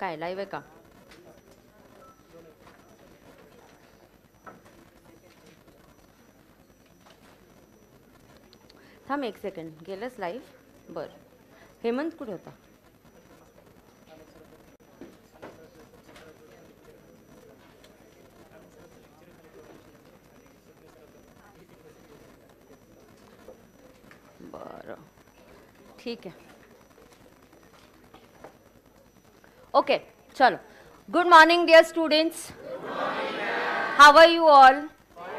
काय आहे का थांब एक सेकंड गेलंच लाईव्ह बर हेमंत कुठे होता बरं ठीक आहे Okay, chalo. Good morning, dear students. Good morning, How are you all?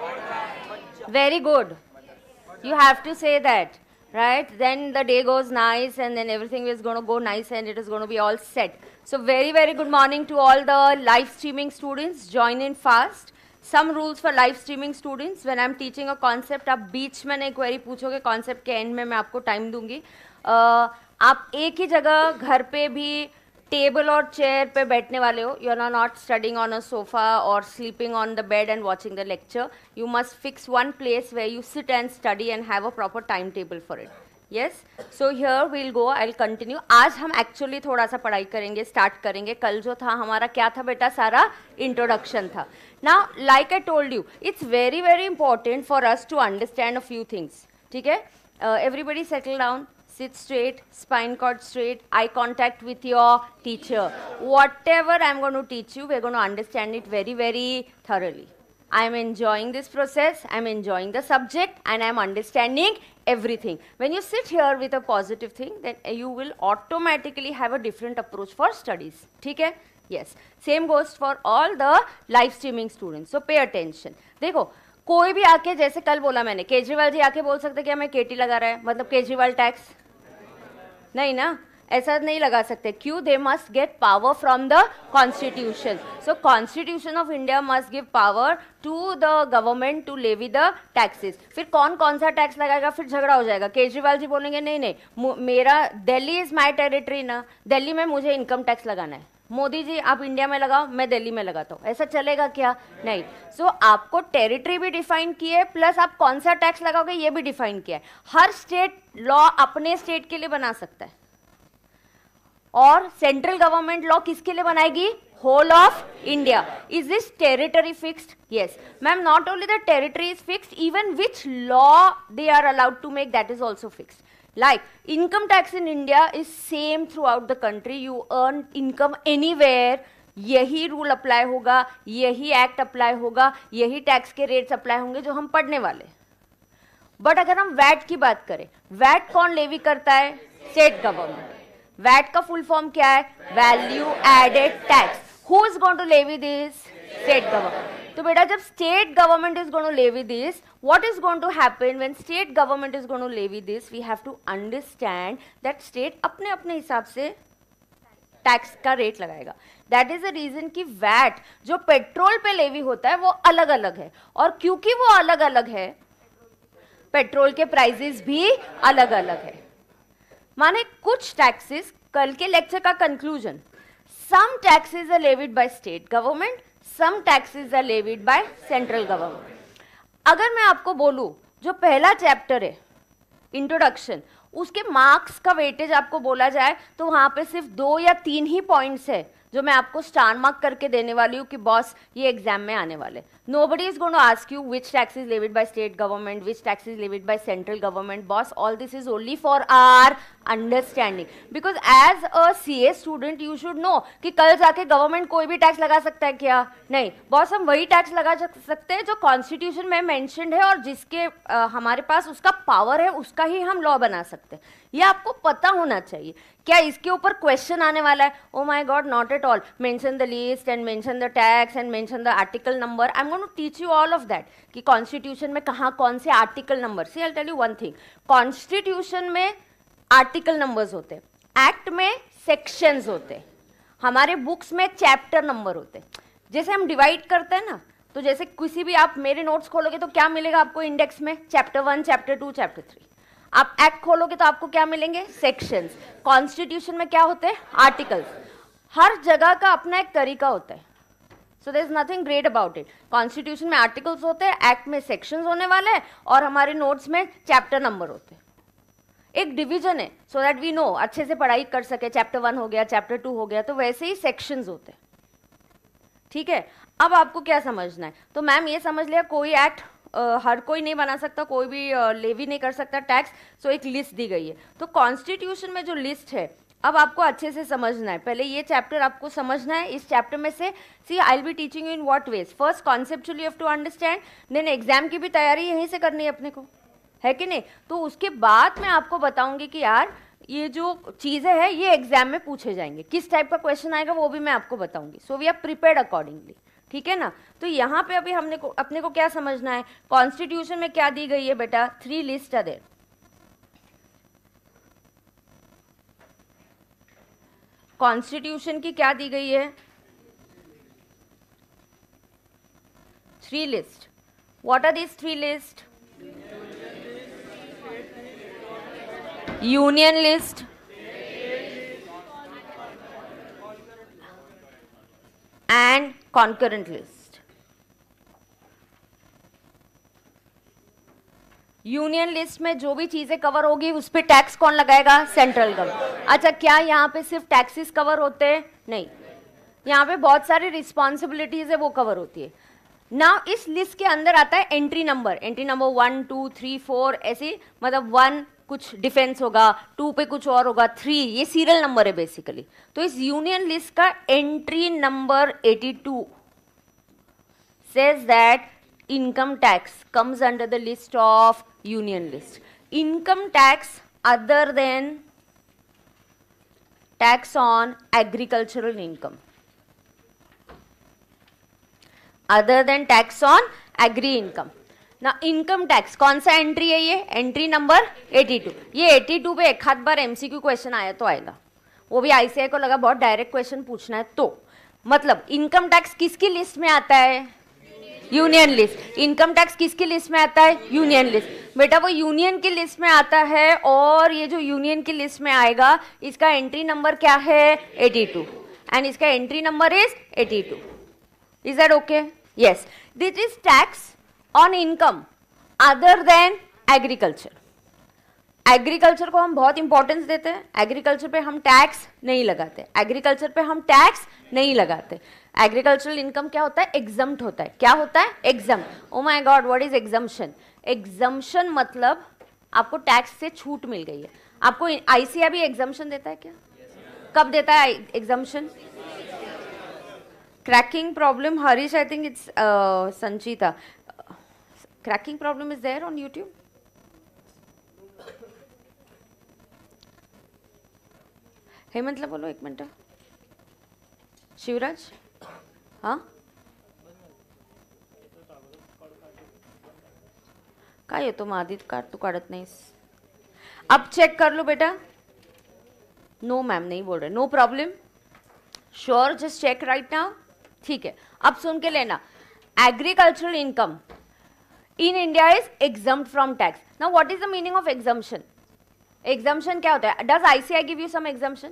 Good. Very good. You have to say that, right? Then the day goes nice, and then everything is going to go nice, and it is going to be all set. So, very, very good morning to all the live streaming students. Join in fast. Some rules for live streaming students. When I am teaching a concept, आप बीच में नहीं query पूछोगे concept के and में मैं आपको time दूंगी uh, आप एक ही जगह घर टेबल और चेयर पे बैठने वाले हो you are not studying on a sofa और sleeping on the bed and watching the lecture you must fix one place where you sit and study and have a proper time table for it yes so here will go I continue आज हम actually थोड़ा सा पढ़ाई करेंगे start करेंगे कल जो था हमारा क्या था बेटा सारा इंट्रोडक्शन था ना like I told you it's very very important for us to understand a few things ठीक है everybody settle down sit straight, spine cord straight, eye contact with your teacher. Whatever I'm going to teach you, we're going to understand it very, very thoroughly. I'm enjoying this process, I'm enjoying the subject, and I'm understanding everything. When you sit here with a positive thing, then you will automatically have a different approach for studies. Okay? Yes. Same goes for all the live streaming students. So pay attention. देखो कोई भी आके जैसे कल बोला मैंने केजरीवाल जी आके बोल सकते कि हमें केटी लगा रहा है मतलब केजरीवाल टैक्स नहीं ना ऐसा नहीं लगा सकते क्यों they must get power from the constitution so constitution of India must give power to the government to levy the taxes फिर कौन कौन सा टैक्स लगाएगा फिर झगड़ा हो जाएगा केजरीवाल जी बोलेंगे नहीं नहीं मेरा दिल्ली इज माई टेरिटरी ना दिल्ली में मुझे इनकम टैक्स लगाना है मोदी जी आप इंडिया में लगाओ मैं दिल्ली में लगाता हूँ ऐसा चलेगा क्या नहीं सो so, आपको टेरिटरी भी डिफाइन की है प्लस आप कौन सा टैक्स लगाओगे ये भी डिफाइन किया है हर स्टेट लॉ अपने स्टेट के लिए बना सकता है और सेंट्रल गवर्नमेंट लॉ किसके लिए बनाएगी whole of India is this territory fixed yes ma'am not only the territory is fixed even which law they are allowed to make that is also fixed like income tax in india is same throughout the country you earn income anywhere यही rule apply होगा यही act apply होगा यही tax के rates apply होंगे जो हम पढ़ने वाले बट अगर हम वैट की बात करें वैट कौन लेवी करता है स्टेट गवर्नमेंट वैट का फुल फॉर्म क्या है value added tax who is going to levy this state government तो बेटा जब state government is going to levy this what is gonna to happen when state government is going to levy this we have to understand that state अपने अपने हिसाब से tax का rate लगाएगा that is a reason कि VAT जो petrol पे levy होता है वो अलग अलग है और क्योंकि वो अलग अलग है पेट्रोल के प्राइजेस भी अलग अलग है माने कुछ टैक्सेस कल के लेक्चर का conclusion some taxes are levied by state government some taxes are levied by central government अगर मैं आपको बोलूँ जो पहला चैप्टर है इंट्रोडक्शन उसके मार्क्स का वेटेज आपको बोला जाए तो वहाँ पे सिर्फ दो या तीन ही पॉइंट्स है जो मैं आपको स्टार मार्क करके देने वाली हूँ कि बॉस ये एग्जाम में आने वाले nobody is gonna ask you which tax is levied by state government which tax is levied by central government boss all this is only for our understanding because as a C A student you should know कि कल जाके government कोई भी tax लगा सकता है क्या नहीं बॉस हम वही टैक्स लगा सकते हैं जो कॉन्स्टिट्यूशन में मैंशनड है और जिसके आ, हमारे पास उसका पावर है उसका ही हम लॉ बना सकते हैं ये आपको पता होना चाहिए क्या इसके ऊपर क्वेश्चन आने वाला है oh my God not at all mention the list and mention the tax and mention the article number I am going to teach you all of that कि कॉन्स्टिट्यूशन में कहाँ कौन से article number see I tell you one thing constitution में article numbers होते act में sections होते हमारे बुक्स में चैप्टर नंबर होते जैसे हम डिवाइड करते हैं ना तो जैसे किसी भी आप मेरे नोट्स खोलोगे तो क्या मिलेगा आपको इंडेक्स में chapter one chapter two chapter three आप एक्ट खोलोगे तो आपको क्या मिलेंगे सेक्शन कॉन्स्टिट्यूशन में क्या होते हैं आर्टिकल्स हर जगह का अपना एक तरीका होता है so there is nothing great about it constitution में आर्टिकल्स होते हैं एक्ट में सेक्शन होने वाले हैं और हमारे नोट्स में चैप्टर नंबर होते हैं एक डिवीजन है सो दैट वी नो अच्छे से पढ़ाई कर सके चैप्टर वन हो गया चैप्टर टू हो गया तो वैसे ही सेक्शंस होते हैं ठीक है अब आपको क्या समझना है तो मैम ये समझ लिया कोई एक्ट हर कोई नहीं बना सकता कोई भी लेवी नहीं कर सकता टैक्स सो एक लिस्ट दी गई है तो कॉन्स्टिट्यूशन में जो लिस्ट है अब आपको अच्छे से समझना है पहले ये चैप्टर आपको समझना है इस चैप्टर में से see I be teaching you in what ways first conceptually have to understand then exam की भी तैयारी यहीं से करनी है अपने को है कि नहीं तो उसके बाद मैं आपको बताऊंगी कि यार ये जो चीज़ें हैं ये एग्जाम में पूछे जाएंगे किस टाइप का क्वेश्चन आएगा वो भी मैं आपको बताऊंगी so we are prepare accordingly ठीक है ना तो यहाँ पे अभी हमने को अपने को क्या समझना है कॉन्स्टिट्यूशन में क्या दी गई है बेटा थ्री लिस्ट अदे कॉन्स्टिट्यूशन की क्या दी गई है three list what are this three list union list and concurrent list. Union list में जो भी चीजें कवर होगी उस पर टैक्स कौन लगाएगा सेंट्रल गवर्नमेंट अच्छा क्या यहाँ पे सिर्फ taxes कवर होते हैं नहीं यहाँ पे बहुत सारी रिस्पॉन्सिबिलिटीज है वो कवर होती है ना इस लिस्ट के अंदर आता है entry number entry number one two three four ऐसी मतलब वन कुछ डिफेंस होगा टू पे कुछ और होगा थ्री ये सीरियल नंबर है बेसिकली तो इस यूनियन लिस्ट का entry number eighty two says that income tax comes under the list of union list income tax other than tax on agricultural income other than tax on agri income ना income tax कौन सा entry है ये entry number 82 ये 82 पे एक हाथ बार MCQ question आया तो आएगा वो भी आईसीआई को लगा बहुत डायरेक्ट क्वेश्चन पूछना है तो मतलब इनकम टैक्स किसकी लिस्ट में आता है यूनियन लिस्ट इनकम टैक्स किसकी लिस्ट में आता है यूनियन लिस्ट बेटा वो यूनियन की लिस्ट में आता है और ये जो यूनियन की लिस्ट में आएगा इसका एंट्री नंबर क्या है 82 एंड इसका entry number is 82 is that okay yes this is tax on income other than agriculture agriculture को हम बहुत इंपॉर्टेंस देते हैं एग्रीकल्चर पे हम टैक्स नहीं लगाते एग्रीकल्चर पे हम टैक्स नहीं लगाते एग्रीकल्चरल इनकम क्या होता है एग्जम होता है क्या होता है exempt oh my god what is exemption exemption मतलब आपको टैक्स से छूट मिल गई है आपको आईसीआई भी एग्जम्पशन देता है क्या yes, कब देता है exemption cracking problem Harish I think it's Sanchita cracking problem is there on YouTube? हेमंतला बोलो एक मिनट शिवराज हाँ काय येतो मग आधीच काढ तू काढत नाहीस अब चेक कर लो बेटा नो मैम नहीं बोल रहे no problem sure just check right now ठीक है अब सुन के लेना agricultural income in India is exempt from tax ना what is the meaning of exemption exemption क्या होता है does ICI give you some exemption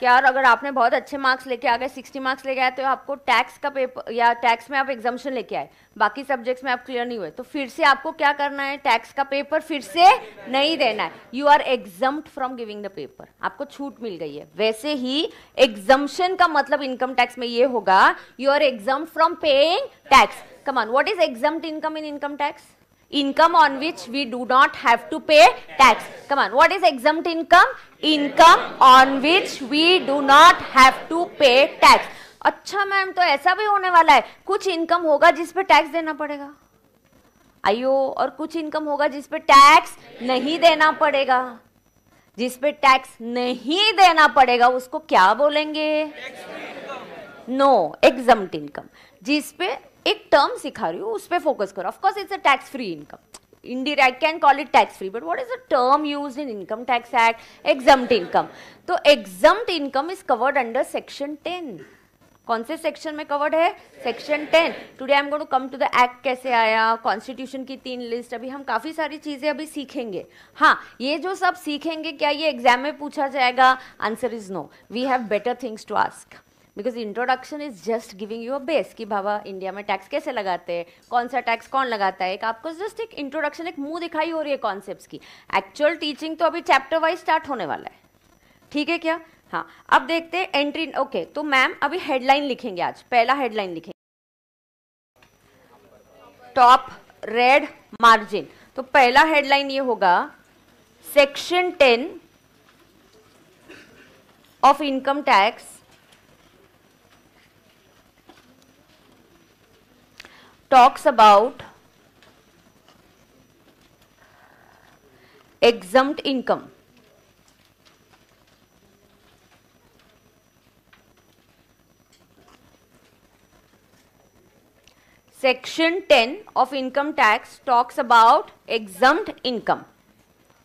क्या और अगर आपने बहुत अच्छे मार्क्स लेके आ गए सिक्सटी मार्क्स लेके आए तो आपको टैक्स का पेपर या टैक्स में आप एग्जाम्शन लेके आए बाकी सब्जेक्ट्स में आप क्लियर नहीं हुए तो फिर से आपको क्या करना है टैक्स का पेपर फिर से नहीं देना है you are exempt from giving the paper आपको छूट मिल गई है वैसे ही एग्जाम्शन का मतलब इनकम टैक्स में ये होगा you are exempt from paying tax Come on, what is exempt income in income tax? Income on which we do not have to pay tax. Come on, what is exempt income? Income on which we do not have to pay tax. अच्छा ma'am तो ऐसा भी होने वाला है कुछ income होगा जिस पे टैक्स देना पड़ेगा आइयो और कुछ इनकम होगा जिस पे टैक्स नहीं देना पड़ेगा जिस पे टैक्स नहीं देना पड़ेगा उसको क्या बोलेंगे नो एग्जम्प्ट इनकम जिस पे एक टर्म सिखा रही हूँ उस पर फोकस करो of course it's a tax free income indeed I can call it tax free but what is a term use in income tax act exempt income तो exempt income is covered under section ten कौन से section में covered है section ten today I am going to come to the act कैसे आया constitution की तीन list अभी हम काफ़ी सारी चीज़ें अभी सीखेंगे हाँ ये जो सब सीखेंगे क्या ये एग्जाम में पूछा जाएगा answer is no we have better things to ask because introduction is just giving you a base कि बाबा इंडिया में टैक्स कैसे लगाते हैं कौन सा टैक्स कौन लगाता है एक आपको जस्ट एक इंट्रोडक्शन एक मुंह दिखाई हो रही है कॉन्सेप्ट की एक्चुअल टीचिंग तो अभी चैप्टर वाइज स्टार्ट होने वाला है ठीक है क्या हाँ अब देखते हैं एंट्री ओके तो मैम अभी हेडलाइन लिखेंगे आज पहला हेडलाइन लिखेंगे टॉप रेड मार्जिन तो पहला हेडलाइन ये होगा section ten of income tax talks about exempt income. Section 10 of income tax talks about exempt income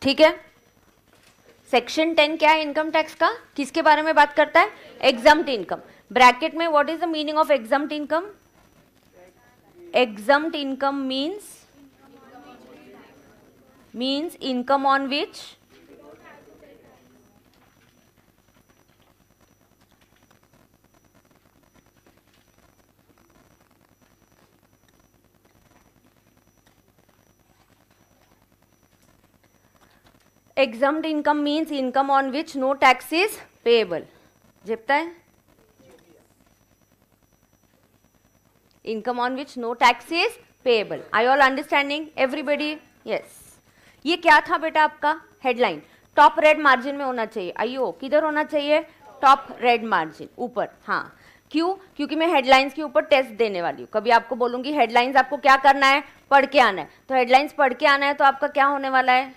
ठीक है सेक्शन 10 क्या है इनकम टैक्स का किसके बारे में बात करता है एग्जाम्ड इनकम ब्रैकेट में what is the meaning of exempt income exempt income means means income on which exempt income means income on which no tax is payable jepta income on which no tax is payable. Are you all understanding? Everybody? Yes. ये क्या था बेटा आपका headline top red margin में होना चाहिए आइयो किधर होना चाहिए टॉप रेड मार्जिन ऊपर हाँ क्यों क्योंकि मैं हेडलाइंस के ऊपर टेस्ट देने वाली हूँ कभी आपको बोलूंगी हेडलाइंस आपको क्या करना है पढ़ के आना है तो हेडलाइंस पढ़ के आना है तो आपका क्या होने वाला है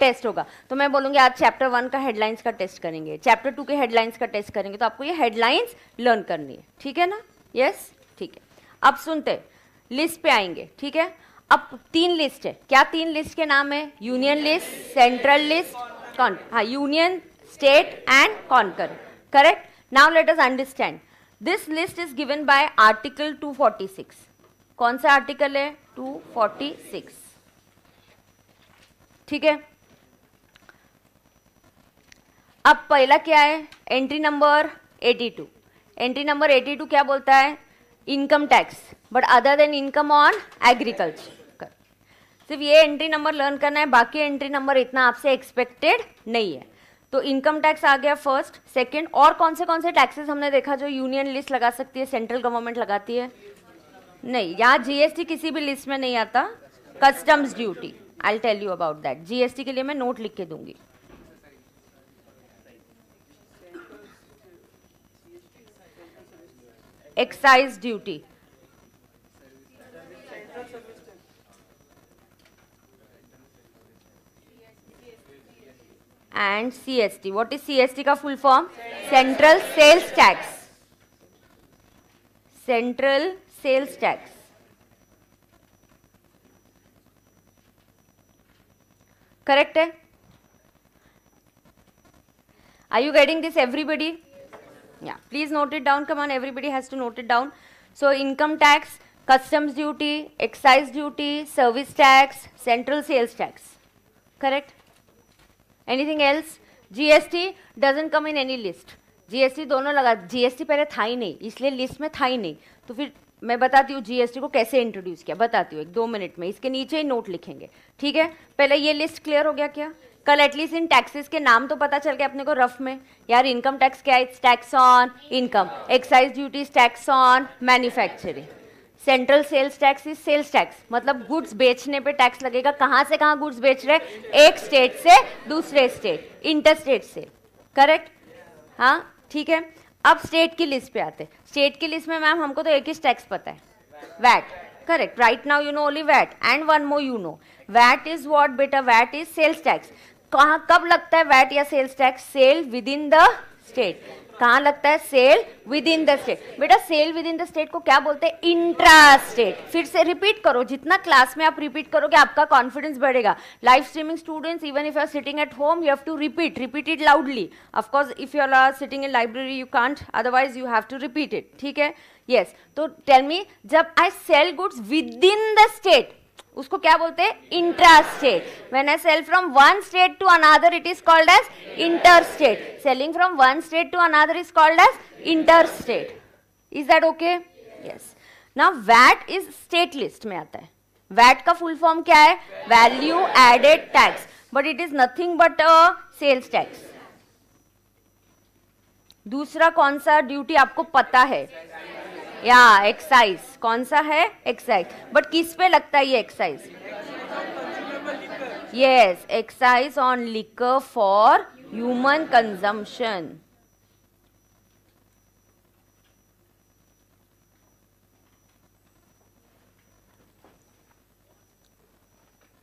टेस्ट होगा तो मैं बोलूंगी आज चैप्टर वन का हेडलाइंस का टेस्ट करेंगे चैप्टर टू के हेडलाइंस का टेस्ट करेंगे तो आपको ये हेडलाइंस लर्न करनी है ठीक है ना यस yes? ठीक है अब सुनते लिस्ट पे आएंगे ठीक है अब तीन लिस्ट है क्या तीन लिस्ट के नाम है यूनियन लिस्ट सेंट्रल लिस्ट कौन हाँ union state and concurrent correct now let us understand this list is given by article 246 कौन सा आर्टिकल है 246 ठीक है अब पहला क्या है एंट्री नंबर 82 एंट्री नंबर 82 क्या बोलता है income tax but other than income on agriculture सिर्फ ये एंट्री नंबर लर्न करना है बाकी एंट्री नंबर इतना आपसे एक्सपेक्टेड नहीं है तो इनकम टैक्स आ गया फर्स्ट सेकंड और कौन से कौन से टैक्सेस हमने देखा जो यूनियन लिस्ट लगा सकती है सेंट्रल गवर्नमेंट लगाती है नहीं यहाँ जीएसटी किसी भी लिस्ट में नहीं आता customs duty I tell you about that GST के लिए मैं नोट लिख के दूंगी excise duty and CST what is CST का full form central sales tax central sales tax correct है are you getting this everybody yeah please note it down come on everybody has to note it down so income tax customs duty excise duty service tax central sales tax correct anything else gst doesn't come in any list gst dono laga gst pehle tha hi nahi isliye list mein tha hi nahi to fir मैं बताती हूँ GST को कैसे introduce किया बताती हूँ एक दो मिनट में इसके नीचे ही नोट लिखेंगे ठीक है पहले ये लिस्ट क्लियर हो गया क्या कल एटलीस्ट इन टैक्सेस के नाम तो पता चल गया अपने को रफ में यार इनकम टैक्स क्या है it's tax on income excise duty tax on manufacturing central sales tax is sales tax मतलब गुड्स बेचने पे टैक्स लगेगा कहाँ से कहाँ गुड्स बेच रहे एक स्टेट से दूसरे स्टेट इंटर स्टेट से करेक्ट हाँ ठीक है अब स्टेट की लिस्ट पे आते स्टेट की लिस्ट में मैम हमको तो एक ही टैक्स पता है VAT correct right now you know only VAT and one more you know VAT is what बेटा वैट इज सेल्स टैक्स कहा कब लगता है वैट या sales tax sale within the state कहाँ लगता है sale within the state बेटा sale within the state को क्या बोलते हैं इंट्रा स्टेट फिर से रिपीट करो जितना क्लास में आप रिपीट करोगे आपका कॉन्फिडेंस बढ़ेगा live streaming students even if you are sitting at home you have to repeat repeat it loudly of course if you are sitting in library you can't otherwise you have to repeat it ठीक है yes तो tell me जब I sell goods within the state उसको क्या बोलते हैं intra state when I sell from one state to another it is called as inter state selling from one state to another is called as inter state is that okay yes ना VAT is state list में आता है VAT का full form क्या है value added tax but it is nothing but sales tax दूसरा कौन सा ड्यूटी आपको पता है या एक्साइज कौन सा है एक्साइज बट किस पे लगता है ये excise yes excise on liquor for human consumption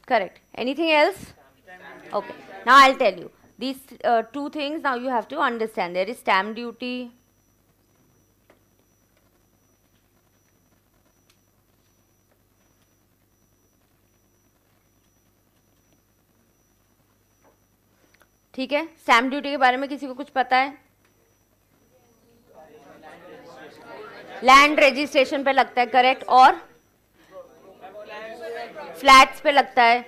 correct anything else okay now I tell you these two things now you have to understand there is stamp duty ठीक है स्टैम्प ड्यूटी के बारे में किसी को कुछ पता है लैंड रजिस्ट्रेशन पे लगता है करेक्ट और फ्लैट्स पे लगता है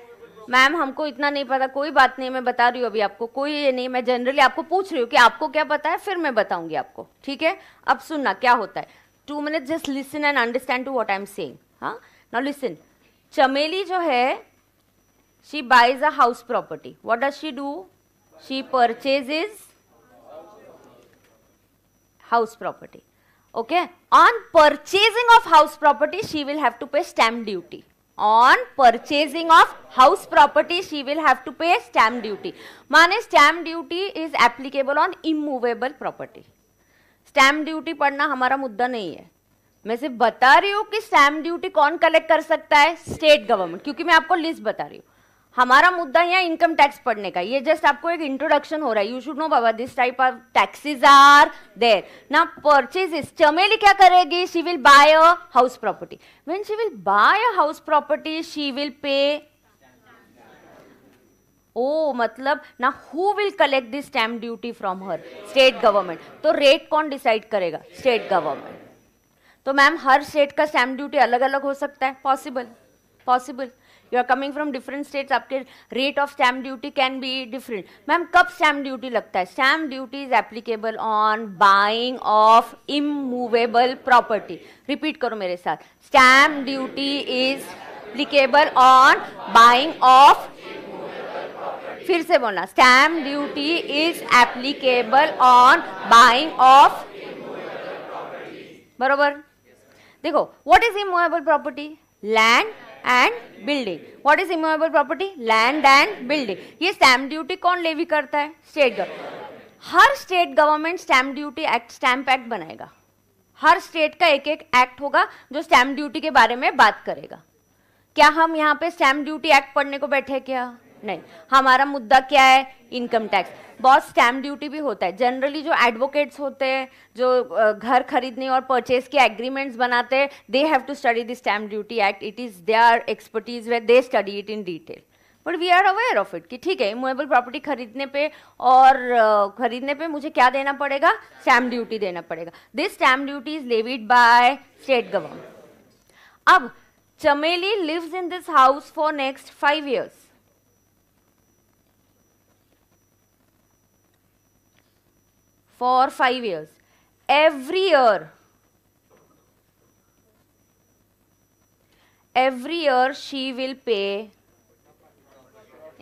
मैम हमको इतना नहीं पता कोई बात नहीं मैं बता रही हूँ अभी आपको कोई ये नहीं मैं जनरली आपको पूछ रही हूँ कि आपको क्या पता है फिर मैं बताऊंगी आपको ठीक है अब सुनना क्या होता है two minute just listen and understand to what I am saying हाँ नाउ लिसन चमेली जो है she buys a house property what does she do she purchases house property okay on purchasing of house property she will have to pay stamp duty on purchasing of house property she will have to pay stamp duty mane stamp duty is applicable on immovable property stamp duty padna hamara mudda nahi hai मैं सिर्फ बता रही हूँ कि stamp duty कौन collect कर सकता है स्टेट गवर्नमेंट क्योंकि मैं आपको लिस्ट बता रही हूँ हमारा मुद्दा यहाँ इनकम टैक्स पढ़ने का ये जस्ट आपको एक इंट्रोडक्शन हो रहा है यू शुड नो बाबा this type of taxes are there ना परचेजेस चमेली क्या करेगी she will buy a house property when she will buy a house property she will pay ओ मतलब ना who will collect this stamp duty from her state government तो rate कौन decide करेगा state government तो ma'am हर state का stamp duty अलग अलग हो सकता है possible possible you are coming from different states आपके rate of stamp duty can be different ma'am कब स्टैम्प ड्यूटी लगता है stamp duty is applicable on buying of immovable property repeat करो मेरे साथ stamp duty is applicable on buying of फिर से बोलना stamp duty is applicable on buying of बरोबर देखो what is immovable property land and building what is immovable property land and building ये stamp duty कौन लेवी करता है state government हर state government stamp duty act stamp act बनाएगा हर state का एक एक एक्ट होगा जो स्टैम्प ड्यूटी के बारे में बात करेगा क्या हम यहाँ पे स्टैम्प ड्यूटी एक्ट पढ़ने को बैठे क्या नहीं हमारा मुद्दा क्या है इनकम टैक्स बहुत स्टैम्प ड्यूटी भी होता है जनरली जो एडवोकेट्स होते हैं जो घर खरीदने और परचेज के एग्रीमेंट्स बनाते हैं they have to study the stamp duty act it is they are expertise way they study it in detail but we are aware of it कि ठीक है इमूवेबल प्रॉपर्टी खरीदने पे और खरीदने पे मुझे क्या देना पड़ेगा स्टैम्प ड्यूटी देना पड़ेगा this stamp duty is levied by state government अब Chameli lives in this house for next five years for 5 years every year every year she will pay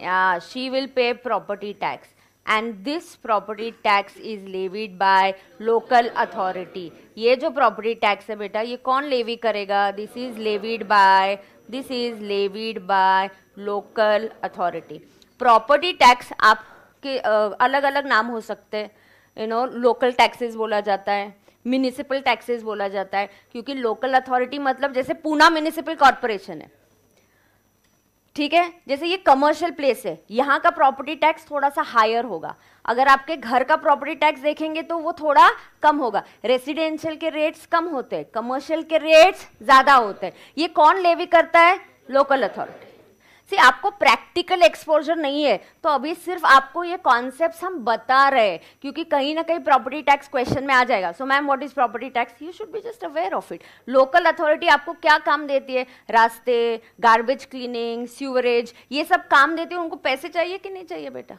yeah she will pay property tax and this property tax is levied by local authority ये जो property tax है बेटा ये कौन levy करेगा this is levied by this is levied by local authority property tax आपके अलग अलग नाम हो सकते हैं यू नो लोकल टैक्सेस बोला जाता है म्यूनिसिपल टैक्सेस बोला जाता है क्योंकि लोकल अथॉरिटी मतलब जैसे पूना म्यूनिसिपल कॉरपोरेशन है ठीक है जैसे ये कमर्शियल प्लेस है यहाँ का प्रॉपर्टी टैक्स थोड़ा सा हायर होगा अगर आपके घर का प्रॉपर्टी टैक्स देखेंगे तो वो थोड़ा कम होगा रेसिडेंशियल के रेट्स कम होते हैं कमर्शियल के रेट्स ज़्यादा होते हैं ये कौन लेवी करता है लोकल अथॉरिटी सी आपको प्रैक्टिकल एक्सपोजर नहीं है तो अभी सिर्फ आपको ये कॉन्सेप्ट हम बता रहे हैं क्योंकि कहीं ना कहीं प्रॉपर्टी टैक्स क्वेश्चन में आ जाएगा so ma'am what is property tax you should be just aware of it local authority आपको क्या काम देती है रास्ते गार्बेज क्लीनिंग सीवरेज ये सब काम देती है उनको पैसे चाहिए कि नहीं चाहिए बेटा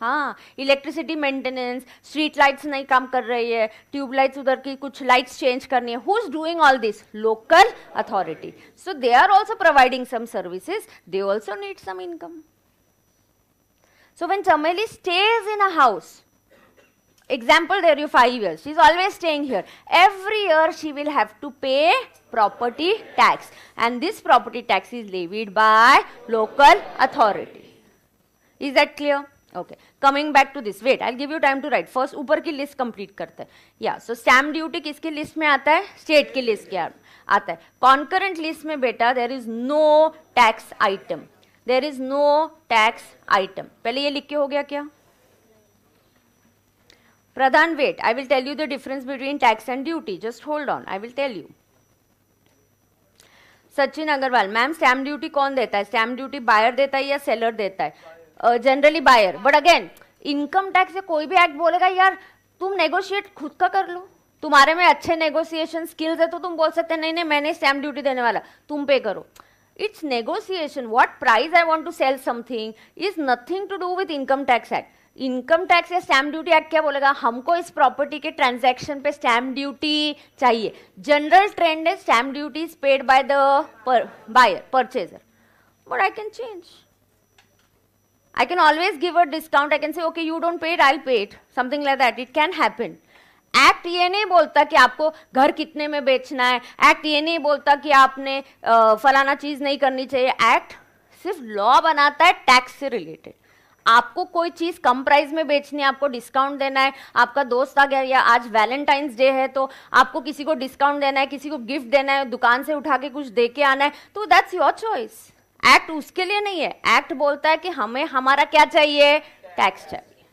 हाँ इलेक्ट्रिसिटी मेंटेनेंस स्ट्रीट लाइट्स नहीं काम कर रही है ट्यूबलाइट्स उधर की कुछ लाइट्स चेंज करनी है who is doing all this local authority so they are also providing some services they also need some income so when Chameli stays in a house example there you 5 years she is always staying here every year she will have to pay property tax and this property tax is levied by local authority is that clear okay coming back to this wait I give you time to write first ऊपर की list complete करते हैं या so stamp duty किसके list में आता है state की लिस्ट के आता है कॉन्करेंट लिस्ट में बेटा there is no tax item there is no tax item पहले ये लिख के हो गया क्या Pradhan wait I will tell you the difference between tax and duty just hold on I will tell you Sachin Agarwal ma'am stamp duty कौन देता है स्टैम्प ड्यूटी बायर देता है या सेलर देता है generally buyer but again income tax से कोई भी एक्ट बोलेगा यार तुम नेगोशिएट खुद का कर लो तुम्हारे में अच्छे नेगोशिएशन स्किल्स है तो तुम बोल सकते नहीं नहीं मैंने स्टैम्प ड्यूटी देने वाला तुम पे करो it's negotiation what price I want to sell something is nothing to do with income tax act income tax या स्टैम्प ड्यूटी एक्ट क्या बोलेगा हमको इस प्रॉपर्टी के ट्रांजेक्शन पे स्टैम्प ड्यूटी चाहिए जनरल ट्रेंड है stamp duty is paid by the buyer purchaser but I can change I can always give a discount. I can say, okay, you don't pay it, I'll pay it. Something like that. It can happen. Act ये नहीं बोलता कि आपको घर कितने में बेचना है एक्ट ये नहीं बोलता कि आपने फलाना चीज़ नहीं करनी चाहिए एक्ट सिर्फ लॉ बनाता है टैक्स से रिलेटेड आपको कोई चीज़ कम प्राइस में बेचनी है आपको डिस्काउंट देना है आपका दोस्त आ गया या आज वैलेंटाइंस डे है तो आपको किसी को डिस्काउंट देना है किसी को गिफ्ट देना है दुकान से उठा के कुछ दे के आना है तो दैट्स योर चॉइस एक्ट उसके लिए नहीं है एक्ट बोलता है कि हमें हमारा क्या चाहिए टैक्स चाहिए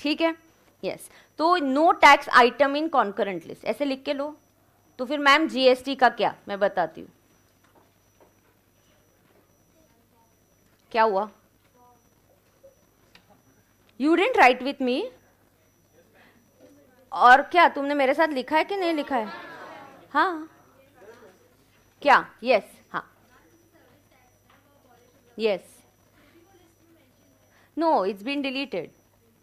ठीक है यस तो no tax item in concurrent list ऐसे लिख के लो तो फिर मैम जीएसटी का क्या मैं बताती हूं क्या हुआ you didn't write with me और क्या तुमने मेरे साथ लिखा है कि नहीं लिखा है हाँ क्या yes yes. Yes. No, it's been deleted.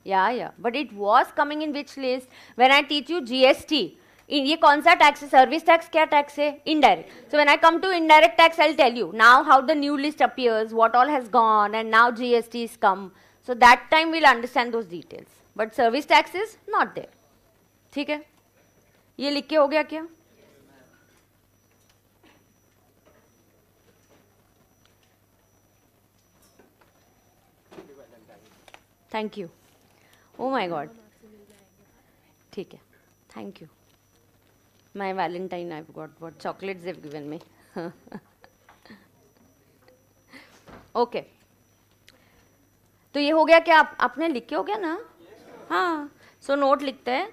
Yeah, yeah. But it was coming in which list? When I teach you GST, in ये कौन सा टैक्स है सर्विस टैक्स क्या टैक्स है indirect so when I come to indirect tax I tell you now how the new list appears what all has gone and now GST is come so that time will understand those details but service tax is not there ठीक है ये लिख के हो गया क्या thank you oh my god ठीक है thank you my valentine I got what chocolates have given me okay तो ये हो गया क्या आप आपने लिखे हो गया ना हाँ सो नोट लिखते हैं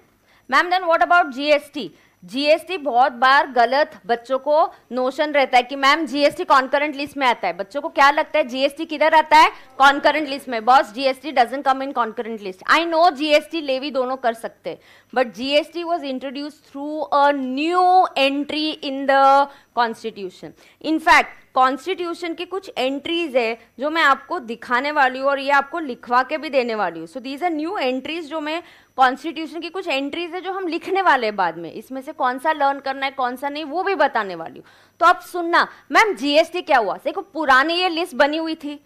ma'am then what about GST GST बहुत बार गलत बच्चों को नोशन रहता है कि मैम जीएसटी कॉन्करेंट लिस्ट में आता है बच्चों को क्या लगता है जीएसटी किधर आता है कॉन्करेंट लिस्ट में boss GST doesn't come in concurrent list I know GST levy दोनों कर सकते but GST was introduce through a new entry in the constitution in fact constitution के कुछ एंट्रीज है जो मैं आपको दिखाने वाली हूँ और ये आपको लिखवा के भी देने वाली हूँ so these are new entries जो मैं कॉन्स्टिट्यूशन की कुछ एंट्रीज है जो हम लिखने वाले हैं बाद में इसमें से कौन सा लर्न करना है कौन सा नहीं वो भी बताने वाली हूँ तो आप सुनना मैम जीएसटी क्या हुआ देखो पुरानी ये लिस्ट बनी हुई थी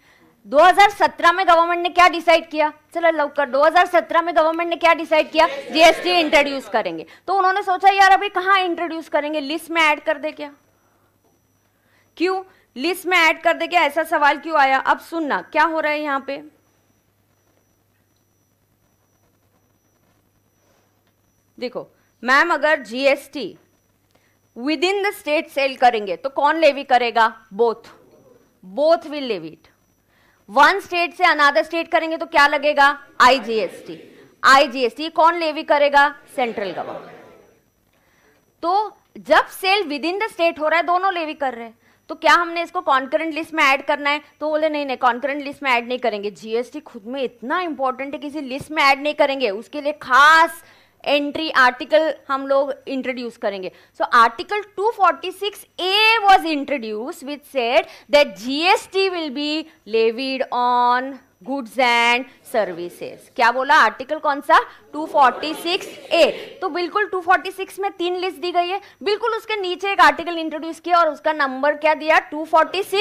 2017 में गवर्नमेंट ने क्या डिसाइड किया चलो लव कर 2017 में गवर्नमेंट ने क्या डिसाइड किया जीएसटी इंट्रोड्यूस करेंगे तो उन्होंने सोचा यार अभी कहा इंट्रोड्यूस करेंगे लिस्ट में ऐड कर दे क्या क्यों लिस्ट में ऐड कर दे के ऐसा सवाल क्यों आया अब सुनना क्या हो रहा है यहां पे देखो मैम अगर GST within the state sell करेंगे तो कौन लेवी करेगा both both will levy it one state से अनादर स्टेट करेंगे तो क्या लगेगा आईजीएसटी आईजीएसटी कौन लेवी करेगा सेंट्रल गवर्नमेंट तो जब sale within the state हो रहा है दोनों लेवी कर रहे हैं तो क्या हमने इसको कॉन्करेंट लिस्ट में ऐड करना है तो बोले नहीं नहीं कॉन्करेंट लिस्ट में ऐड नहीं करेंगे जीएसटी खुद में इतना इंपॉर्टेंट है किसी लिस्ट में ऐड नहीं करेंगे उसके लिए खास एंट्री आर्टिकल हम लोग इंट्रोड्यूस करेंगे so article 246 A was introduce which said that GST will be levied on goods and services क्या बोला आर्टिकल कौन सा 246 ए तो बिल्कुल 246 में तीन लिस्ट दी गई है बिल्कुल उसके नीचे एक आर्टिकल इंट्रोड्यूस किया और उसका नंबर क्या दिया 246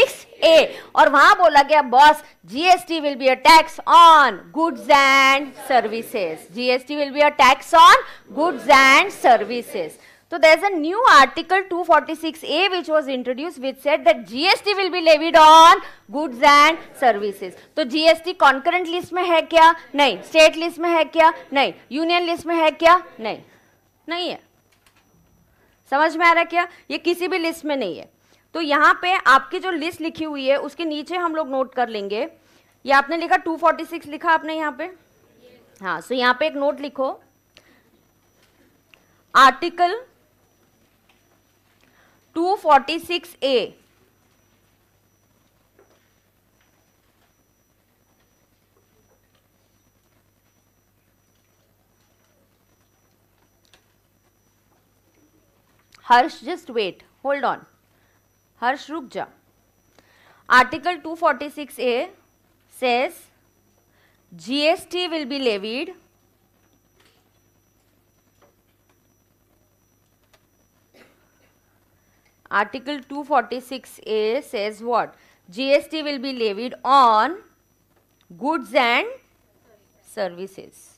ए और वहां बोला गया boss GST will be a tax on goods and services GST will be a tax on goods and services So there is a new article 246A which was introduced which said that GST will be levied on goods and services. So GST concurrent list में है क्या नहीं state list में है क्या नहीं union list में है क्या नहीं नहीं है समझ में आ रहा क्या ये किसी भी list में नहीं है तो यहाँ पे आपकी जो list लिखी हुई है उसके नीचे हम लोग note कर लेंगे ये आपने लिखा 246 लिखा आपने यहाँ पे हाँ so यहाँ पे एक note लिखो article two forty six A Harsh just wait hold on Harsh रुक जा article 246 A says GST will be levied Article 246A says what? GST will be levied on goods and services.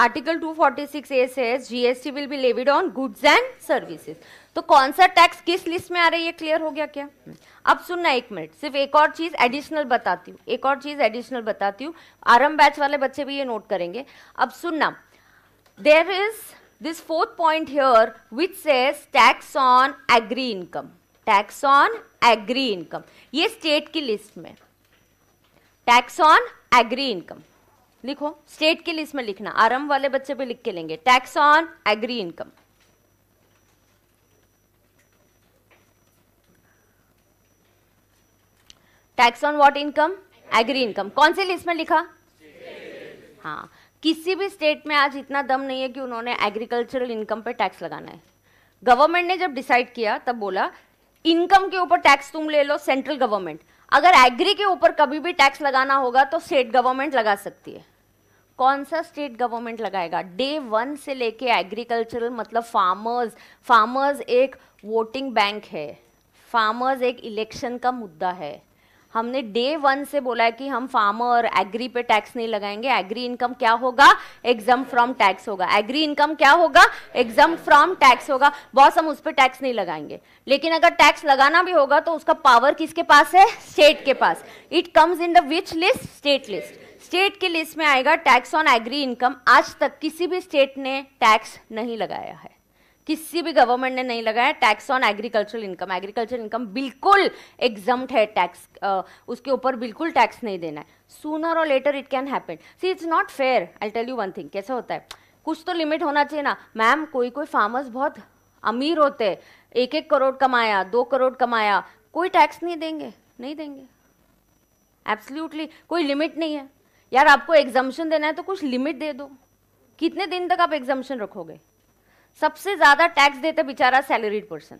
Article 246 A says GST will be levied on goods and services तो कौन सा tax किस list में आ रही है clear हो गया क्या अब सुनना एक मिनट सिर्फ एक और चीज़ एडिशनल बताती हूँ एक और चीज़ एडिशनल बताती हूँ आरम बैच वाले बच्चे भी ये नोट करेंगे अब सुनना there is this fourth point here which says tax on agri income tax on agri income ये स्टेट की लिस्ट में टैक्स ऑन एग्री इनकम लिखो स्टेट की लिस्ट में लिखना आरम वाले बच्चे भी लिख के लेंगे tax on agri income tax on what income agri income कौन से लिस्ट में लिखा हाँ किसी भी स्टेट में आज इतना दम नहीं है कि उन्होंने एग्रीकल्चरल इनकम पे टैक्स लगाना है गवर्नमेंट ने जब डिसाइड किया तब बोला इनकम के ऊपर टैक्स तुम ले लो सेंट्रल गवर्नमेंट अगर एग्री के ऊपर कभी भी टैक्स लगाना होगा तो स्टेट गवर्नमेंट लगा सकती है कौन सा स्टेट गवर्नमेंट लगाएगा डे वन से लेके एग्रीकल्चरल मतलब फार्मर्स फार्मर्स एक वोटिंग बैंक है फार्मर्स एक इलेक्शन का मुद्दा है हमने डे वन से बोला है कि हम फार्मर और एग्री पे टैक्स नहीं लगाएंगे एग्री इनकम क्या होगा एग्जाम फ्रॉम टैक्स होगा एग्री इनकम क्या होगा एग्जाम फ्रॉम टैक्स होगा बॉस हम उस पर टैक्स नहीं लगाएंगे लेकिन अगर टैक्स लगाना भी होगा तो उसका पावर किसके पास है स्टेट के पास it comes in the which list state list state की लिस्ट में आएगा टैक्स ऑन एग्री इनकम आज तक किसी भी स्टेट ने टैक्स नहीं लगाया है किसी भी गवर्नमेंट ने नहीं लगाया tax on agricultural income agricultural income बिल्कुल एग्जम्ट है टैक्स उसके ऊपर बिल्कुल टैक्स नहीं देना है सूनर और later it can happen see it's not fair I tell you one thing कैसा होता है कुछ तो लिमिट होना चाहिए ना मैम कोई कोई फार्मर्स बहुत अमीर होते एक एक करोड़ कमाया दो करोड़ कमाया कोई टैक्स नहीं देंगे नहीं देंगे एब्सल्यूटली कोई लिमिट नहीं है यार आपको एग्जामेशन देना है तो कुछ लिमिट दे दो कितने दिन तक आप एग्जामेशन रखोगे सबसे ज्यादा टैक्स देता है बेचारा सैलरीड पर्सन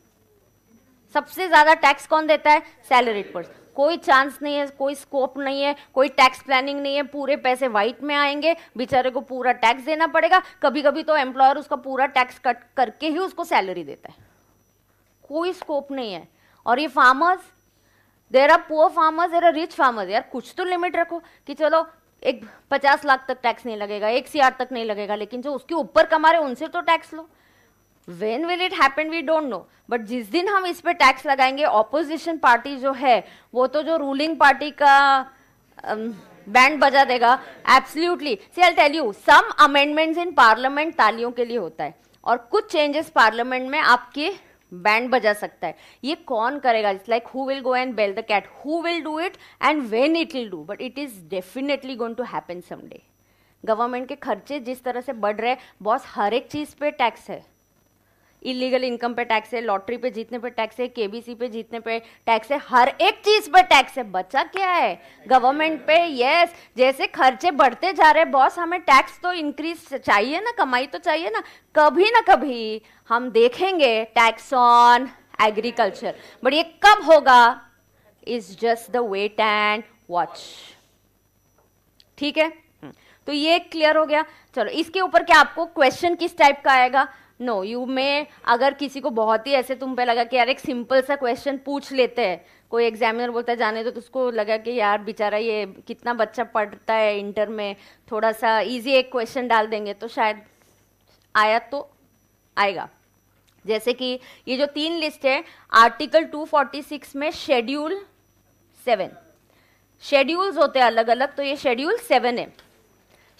सबसे ज्यादा टैक्स कौन देता है सैलरीड पर्सन कोई चांस नहीं है कोई स्कोप नहीं है कोई टैक्स प्लानिंग नहीं है पूरे पैसे व्हाइट में आएंगे बेचारे को पूरा टैक्स देना पड़ेगा कभी कभी तो एम्प्लॉयर उसका पूरा टैक्स कट करके ही उसको सैलरी देता है कोई स्कोप नहीं है और ये farmers there are poor farmers there are rich farmers यार कुछ तो लिमिट रखो कि चलो एक पचास लाख तक टैक्स नहीं लगेगा एक सी तक नहीं लगेगा लेकिन जो उसके ऊपर कमा रहे उनसे तो टैक्स लो when will it happen we don't know but जिस दिन हम इस पर टैक्स लगाएंगे ऑपोजिशन पार्टी जो है वो तो जो रूलिंग पार्टी का बैंड um, बजा देगा absolutely see I tell you some amendments in parliament तालियों के लिए होता है और कुछ चेंजेस पार्लियामेंट में आपके बैंड बजा सकता है ये कौन करेगा it's like who will go and bell the cat who will do it and when it will do but it is definitely going to happen someday government के खर्चे जिस तरह से बढ़ रहे बॉस हर एक चीज़ पे टैक्स है इलीगल इनकम पे टैक्स है लॉटरी पे जीतने पे टैक्स है केबीसी पे जीतने पे टैक्स है हर एक चीज पे टैक्स है बचा क्या है गवर्नमेंट पे यस जैसे खर्चे बढ़ते जा रहे बॉस हमें टैक्स तो इंक्रीज चाहिए ना कमाई तो चाहिए ना कभी ना कभी हम देखेंगे टैक्स ऑन एग्रीकल्चर बट ये कब होगा is just the wait and watch ठीक है हम्म। तो ये क्लियर हो गया चलो इसके ऊपर क्या आपको क्वेश्चन किस टाइप का आएगा नो यू में अगर किसी को बहुत ही ऐसे तुम पे लगा कि यार एक सिंपल सा क्वेश्चन पूछ लेते हैं कोई एग्जामिनर बोलता है जाने तो उसको लगा कि यार बेचारा ये कितना बच्चा पढ़ता है इंटर में थोड़ा सा इजी एक क्वेश्चन डाल देंगे तो शायद आया तो आएगा जैसे कि ये जो तीन लिस्ट है आर्टिकल 246 में शेड्यूल सेवन शेड्यूल्स होते हैं अलग अलग तो ये शेड्यूल सेवन है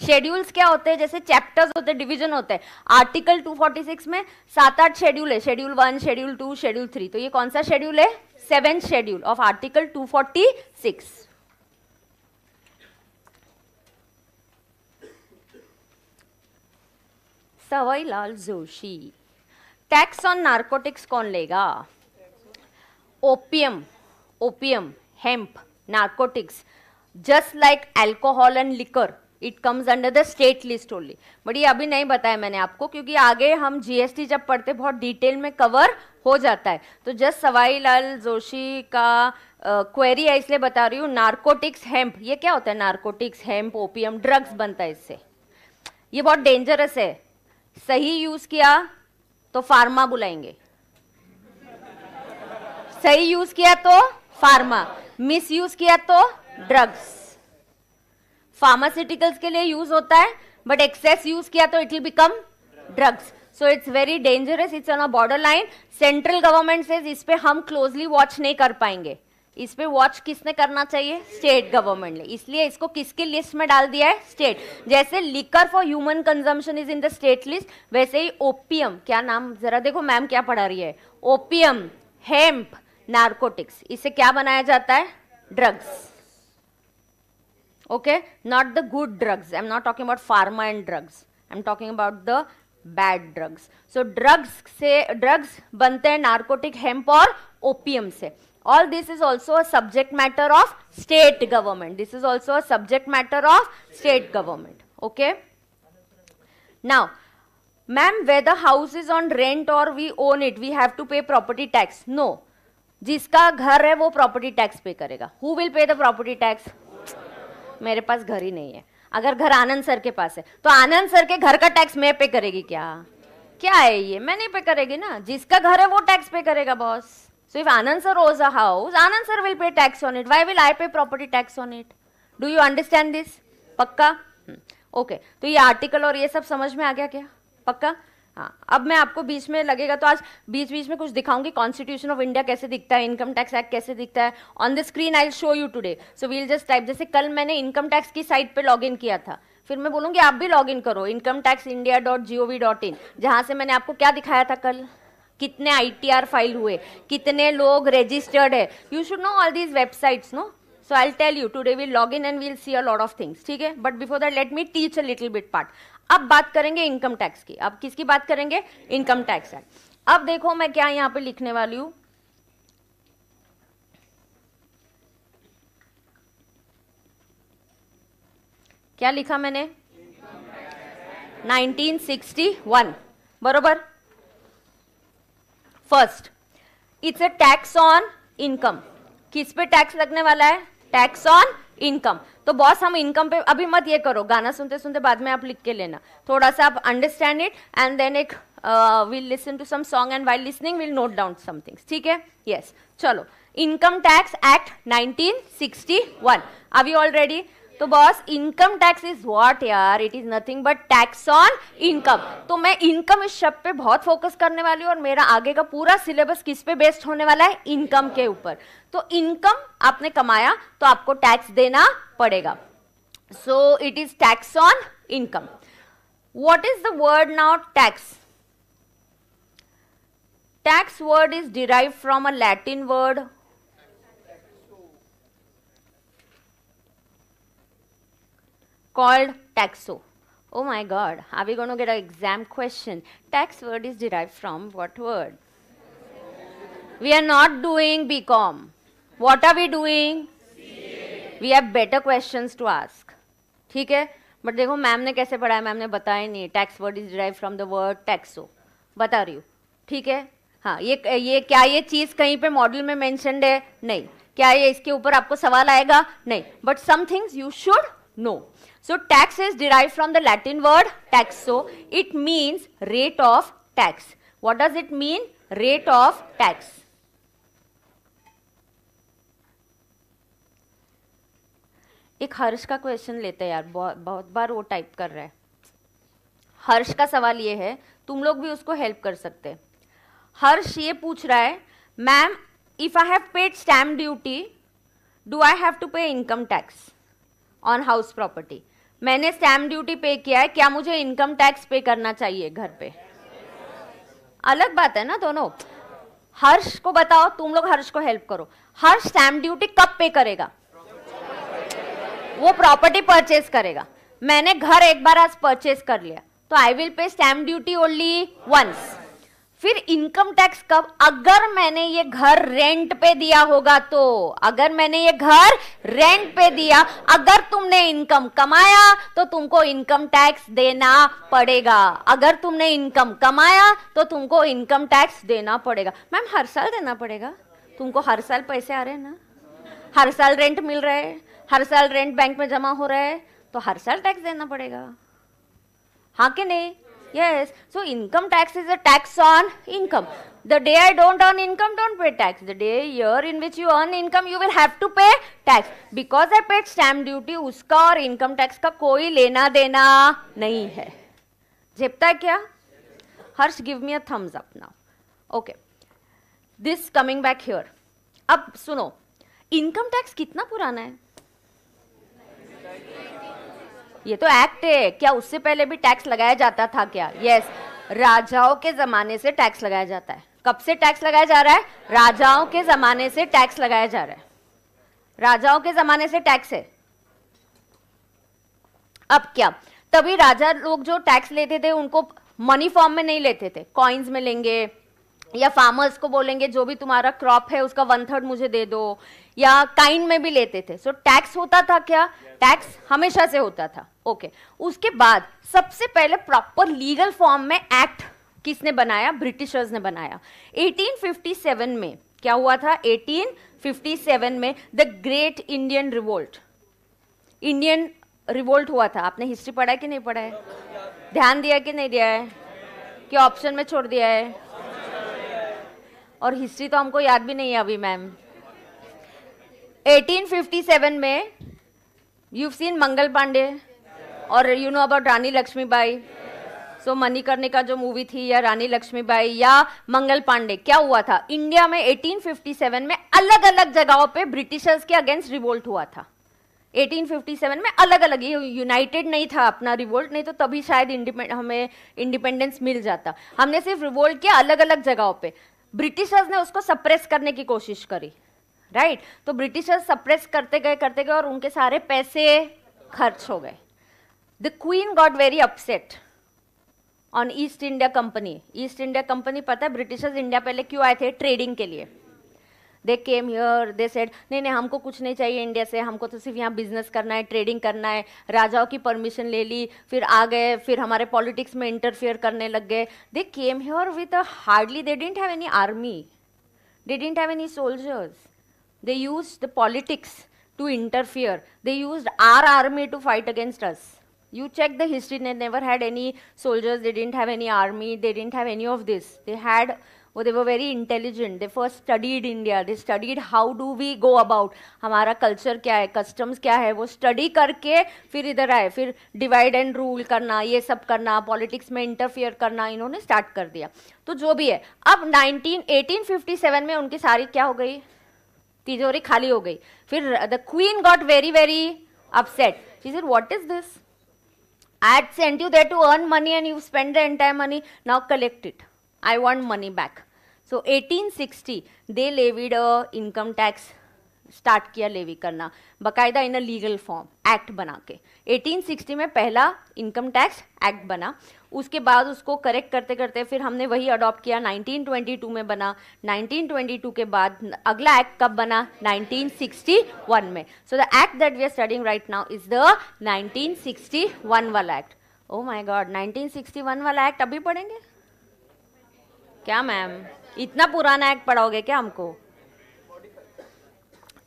शेड्यूल्स क्या होते हैं जैसे चैप्टर्स होते हैं डिवीजन होते हैं आर्टिकल 246 में सात आठ शेड्यूल है schedule one schedule two schedule three तो ये कौन सा शेड्यूल है seven schedule of article 246 Lal Joshi tax on narcotics कौन लेगा opium opium hemp narcotics just like alcohol and liquor it comes under the state list only but ये अभी नहीं बताया मैंने आपको क्योंकि आगे हम जीएसटी जब पढ़ते बहुत डिटेल में कवर हो जाता है तो जस्ट सवाई लाल जोशी का क्वेरी uh, है इसलिए बता रही हूँ नार्कोटिक्स हेम्प ये क्या होता है नार्कोटिक्स हेम्प ओपीएम ड्रग्स बनता है इससे ये बहुत डेंजरस है सही यूज किया तो फार्मा बुलाएंगे सही यूज किया तो फार्मा मिस यूज किया तो ड्रग्स फार्मास्यूटिकल्स के लिए यूज होता है बट एक्सेस यूज किया तो it will become drugs so it's very dangerous it's on a border line central government से इस पर हम क्लोजली वॉच नहीं कर पाएंगे इस पे वॉच किसने करना चाहिए स्टेट गवर्नमेंट ने इसलिए इसको किसके लिस्ट में डाल दिया है स्टेट जैसे liquor for human consumption is in the state list वैसे ही ओपीएम क्या नाम जरा देखो मैम क्या पढ़ा रही है ओपीएम हेम्प नार्कोटिक्स इसे क्या बनाया जाता है drugs okay not the good drugs i'm not talking about pharma and drugs i'm talking about the bad drugs so drugs say drugs bante narcotic hemp or opium se all this is also a subject matter of state government this is also a subject matter of state government okay now ma'am whether house is on rent or we own it we have to pay property tax no जिसका घर है वो property tax पे करेगा will pay the property tax? मेरे पास घर ही नहीं है अगर घर आनंद सर के पास है तो आनंद सर के घर का टैक्स मैं पे करेगी क्या क्या है ये मैं नहीं पे करेगी ना जिसका घर है वो टैक्स पे करेगा boss so if Anand sir owes a house Anand sir will pay tax on it why will I pay property tax on it do you understand this पक्का ओके हम्म। तो ये आर्टिकल और ये सब समझ में आ गया क्या पक्का हाँ अब मैं आपको बीच में लगेगा तो आज बीच बीच में कुछ दिखाऊंगी कॉन्स्टिट्यूशन ऑफ इंडिया कैसे दिखता है इनकम टैक्स एक्ट कैसे दिखता है on the screen I show you today so we'll just type जैसे कल मैंने इनकम टैक्स की साइट पर लॉग इन किया था फिर मैं बोलूंगी आप भी लॉग इन करो income tax India dot G O V dot in जहाँ से मैंने आपको क्या दिखाया था कल कितने आई टी आर फाइल हुए कितने लोग रजिस्टर्ड है you should know all these websites no so I tell you today we'll log in and we'll see a lot of things ठीक है but before that let me teach a little bit part अब बात करेंगे income tax की अब किसकी बात करेंगे इनकम टैक्स एक्ट अब देखो मैं क्या यहां पर लिखने वाली हूं क्या लिखा मैंने 1961 बरोबर first it's a tax on income किस पे टैक्स लगने वाला है टैक्स ऑन इनकम तो बॉस हम इनकम पे अभी मत ये करो गाना सुनते सुनते बाद में आप लिख के लेना थोड़ा सा आप अंडरस्टैंड इट एंड देन एक will listen to some song and while listening will note down something ठीक है यस चलो income tax act 1961 one you already तो boss income tax is what यार it is nothing but tax on income तो मैं income इस शब्द पे बहुत फोकस करने वाली हूँ और मेरा आगे का पूरा सिलेबस किस पे बेस्ड होने वाला है इनकम के ऊपर तो इनकम आपने कमाया तो आपको टैक्स देना पड़ेगा so it is tax on income what is the word now tax tax word is derive from a Latin word called taxo. Oh my god, are we going to get an exam question? Tax word is derived from what word? we are not doing BCom. What are we doing? CA. We have better questions to ask. ठीक है but देखो ma'am ने कैसे पढ़ाया ma'am ने बताया नहीं tax word is derive from the word taxo बता रही हूँ ठीक है हाँ ये ये क्या ये चीज़ कहीं पे मॉडल में मैंशनड है नहीं क्या ये इसके ऊपर आपको सवाल आएगा नहीं but some things you should know So tax is derived from the Latin word tax so it means rate of tax. What does it mean? Rate of tax. एक हर्ष का क्वेश्चन लेते हैं यार बहुत बहुत बार वो टाइप कर रहा है हर्ष का सवाल ये है तुम लोग भी उसको हेल्प कर सकते हैं हर्ष ये पूछ रहा है ma'am if I have paid stamp duty do I have to pay income tax on house property मैंने स्टैम्प ड्यूटी पे किया है क्या मुझे इनकम टैक्स पे करना चाहिए घर पे अलग बात है ना दोनों हर्ष को बताओ तुम लोग हर्ष को हेल्प करो हर्ष स्टैम्प ड्यूटी कब पे करेगा वो प्रॉपर्टी परचेस करेगा मैंने घर एक बार आज परचेस कर लिया तो I will pay stamp duty only once फिर इनकम टैक्स कब अगर मैंने ये घर रेंट पे दिया होगा तो अगर मैंने ये घर रेंट पे दिया अगर तुमने इनकम कमाया तो तुमको इनकम टैक्स देना पड़ेगा अगर तुमने इनकम कमाया तो तुमको इनकम टैक्स देना पड़ेगा मैम हर साल देना पड़ेगा तुमको हर साल पैसे आ रहे हैं ना हर साल रेंट मिल रहा है हर साल रेंट बैंक में जमा हो रहा है तो हर साल टैक्स देना पड़ेगा हाँ कि नहीं Yes, so income tax is a tax on income. The day I don't earn income, don't pay tax. The day, year in which you earn income, you will have to pay tax. Because I paid stamp duty, uska और income tax ka koi lena dena nahi hai jepta kya harsh give me a thumbs up now okay this coming back here ab suno income tax kitna purana hai ये तो act है क्या उससे पहले भी tax लगाया जाता था क्या यस yes, राजाओं के जमाने से टैक्स लगाया जाता है कब से टैक्स लगाया जा रहा है राजाओं के जमाने से टैक्स लगाया जा रहा है राजाओं के जमाने से टैक्स है अब क्या तभी राजा लोग जो टैक्स लेते थे उनको मनी फॉर्म में नहीं लेते थे कॉइन्स में लेंगे या फार्मर्स को बोलेंगे जो भी तुम्हारा क्रॉप है उसका वन थर्ड मुझे दे दो या काइंड में भी लेते थे सो so, टैक्स होता था क्या टैक्स हमेशा से होता था ओके okay. उसके बाद सबसे पहले प्रॉपर लीगल फॉर्म में एक्ट किसने बनाया ब्रिटिशर्स ने बनाया 1857 में क्या हुआ था 1857 में the great Indian revolt Indian revolt हुआ था आपने हिस्ट्री पढ़ा है कि नहीं पढ़ा है ध्यान दिया कि नहीं दिया है कि ऑप्शन में छोड़ दिया है और हिस्ट्री तो हमको याद भी नहीं है अभी मैम 1857 में यू सीन मंगल पांडे और you know about Rani Lakshmi Bai so money करने का जो मूवी थी या रानी लक्ष्मीबाई या मंगल पांडे क्या हुआ था इंडिया में 1857 में अलग अलग जगहों पे ब्रिटिशर्स के अगेंस्ट रिवोल्ट हुआ था 1857 में अलग अलग ये यूनाइटेड नहीं था अपना रिवोल्ट नहीं तो तभी शायद इंडिपेंड हमें इंडिपेंडेंस मिल जाता हमने सिर्फ रिवोल्ट किया अलग अलग जगहों पे ब्रिटिशर्स ने उसको सप्रेस करने की कोशिश करी राइट right? तो ब्रिटिशर्स सप्रेस करते गए करते गए और उनके सारे पैसे खर्च हो गए the queen got very upset on East India Company East India Company पता है ब्रिटिशर्स इंडिया पहले क्यों आए थे ट्रेडिंग के लिए दे केम हियर दे सेड नहीं नहीं हमको कुछ नहीं चाहिए इंडिया से हमको तो सिर्फ यहाँ बिजनेस करना है ट्रेडिंग करना है राजाओं की परमिशन ले ली फिर आ गए फिर हमारे पॉलिटिक्स में इंटरफेयर करने लग गए they came here with hardly they didn't have any army they didn't have any soldiers they used the politics to interfere. They used our army to fight against us. You check the history, they never had any soldiers, they didn't have any army, they didn't have any of this. They had, well, they were very intelligent. They first studied India, they studied how do we go about, हमारा culture क्या है, customs क्या है, वो study करके फिर इधर आए, फिर divide and rule करना, ये सब करना, politics में interfere करना, इन्होंने start कर दिया. तो जो भी है, अब 19, 1857 में उनकी सारी क्या हो गई? तिजोरी खाली हो गई फिर the queen got very very upset she said what is this I had sent you there to earn money and you spend the entire money now collect it I want money back so 1860 they levied a income tax start किया levy करना बकायदा in a legal form act बना के 1860 में पहला income tax act बना उसके बाद उसको करेक्ट करते करते फिर हमने वही अडॉप्ट किया 1922 में बना 1922 के बाद अगला एक्ट कब बना 1961 में so the act that we are studying right now is the 1961 वाला एक्ट ओ माय गॉड 1961 वाला एक्ट अभी पढ़ेंगे क्या मैम इतना पुराना एक्ट पढ़ाओगे क्या हमको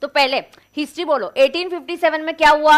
तो पहले हिस्ट्री बोलो 1857 में क्या हुआ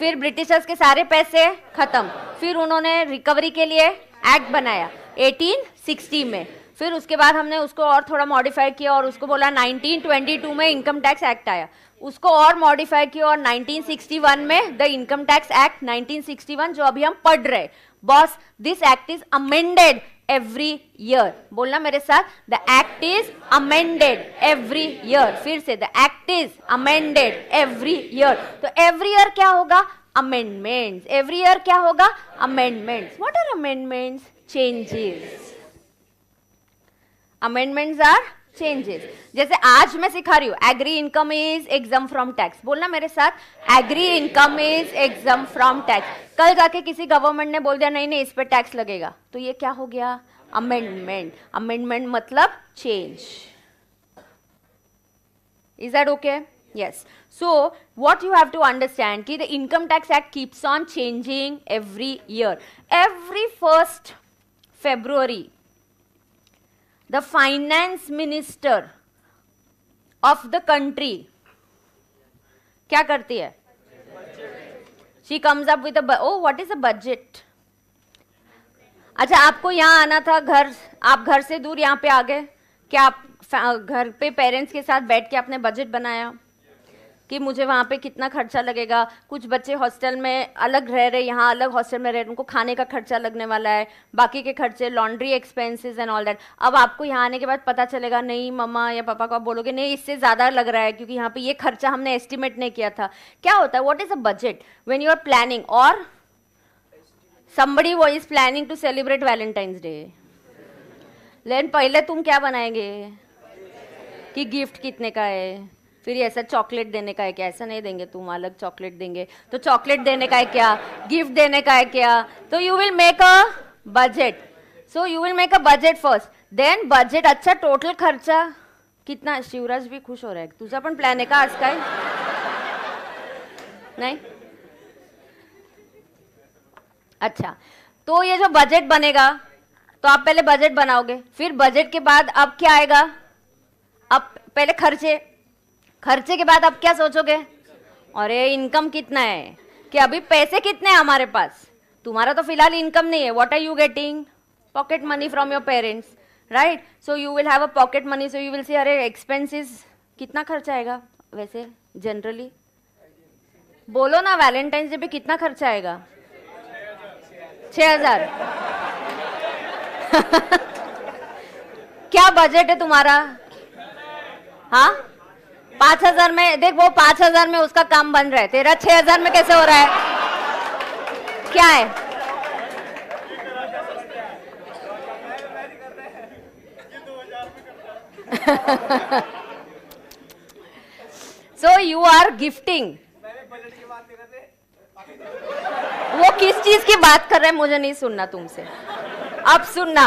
फिर ब्रिटिशर्स के सारे पैसे खत्म फिर उन्होंने रिकवरी के लिए एक्ट बनाया 1860 में फिर उसके बाद हमने उसको और थोड़ा मॉडिफाई किया और उसको बोला 1922 में इनकम टैक्स एक्ट आया उसको और मॉडिफाई किया और 1961 में द इनकम टैक्स एक्ट 1961 जो अभी हम पढ़ रहे boss this act is amended every year बोलना मेरे साथ the act is amended every year फिर से the act is amended every year तो एवरी ईयर क्या होगा अमेंडमेंट्स एवरी ईयर क्या होगा amendments what are amendment changes amendments are changes जैसे आज मैं सिखा रही हूँ agri income is exempt from tax बोलना मेरे साथ agri income is exempt from tax कल जाके किसी गवर्नमेंट ने बोल दिया नहीं नहीं इस पर टैक्स लगेगा तो ये क्या हो गया अमेंडमेंट अमेंडमेंट मतलब change is that okay yes so what you have to understand ki the income tax act keeps on changing every year every first February the finance minister of the country क्या करती है she comes up with oh what is a budget अच्छा आपको यहाँ आना था घर आप घर से दूर यहाँ पे आ गए क्या आप घर पे पेरेंट्स के साथ बैठ के आपने बजट बनाया कि मुझे वहाँ पे कितना खर्चा लगेगा कुछ बच्चे हॉस्टल में अलग रह रहे यहाँ अलग हॉस्टल में रह रहे उनको खाने का खर्चा लगने वाला है बाकी के खर्चे laundry expenses and all that अब आपको यहाँ आने के बाद पता चलेगा नहीं मम्मा या पापा को आप बोलोगे नहीं इससे ज़्यादा लग रहा है क्योंकि यहाँ पे ये खर्चा हमने एस्टिमेट नहीं किया था क्या होता है what is a budget when you are planning और समबड़ी वो is planning to celebrate Valentine's day लेकिन पहले तुम क्या बनाएंगे कि गिफ्ट कितने का है फिर ऐसा चॉकलेट देने का है क्या ऐसा नहीं देंगे तुम अलग चॉकलेट देंगे तो चॉकलेट देने का है क्या गिफ्ट देने का है क्या तो you will make a budget so you will make a budget first then budget अच्छा टोटल खर्चा कितना शिवराज भी खुश हो रहा है तुझा पण प्लॅन आहे का आज काय नहीं अच्छा तो ये जो बजट बनेगा तो आप पहले बजट बनाओगे फिर बजट के बाद अब क्या आएगा अब पहले खर्चे खर्चे के बाद आप क्या सोचोगे अरे इनकम कितना है कि अभी पैसे कितने हैं हमारे पास तुम्हारा तो फिलहाल इनकम नहीं है what are you getting pocket money from your parents right so you will have a pocket money so you will see अरे एक्सपेंसिस कितना खर्चा आएगा वैसे जनरली बोलो ना वैलेंटाइंस डे पे कितना खर्चा आएगा छ हजार क्या बजट है तुम्हारा हाँ पांच हजार में देख वो पांच हजार में उसका काम बन रहा है तेरा छह हजार में कैसे हो रहा है क्या है सो यू आर गिफ्टिंग वो किस चीज की बात कर रहे हैं मुझे नहीं सुनना तुमसे अब सुनना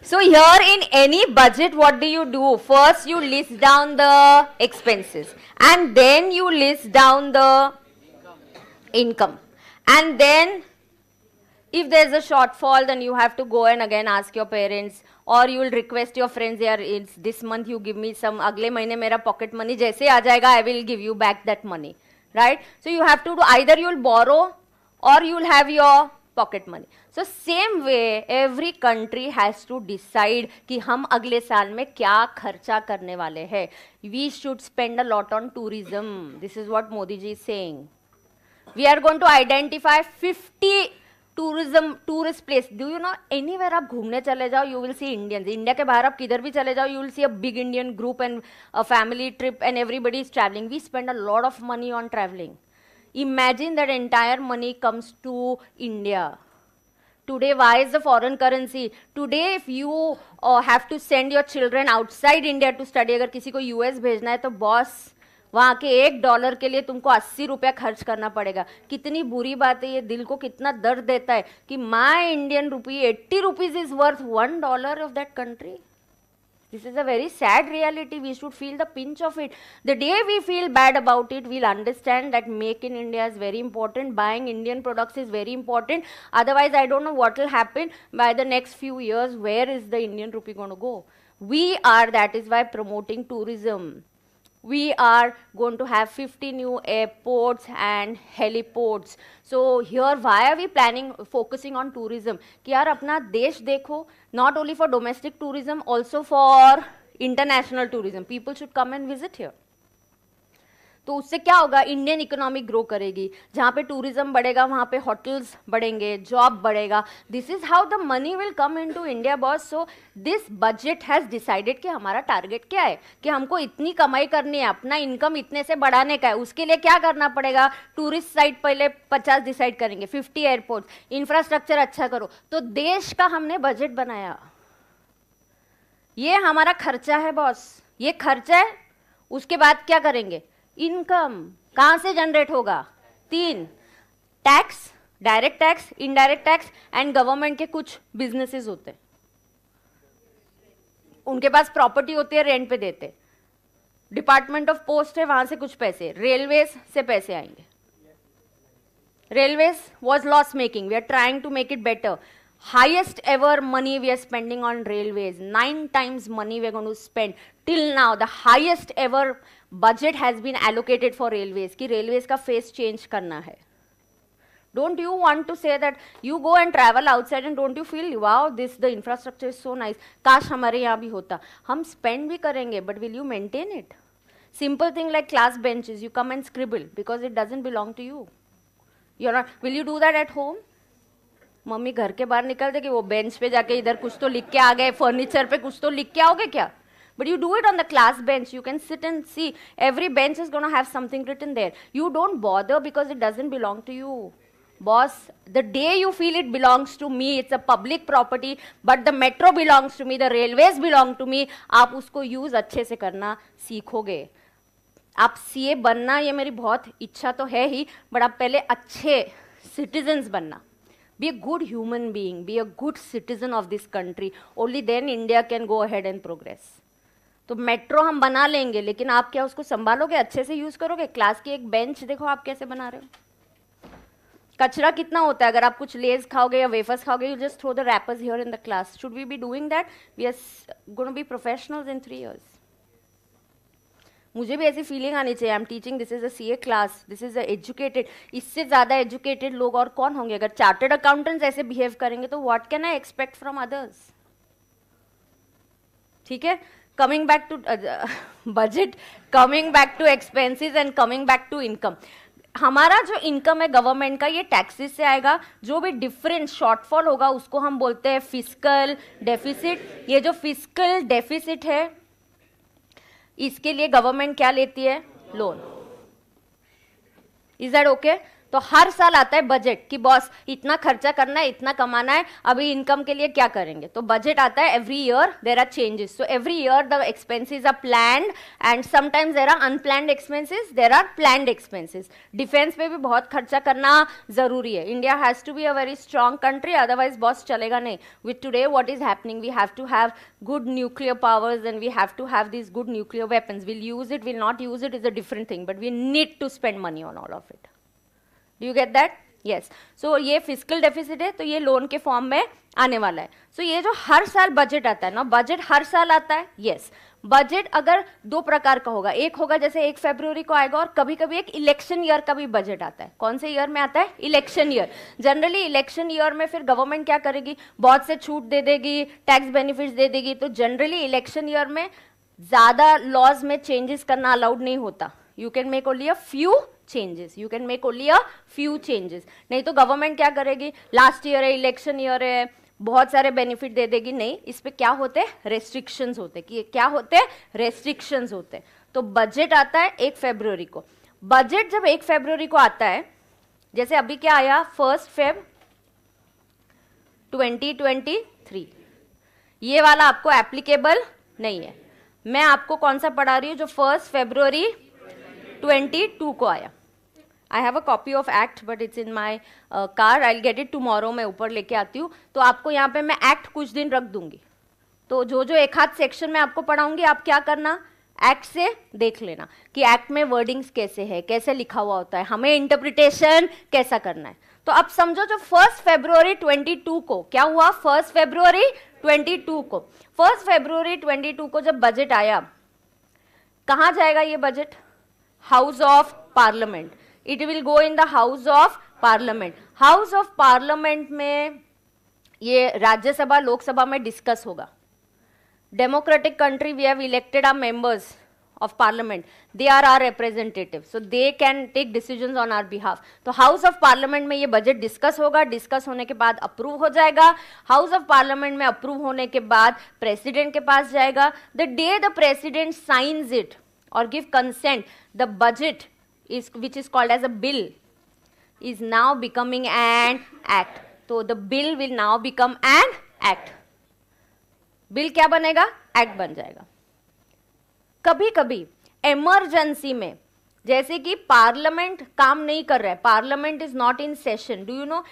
So here in any budget, what do you do? First, you list down the expenses and then you list down the income. And then if there's a shortfall, then you have to go and again ask your parents or you will request your friends, yeah, in this month you give me some, agle mahine mera pocket money, jaise aa jayega, I will give you back that money. Right? So you have to do, either you will borrow or you will have your pocket money. So same way every country has to decide कि हम अगले साल में क्या खर्चा करने वाले हैं we should spend a lot on tourism this is what Modi ji saying we are going to identify fifty tourism tourist place do you know anywhere आप घूमने चले जाओ you will see Indian India के बाहर आप किधर भी चले जाओ you will see a big Indian group and a family trip and everybody is travelling we spend a lot of money on travelling imagine that entire money comes to India today why is the foreign currency today if you uh, have to send your children outside india to study agar kisi ko us bhejna hai to boss वहाँ के एक dollar के लिए तुमको अस्सी रुपया खर्च करना पड़ेगा कितनी बुरी बात है ये दिल को कितना दर्द देता है कि my Indian rupee eighty rupees is worth one dollar of that country This is a very sad reality. We should feel the pinch of it. The day we feel bad about it, we'll understand that make in India is very important. Buying Indian products is very important. Otherwise, I don't know what will happen by the next few years. Where is the Indian rupee going to go? We are, that is why, promoting tourism we are going to have 50 new airports and heliports. So here, why are we planning, focusing on tourism? कि यार अपना देश देखो, not only for domestic tourism, also for international tourism. People should come and visit here. तो उससे क्या होगा Indian economy grow करेगी जहाँ पे टूरिज्म बढ़ेगा वहाँ पे होटल्स बढ़ेंगे जॉब बढ़ेगा this is how the money will come into India boss so this budget has decided कि हमारा टारगेट क्या है कि हमको इतनी कमाई करनी है अपना इनकम इतने से बढ़ाने का है उसके लिए क्या करना पड़ेगा टूरिस्ट साइट पहले पचास डिसाइड करेंगे फिफ्टी एयरपोर्ट इंफ्रास्ट्रक्चर अच्छा करो तो देश का हमने बजट बनाया ये हमारा खर्चा है बॉस ये खर्चा है उसके बाद क्या करेंगे इनकम कहाँ से जनरेट होगा तीन tax direct tax indirect tax and government के कुछ बिजनेसेस होते हैं उनके पास प्रॉपर्टी होती है रेंट पे देते डिपार्टमेंट ऑफ पोस्ट है वहां से कुछ पैसे रेलवे से पैसे आएंगे railway was loss making we are trying to make it better highest ever money we are spending on railway nine times money we are gone to spend till now the highest ever budget has been allocated for railways की railways का face change करना है don't you want to say that you go and travel outside and don't you feel wow this the infrastructure is so nice काश हमारे यहाँ भी होता हम स्पेंड भी करेंगे but will you maintain it simple thing like class benches you come and scribble because it doesn't belong to you you not will you do that at home mummy घर के बाहर निकल देगी वो बेंच पे जाके इधर कुछ तो लिख के आ गए फर्नीचर पे कुछ तो लिख के आओगे क्या but you do it on the class bench you can sit and see every bench is going to have something written there you don't bother because it doesn't belong to you boss the day you feel it belongs to me it's a public property but the metro belongs to me the railways belong to me aap usko use acche se karna सीखोगे आप CA बनना ये मेरी बहुत इच्छा तो है ही but आप पहले अच्छे सिटीजन्स बनना be a good human being be a good citizen of this country only then india can go ahead and progress तो मेट्रो हम बना लेंगे लेकिन आप क्या उसको संभालोगे अच्छे से यूज़ करोगे क्लास की एक बेंच देखो आप कैसे बना रहे हो कचरा कितना होता है अगर आप कुछ लेज खाओगे या वेफर्स खाओगे you just throw the wrappers here in the class should we be doing that we are gonna be professional in three years मुझे भी ऐसी फीलिंग आनी चाहिए I am teaching this is a CA class this is a educated इससे ज़्यादा educated लोग और कौन होंगे अगर चार्टेड अकाउंटेंट्स ऐसे बिहेव करेंगे तो what can I expect from others ठीक है coming back to uh, budget coming back to expenses and coming back to income हमारा जो इनकम है गवर्नमेंट का ये टैक्सेस से आएगा जो भी डिफरेंट शॉर्टफॉल होगा उसको हम बोलते हैं फिस्कल डेफिसिट ये जो फिस्कल डेफिसिट है इसके लिए गवर्नमेंट क्या लेती है लोन इज दैट ओके तो हर साल आता है बजट कि बॉस इतना खर्चा करना है इतना कमाना है अभी इनकम के लिए क्या करेंगे तो बजट आता है every year there are changes so every year the expenses are plan and sometimes there are unplan expenses there are plan expenses defence पे भी बहुत खर्चा करना जरूरी है India has to be a very strong country otherwise boss चलेगा नहीं with today what is happening we have to have good nuclear powers and we have to have this good nuclear weapons will use it will not use it is a different thing but we need to spend money on all of it do get that yes so ये physical deficit है तो ये loan के form में आने वाला है सो so, ये जो हर साल बजट आता है ना बजट हर साल आता है यस yes. बजट अगर दो प्रकार का होगा एक होगा जैसे एक फेब्रुवरी को आएगा और कभी कभी एक इलेक्शन ईयर का भी बजट आता है कौन से ईयर में आता है election year generally election year में फिर गवर्नमेंट क्या करेगी बहुत से छूट दे देगी टैक्स बेनिफिट्स दे देगी तो जनरली इलेक्शन ईयर में ज़्यादा लॉज में चेंजेस करना अलाउड नहीं होता you can make only a few changes you can make only a few changes नहीं तो गवर्नमेंट क्या करेगी लास्ट ईयर है इलेक्शन ईयर है बहुत सारे बेनिफिट दे देगी नहीं इस पर क्या होते हैं रेस्ट्रिक्शंस होते कि क्या होते हैं रेस्ट्रिक्शंस होते तो बजट आता है एक फेब्रुवरी को बजट जब एक फेब्रुवरी को आता है जैसे अभी क्या आया फर्स्ट फेब 2023 ये वाला आपको एप्लीकेबल नहीं है मैं आपको कौन सा पढ़ा रही हूँ जो फर्स्ट फेब्रुवरी 22 को आया I have a copy of act but it's in my car I get it tomorrow मैं ऊपर लेके आती हूँ तो आपको यहाँ पे मैं एक्ट कुछ दिन रख दूंगी तो जो जो एक हाथ सेक्शन में आपको पढ़ाऊंगी आप क्या करना एक्ट से देख लेना कि एक्ट में वर्डिंग्स कैसे है कैसे लिखा हुआ होता है हमें इंटरप्रिटेशन कैसा करना है तो अब समझो जो फर्स्ट फेब्रुवरी 22 को क्या हुआ फर्स्ट फेब्रुवरी 22 को फर्स्ट फेब्रुवरी 22 को जब बजट आया कहा जाएगा ये budget house of parliament it will go in the house of parliament house of parliament में ये राज्यसभा लोकसभा में डिस्कस होगा democratic country we have elected our members of parliament they are our representative so they can take decision on our behalf तो house of parliament में ये budget discuss होगा discuss होने के बाद अप्रूव हो जाएगा हाउस ऑफ पार्लियामेंट में अप्रूव होने के बाद प्रेसिडेंट के पास जाएगा the day the president signs it और give consent the budget is which is called as a bill is now becoming an act तो the bill will now become an act bill क्या बनेगा act बन जाएगा कभी कभी emergency में जैसे कि पार्लियामेंट काम नहीं कर रहा है parliament is not in session do you know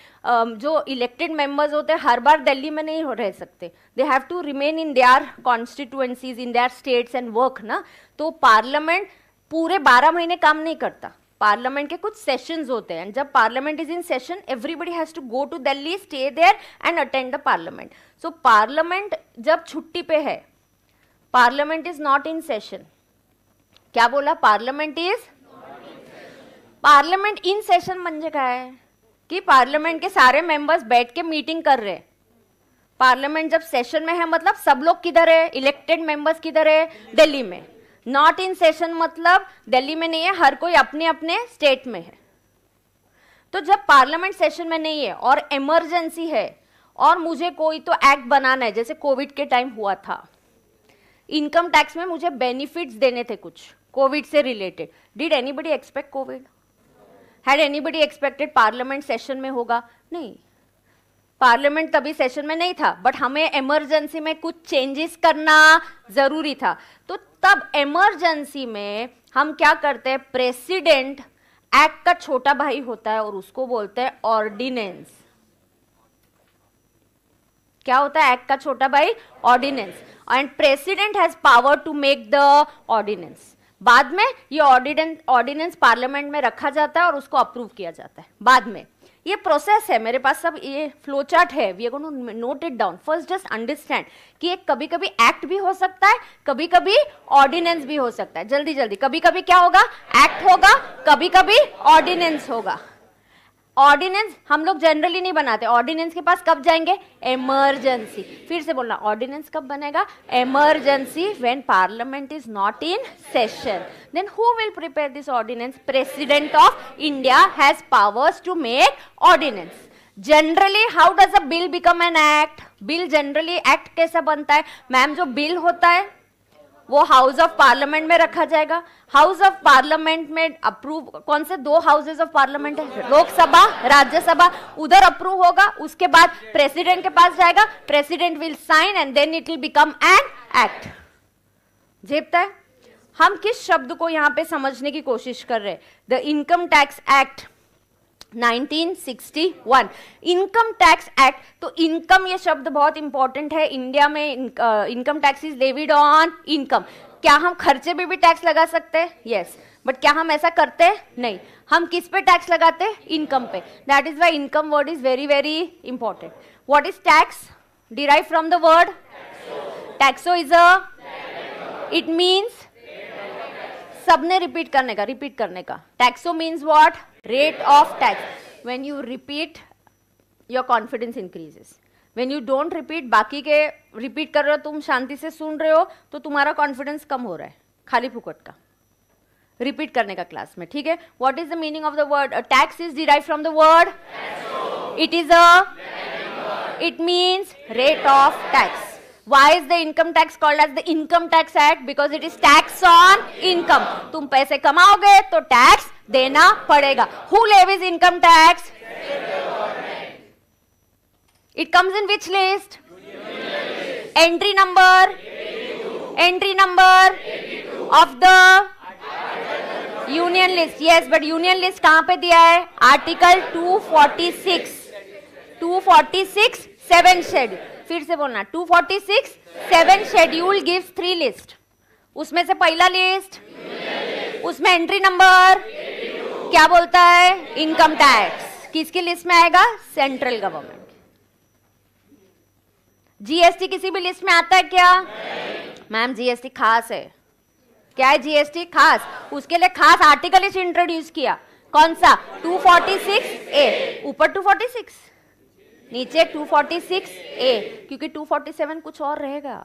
जो इलेक्टेड मेंबर्स होते हैं हर बार दिल्ली में नहीं रह सकते they have to remain in their constituencies in their states and work ना तो पार्लियामेंट पूरे बारह महीने काम नहीं करता पार्लियामेंट के कुछ सेशन होते हैं जब parliament is in session everybody has to go to Delhi stay there and attend the parliament so parliament जब छुट्टी पे है parliament is not in session क्या बोला parliament is parliament in session म्हणजे है कि पार्लियामेंट के सारे मेंबर्स बैठ के मीटिंग कर रहे पार्लियामेंट जब सेशन में है मतलब सब लोग किधर है इलेक्टेड मेंबर्स किधर है दिल्ली में नॉट इन सेशन मतलब दिल्ली में नहीं है हर कोई अपने अपने स्टेट में है तो जब पार्लियामेंट सेशन में नहीं है और इमरजेंसी है और मुझे कोई तो एक्ट बनाना है जैसे कोविड के टाइम हुआ था इनकम टैक्स में मुझे बेनिफिट्स देने थे कुछ कोविड से related did anybody expect covid had anybody expected parliament session में होगा नहीं पार्लियामेंट तभी सेशन में नहीं था बट हमें इमरजेंसी में कुछ चेंजेस करना ज़रूरी था तो तब इमरजेंसी में हम क्या करते हैं प्रेसिडेंट एक्ट का छोटा भाई होता है और उसको बोलते हैं ऑर्डिनेंस क्या होता है एक्ट का छोटा भाई ordinance and president has power to make the ordinance बाद में ये ऑर्डिनेंस ऑर्डिनेंस पार्लियामेंट में रखा जाता है और उसको अप्रूव किया जाता है बाद में ये प्रोसेस है मेरे पास सब ये फ्लो चार्ट है we are note it down first just understand कि एक कभी कभी एक्ट भी हो सकता है कभी कभी ऑर्डिनेंस भी हो सकता है जल्दी जल्दी कभी कभी क्या होगा एक्ट होगा कभी कभी ऑर्डिनेंस होगा ऑर्डिनेंस हम लोग जनरली नहीं बनाते ऑर्डिनेंस के पास कब जाएंगे इमरजेंसी फिर से बोलना ऑर्डिनेंस कब बनेगा emergency when parliament is not in session then who will prepare this ordinance president of India has powers to make ordinance generally how does a bill become an act bill generally act कैसा बनता है ma'am जो bill होता है वो house of parliament में रखा जाएगा हाउस ऑफ पार्लियामेंट में अप्रूव कौन से दो हाउसेज ऑफ पार्लियामेंट है लोकसभा राज्यसभा उधर अप्रूव होगा उसके बाद प्रेसिडेंट के पास जाएगा president will sign and then it will become an act झेपता है हम किस शब्द को यहाँ पे समझने की कोशिश कर रहे the income tax act 1961 income tax act तो इनकम ये शब्द बहुत इंपॉर्टेंट है इंडिया में income tax is levied on income क्या हम खर्चे पे भी टैक्स लगा सकते हैं यस बट क्या हम ऐसा करते हैं नहीं हम किस पे टैक्स लगाते हैं इनकम पे that is why income word is very very important what is tax derive from the word taxo is a it means सबने रिपीट करने का रिपीट करने का taxo means what rate of tax when you repeat your confidence increases when you don't repeat बाकी के repeat कर रहे हो तुम शांति से सुन रहे हो तो तुम्हारा कॉन्फिडेंस कम हो रहा है खाली फुकट का रिपीट करने का क्लास में ठीक है what is the meaning of the word tax is derive from the word it is a it means rate of tax why is the income tax called as the income tax act because it is tax on income तुम पैसे कमाओगे तो tax देना पड़ेगा who levy is income It comes in which list? Entry Entry number? Number Entry number? Of the? Union list yes but union list कहां पे दिया है आर्टिकल 246 246 सेवन शेड्यूल फिर से बोलना 246 seven schedule give three list उसमें से पहला लिस्ट उसमें एंट्री नंबर क्या बोलता है इनकम टैक्स किसकी लिस्ट में आएगा सेंट्रल गवर्नमेंट जीएसटी किसी भी लिस्ट में आता है क्या मैम जीएसटी खास है क्या है जीएसटी खास उसके लिए खास आर्टिकल इस इंट्रोड्यूस किया कौन सा 246 ए ऊपर 246 नीचे 246 ए क्योंकि 247 कुछ और रहेगा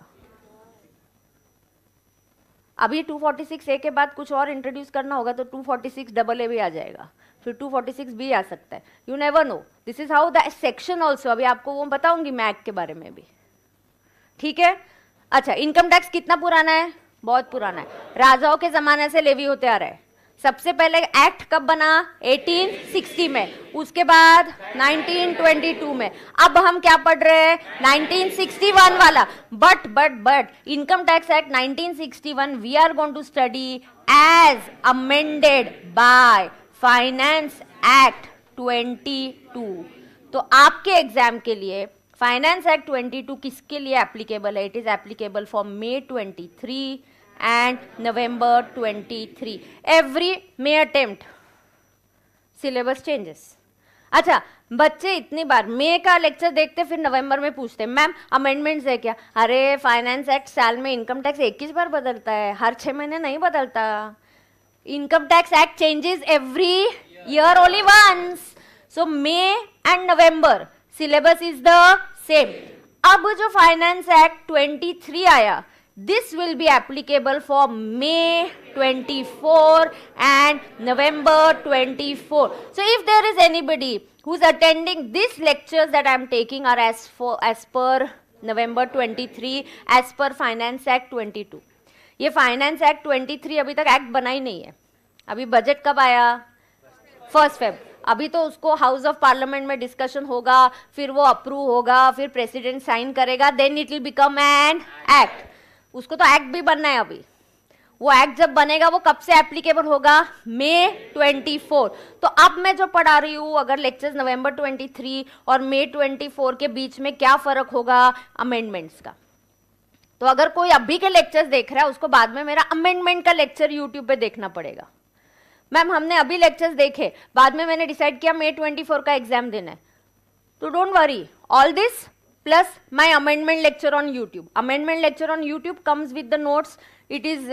अभी 246 ए के बाद कुछ और इंट्रोड्यूस करना होगा तो 246 डबल ए भी आ जाएगा फिर 246 बी आ सकता है you never know this is how the section also अभी आपको वो बताऊंगी मैक के बारे में भी ठीक है अच्छा इनकम टैक्स कितना पुराना है बहुत पुराना है राजाओं के ज़माने से लेवी होते आ रहे हैं सबसे पहले एक्ट कब बना 1860 में उसके बाद 1922 में अब हम क्या पढ़ रहे हैं 1961 वाला but but but income tax act 1961 we are going to study as amended by finance act 22 तो आपके एग्जाम के लिए फाइनेंस एक्ट 22 किसके लिए एप्लीकेबल है it is applicable for May 23 and November 23 every May attempt syllabus changes अच्छा बच्चे इतनी बार मे का लेक्चर देखते फिर नवंबर में पूछते मैम अमेंडमेंट्स है क्या अरे फाइनेंस एक्ट साल में इनकम टैक्स इक्कीस बार बदलता है हर छः महीने नहीं बदलता income tax act changes every year only once so May and November syllabus is the same अब जो फाइनेंस एक्ट ट्वेंटी थ्री आया this will be applicable for May twenty four and November 24 so if there is anybody who is attending this lectures that I am taking are as as per twenty three as per finance act twenty two ये finance act twenty three अभी तक act बना ही नहीं है अभी budget कब आया first Feb अभी तो उसको हाउस ऑफ पार्लियामेंट में डिस्कशन होगा फिर वो अप्रूव होगा फिर प्रेसिडेंट साइन करेगा then it will become an act उसको तो एक्ट भी बनना है अभी वो एक्ट जब बनेगा वो कब से एप्लीकेबल होगा मे 24 तो अब मैं जो पढ़ा रही हूँ अगर लेक्चर्स नवंबर 23 और मे 24 के बीच में क्या फर्क होगा अमेंडमेंट्स का तो अगर कोई अभी के लेक्चर्स देख रहा है उसको बाद में मेरा अमेंडमेंट का लेक्चर यूट्यूब पे देखना पड़ेगा मैम हमने अभी लेक्चर्स देखे बाद में मैंने डिसाइड किया मे ट्वेंटी फोर का एग्जाम देना है तो don't worry all this plus my amendment lecture on YouTube amendment lecture on YouTube comes with the notes it is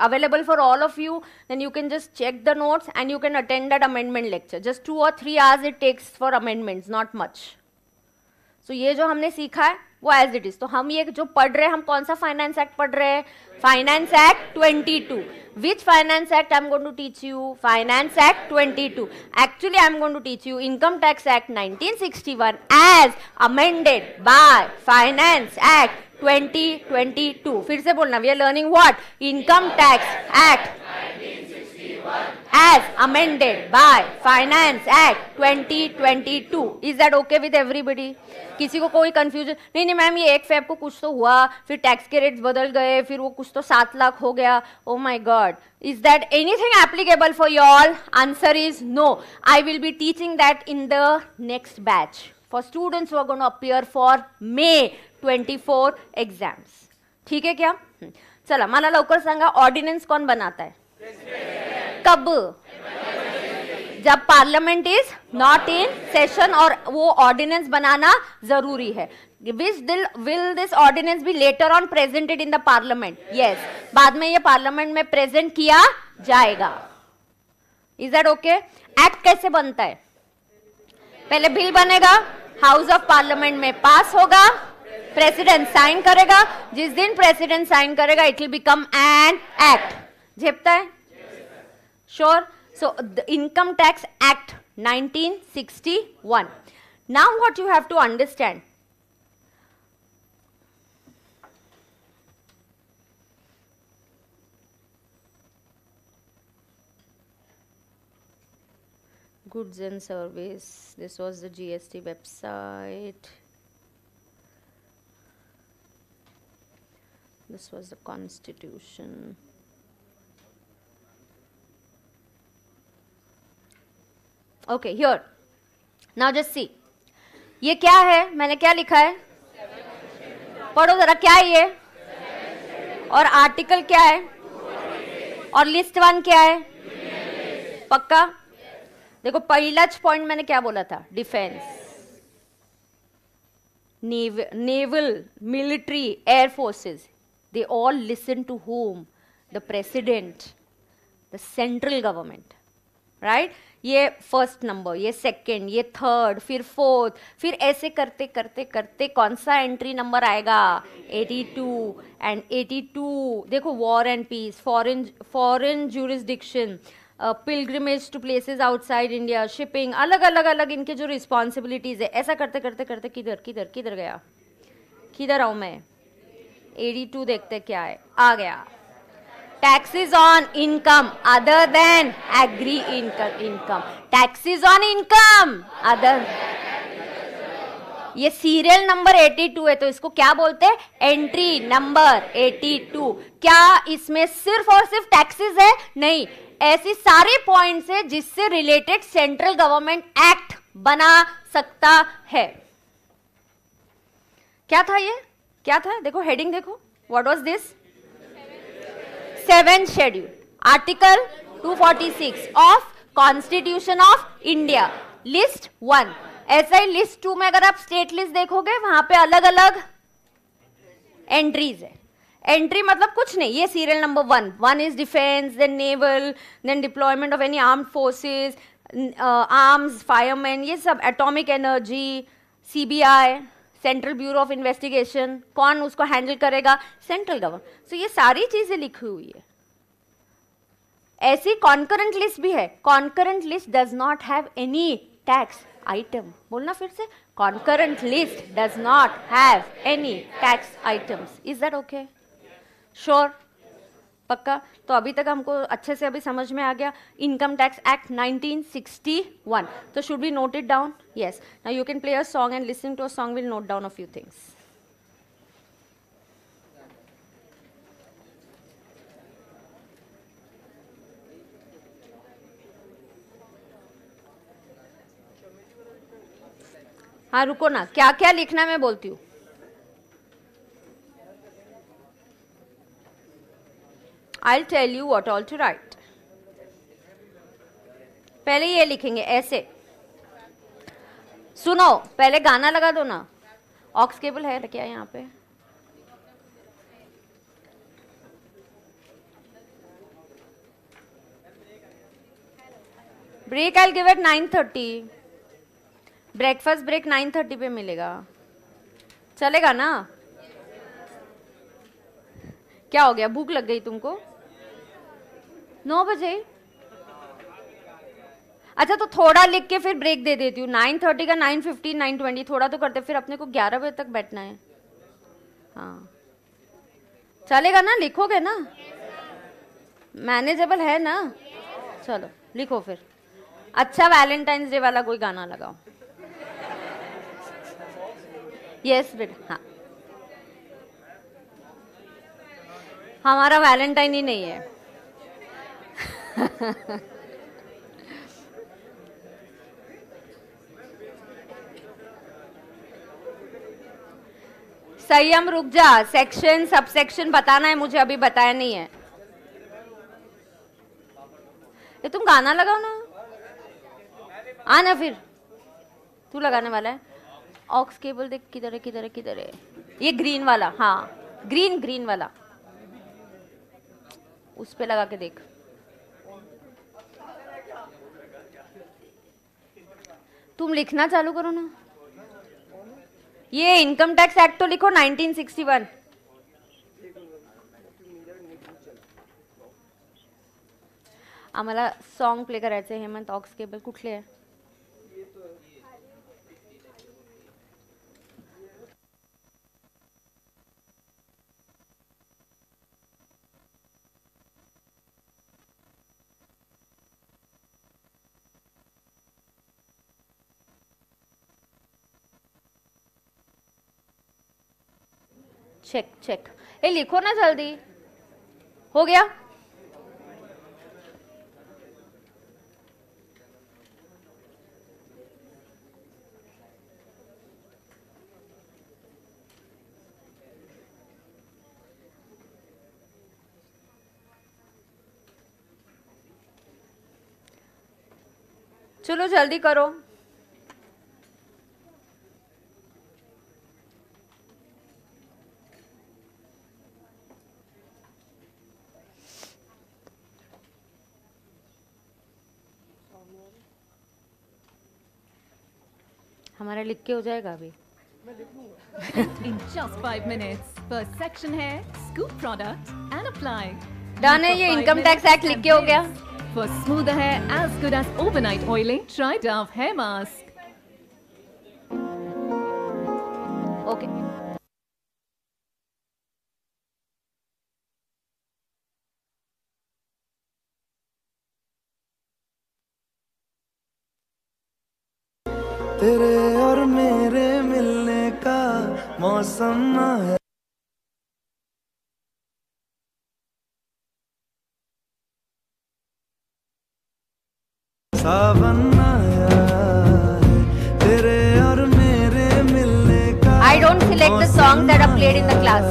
available for all of you then you can just check the notes and you can attend that amendment lecture just two और three hours it takes for amendments not much so ये जो हमने सीखा है वो as it is तो हम ये जो पढ़ रहे हैं हम कौन सा फाइनेंस एक्ट पढ़ रहे हैं Finance Act 22. Which Finance Act I'm going to teach you? Finance Act 22. Actually, I'm going to teach you Income Tax Act 1961 as amended by Finance Act 2022. फिर से बोलना we are learning what? Income Tax Act as amended by Finance Act 2022. Is that okay with everybody? Yeah. किसी को कोई confusion नहीं नहीं ma'am ये एक फेब को कुछ तो हुआ फिर टैक्स के रेट्स बदल गए फिर वो कुछ तो सात लाख हो गया oh my god is that anything applicable for you all answer is no I will be teaching that in the next batch for students were gonna appear for May 24 exams ठीक है क्या चला मला लवकर सांगा ऑर्डिनन्स कोण बनाता है कब जब parliament is not in session और वो ऑर्डिनेंस बनाना जरूरी है विच दिल will this ordinance be later on presented in the parliament yes बाद में ये पार्लियामेंट में प्रेजेंट किया जाएगा इज दैट ओके एक्ट कैसे बनता है पहले बिल बनेगा हाउस ऑफ पार्लियामेंट में पास होगा प्रेसिडेंट साइन करेगा जिस दिन प्रेसिडेंट साइन करेगा it will become an act झेपता है Sure. So the Income Tax Act 1961. Now what you have to understand. Goods and service. This was the GST website. This was the constitution. Okay here now just see ये क्या है मैंने क्या लिखा है पढ़ो जरा क्या है ये और आर्टिकल क्या है और लिस्ट वन क्या है पक्का देखो पहला पॉइंट मैंने क्या बोला था defence naval military air forces they all listen to whom the president the central government right ये फर्स्ट नंबर ये सेकंड ये थर्ड फिर फोर्थ फिर ऐसे करते करते करते कौन सा एंट्री नंबर आएगा 82 एंड 82 देखो war and peace foreign foreign jurisdiction pilgrimage to places outside India shipping अलग अलग अलग इनके जो रिस्पॉन्सिबिलिटीज़ है ऐसा करते करते करते किधर किधर किधर गया किधर आऊँ मैं 82 टू देखते क्या है आ गया taxes on income other than agri income income taxes on income other ये सीरियल नंबर 82 है तो इसको क्या बोलते हैं एंट्री नंबर 82 क्या इसमें सिर्फ और सिर्फ टैक्सेस है नहीं ऐसी सारे पॉइंट्स है जिससे रिलेटेड सेंट्रल गवर्नमेंट एक्ट बना सकता है क्या था ये क्या था देखो हेडिंग देखो what was this seventh schedule article 246 of constitution of India list one ऐसा ही लिस्ट टू में अगर आप स्टेट लिस्ट देखोगे वहां पे अलग अलग एंट्रीज है एंट्री मतलब कुछ नहीं ये serial number one one is defence then naval then deployment of any armed forces arms fireman ये सब atomic energy CBI central bureau of investigation कौन उसको हैंडल करेगा सेंट्रल गवर्नमेंट सो ये सारी चीज़ें लिखी हुई है ऐसी कॉन्करेंट लिस्ट भी है concurrent list does not have any tax item बोलना फिर से concurrent list does not have any tax items is that okay sure पक्का तो अभी तक हमको अच्छे से अभी समझ में आ गया इनकम टैक्स एक्ट 1961 तो should be noted down yes now you can play a song and listen to a song will note down a few things हाँ रुको ना क्या क्या लिखना मैं बोलती हूँ I tell you what all to write पहले ये लिखेंगे ऐसे सुनो पहले गाना लगा दो ना ऑक्स केबल है क्या यहाँ पे break I give at nine thirty breakfast break nine thirty पे मिलेगा चलेगा ना क्या हो गया भूख लग गई तुमको नौ बजे अच्छा तो थोड़ा लिख के फिर ब्रेक दे देती हूँ नाइन थर्टी का नाइन फिफ्टी नाइन ट्वेंटी थोड़ा तो करते फिर अपने को ग्यारह बजे तक बैठना है हाँ चलेगा ना लिखोगे ना मैनेजेबल है ना चलो लिखो फिर अच्छा वैलेंटाइंस डे वाला कोई गाना लगाओ यस बेटा हाँ हमारा वैलेंटाइन ही नहीं है संयम रुक जा सेक्शन सब सेक्शन बताना है मुझे अभी बताया नहीं है ये तुम गाना लगाओ ना आना फिर तू लगाने वाला है ऑक्स केबल देख किधर है किधर है किधर है ये ग्रीन वाला हाँ ग्रीन ग्रीन वाला उस पे लगा के देख तुम लिखना चालू करो ना ये इनकम टैक्स एक्ट तो लिखो 1961 आम सॉन्ग प्ले कराए हेमंत ऑक्स केबल ले है? चेक चेक ये लिखो ना जल्दी हो गया चलो जल्दी करो तुम्हारा लिख के हो जाएगा अभी इन जस्ट फाइव मिनट्स पर सेक्शन है scoop product and apply done है ये इनकम टैक्स एक्ट लिख के हो गया for smooth hair as good as overnight oiling try Dove hair mask तेरे मौसम है सावन तेरे I don't select the song that are played in the class.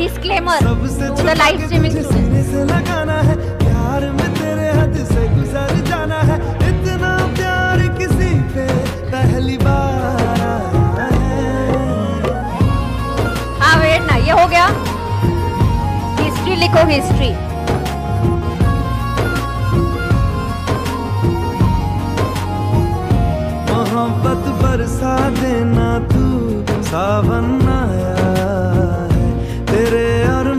Disclaimer to the live streaming students. देखो history मोहब्बत बरसा देना तू सावन आया तेरे और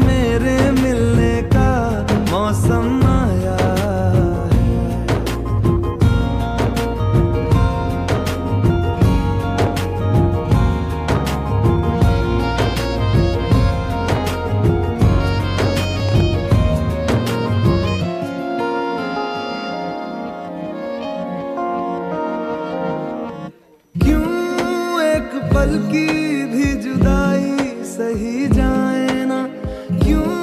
की भी जुदाई सही जाए ना क्यों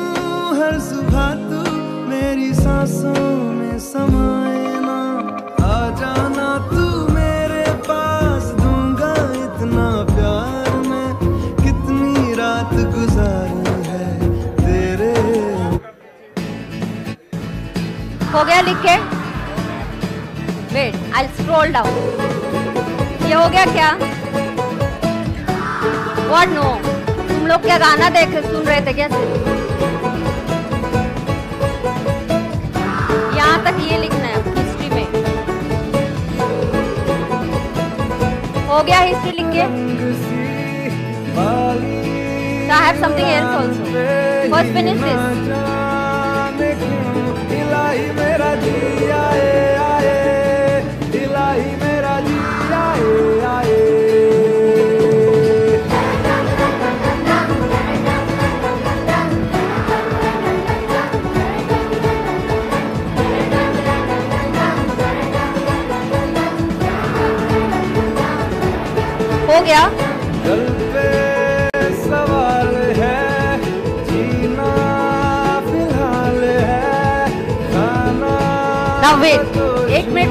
हर सुबह तू मेरी सांसों में समाए ना आ जाना तू मेरे पास दूंगा इतना प्यार मैं कितनी रात गुजारी है तेरे हो गया लिखे वेट आई स्क्रॉल डाउन ये हो गया क्या व्हाट नो तुम लोग क्या गाना देख सुन रहे थे क्या यहाँ तक ये लिखना है हिस्ट्री में हो गया हिस्ट्री लिख के I have something else also. First finish this.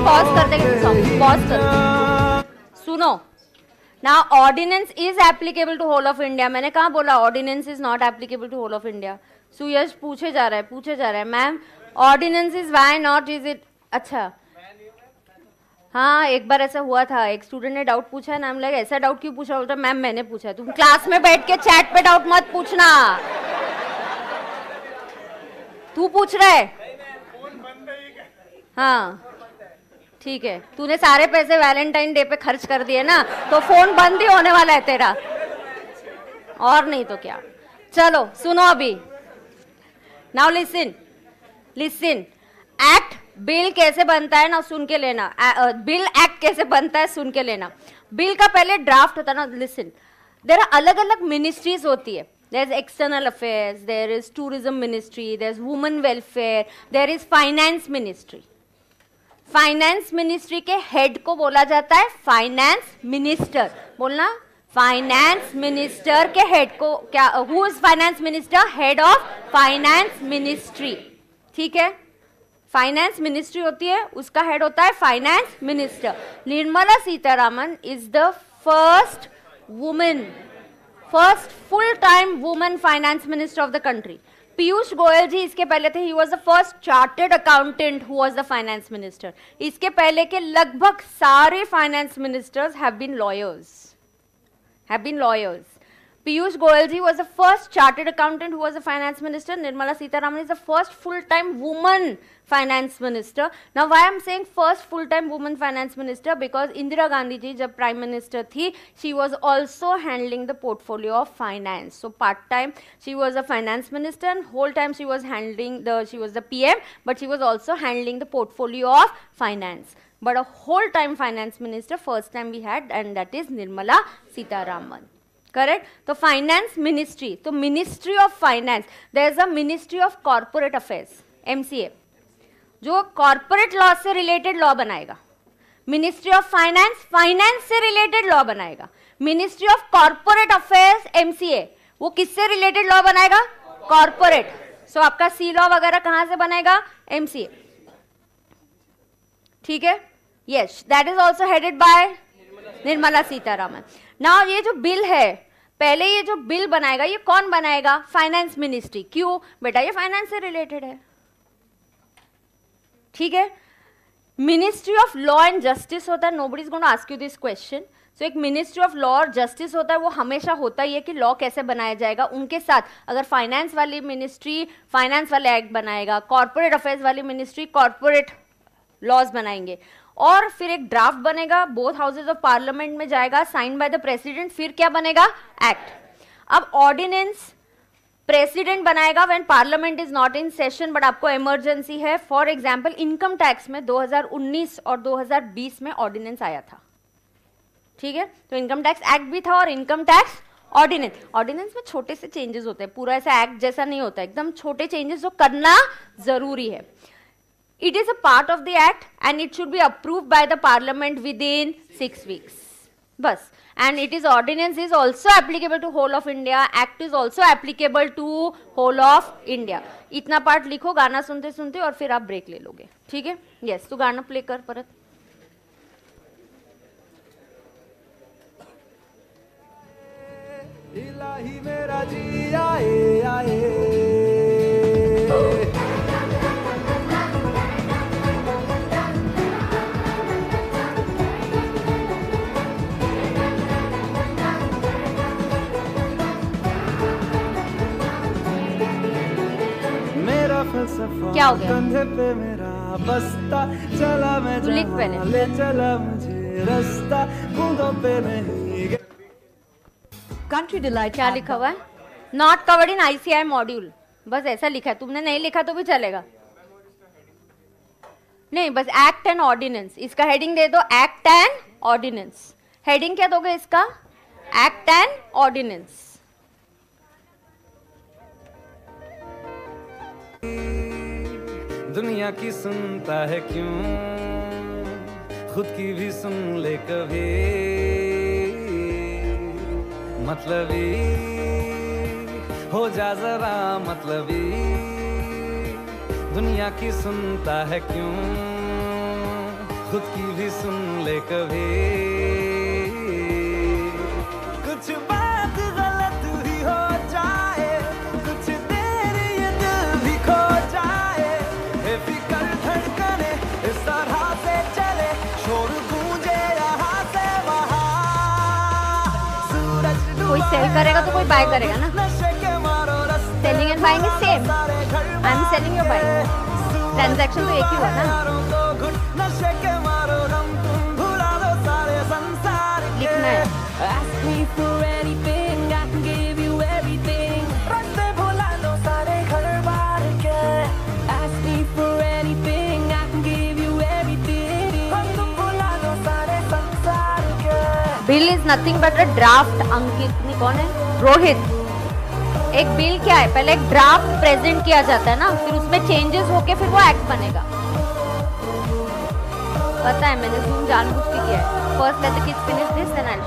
Pause कर देंगे पॉज कर सुनो ना ordinance is applicable to whole of India मैंने कहा बोला ordinance is not applicable to whole of India Suyash पूछे जा रहा है पूछे जा रहा है ma'am ordinance is why not is it अच्छा हाँ एक बार ऐसा हुआ था एक स्टूडेंट ने डाउट पूछा है नाम लगा ऐसा डाउट क्यों पूछा बोलता मैम मैंने पूछा तुम क्लास में बैठ के चैट पे डाउट मत पूछना तू पूछ रहा है हाँ ठीक है तूने सारे पैसे वैलेंटाइन डे पे खर्च कर दिए ना तो फोन बंद ही होने वाला है तेरा और नहीं तो क्या चलो सुनो अभी now listen listen act bill कैसे बनता है ना सुन के लेना बिल एक्ट uh, कैसे बनता है सुन के लेना बिल का पहले ड्राफ्ट होता है ना लिसन देर अलग अलग मिनिस्ट्रीज होती है there is external affair there is tourism ministry there is women welfare there is finance ministry finance ministry के हेड को बोला जाता है फाइनेंस मिनिस्टर बोलना फाइनेंस मिनिस्टर के हेड को क्या who is finance minister head of finance ministry ठीक है फाइनेंस मिनिस्ट्री होती है उसका हेड होता है finance minister Nirmala Sitharaman is the first women first full time women finance minister of the country Piyush Goyal ji इसके पहले थे he was the first chartered accountant who was the finance minister इसके पहले के लगभग सारे finance ministers have been lawyers have been lawyers Piyush Goyalji was the first chartered accountant who was a finance minister. Nirmala Sitaraman is the first full-time woman finance minister. Now, why I'm saying first full-time woman finance minister? Because Indira Gandhi ji, jab prime minister thi, she was also handling the portfolio of finance. So, part-time she was a finance minister and whole time she was handling the, she was the PM, but she was also handling the portfolio of finance. But a whole time finance minister, first time we had and that is Nirmala Sitaraman. Correct तो finance ministry तो ministry of finance the is a ministry of corporate affairs MCA जो corporate law से related law बनाएगा ministry of finance finance से related law बनाएगा ministry of corporate affairs MCA वो किससे related law बनाएगा कॉर्पोरेट सो आपका सी लॉ वगैरह कहां से बनाएगा एमसीए ठीक है yes that is also headed by Nirmala Sitharaman now ये जो बिल है पहले ये जो बिल बनाएगा ये कौन बनाएगा फाइनेंस मिनिस्ट्री क्यों बेटा ये फाइनेंस से रिलेटेड है ठीक है ministry of law and justice होता है nobody's going ask you this question so एक मिनिस्ट्री ऑफ लॉ और जस्टिस होता है वो हमेशा होता ही है कि लॉ कैसे बनाया जाएगा उनके साथ अगर फाइनेंस वाली मिनिस्ट्री फाइनेंस वाले एक्ट बनाएगा कॉरपोरेट अफेयर्स वाली मिनिस्ट्री कॉरपोरेट लॉज बनाएंगे और फिर एक ड्राफ्ट बनेगा बोथ हाउसेज ऑफ पार्लियामेंट में जाएगा साइन बाय द प्रेसिडेंट फिर क्या बनेगा एक्ट अब ऑर्डिनेंस प्रेसिडेंट बनाएगा when parliament is not in session but आपको इमरजेंसी है फॉर एग्जाम्पल इनकम टैक्स में 2019 और 2020 में ऑर्डिनेंस आया था ठीक है तो इनकम टैक्स एक्ट भी था और इनकम टैक्स ऑर्डिनेंस ऑर्डिनेंस में छोटे से चेंजेस होते हैं पूरा ऐसा एक्ट जैसा नहीं होता एकदम छोटे चेंजेस जो करना जरूरी है It is a part of the Act and it should be approved by the Parliament within six weeks. बस and it is ordinance is also applicable to whole of India. Act is also applicable to whole of India. इतना part लिखो गाना सुनते सुनते और फिर आप break ले लोगे ठीक है यस तो गाना प्ले कर परत इलाही मेरा जी आए आए क्या हो गया कंधे पे मेरा बस्ता चला मैं तो लिख पहले ले चला मुझे रास्ता कूदों पे नहीं कंट्री डिलाइट क्या लिखा हुआ है not covered in ICI module बस ऐसा लिखा है तुमने नहीं लिखा तो भी चलेगा नहीं बस एक्ट एंड ऑर्डिनेंस इसका हेडिंग दे दो एक्ट एंड ऑर्डिनेंस हेडिंग क्या दोगे इसका एक्ट एंड ऑर्डिनेंस दुनिया की सुनता है क्यों खुद की भी सुन ले कभी मतलब हो जा जरा मतलब दुनिया की सुनता है क्यों खुद की भी सुन ले कभी सेल करेगा तो कोई बाय करेगा ना selling and buying same I am selling your buying transaction तो एक ही हुआ ना लिखना है nothing but a draft Ankit कौन है रोहित एक बिल क्या है पहले एक ड्राफ्ट प्रेजेंट किया जाता है ना फिर उसमें चेंजेस होके फिर वो एक्ट बनेगा पता है मैंने जूम जानबूझ के किया है first let the kids finish this and I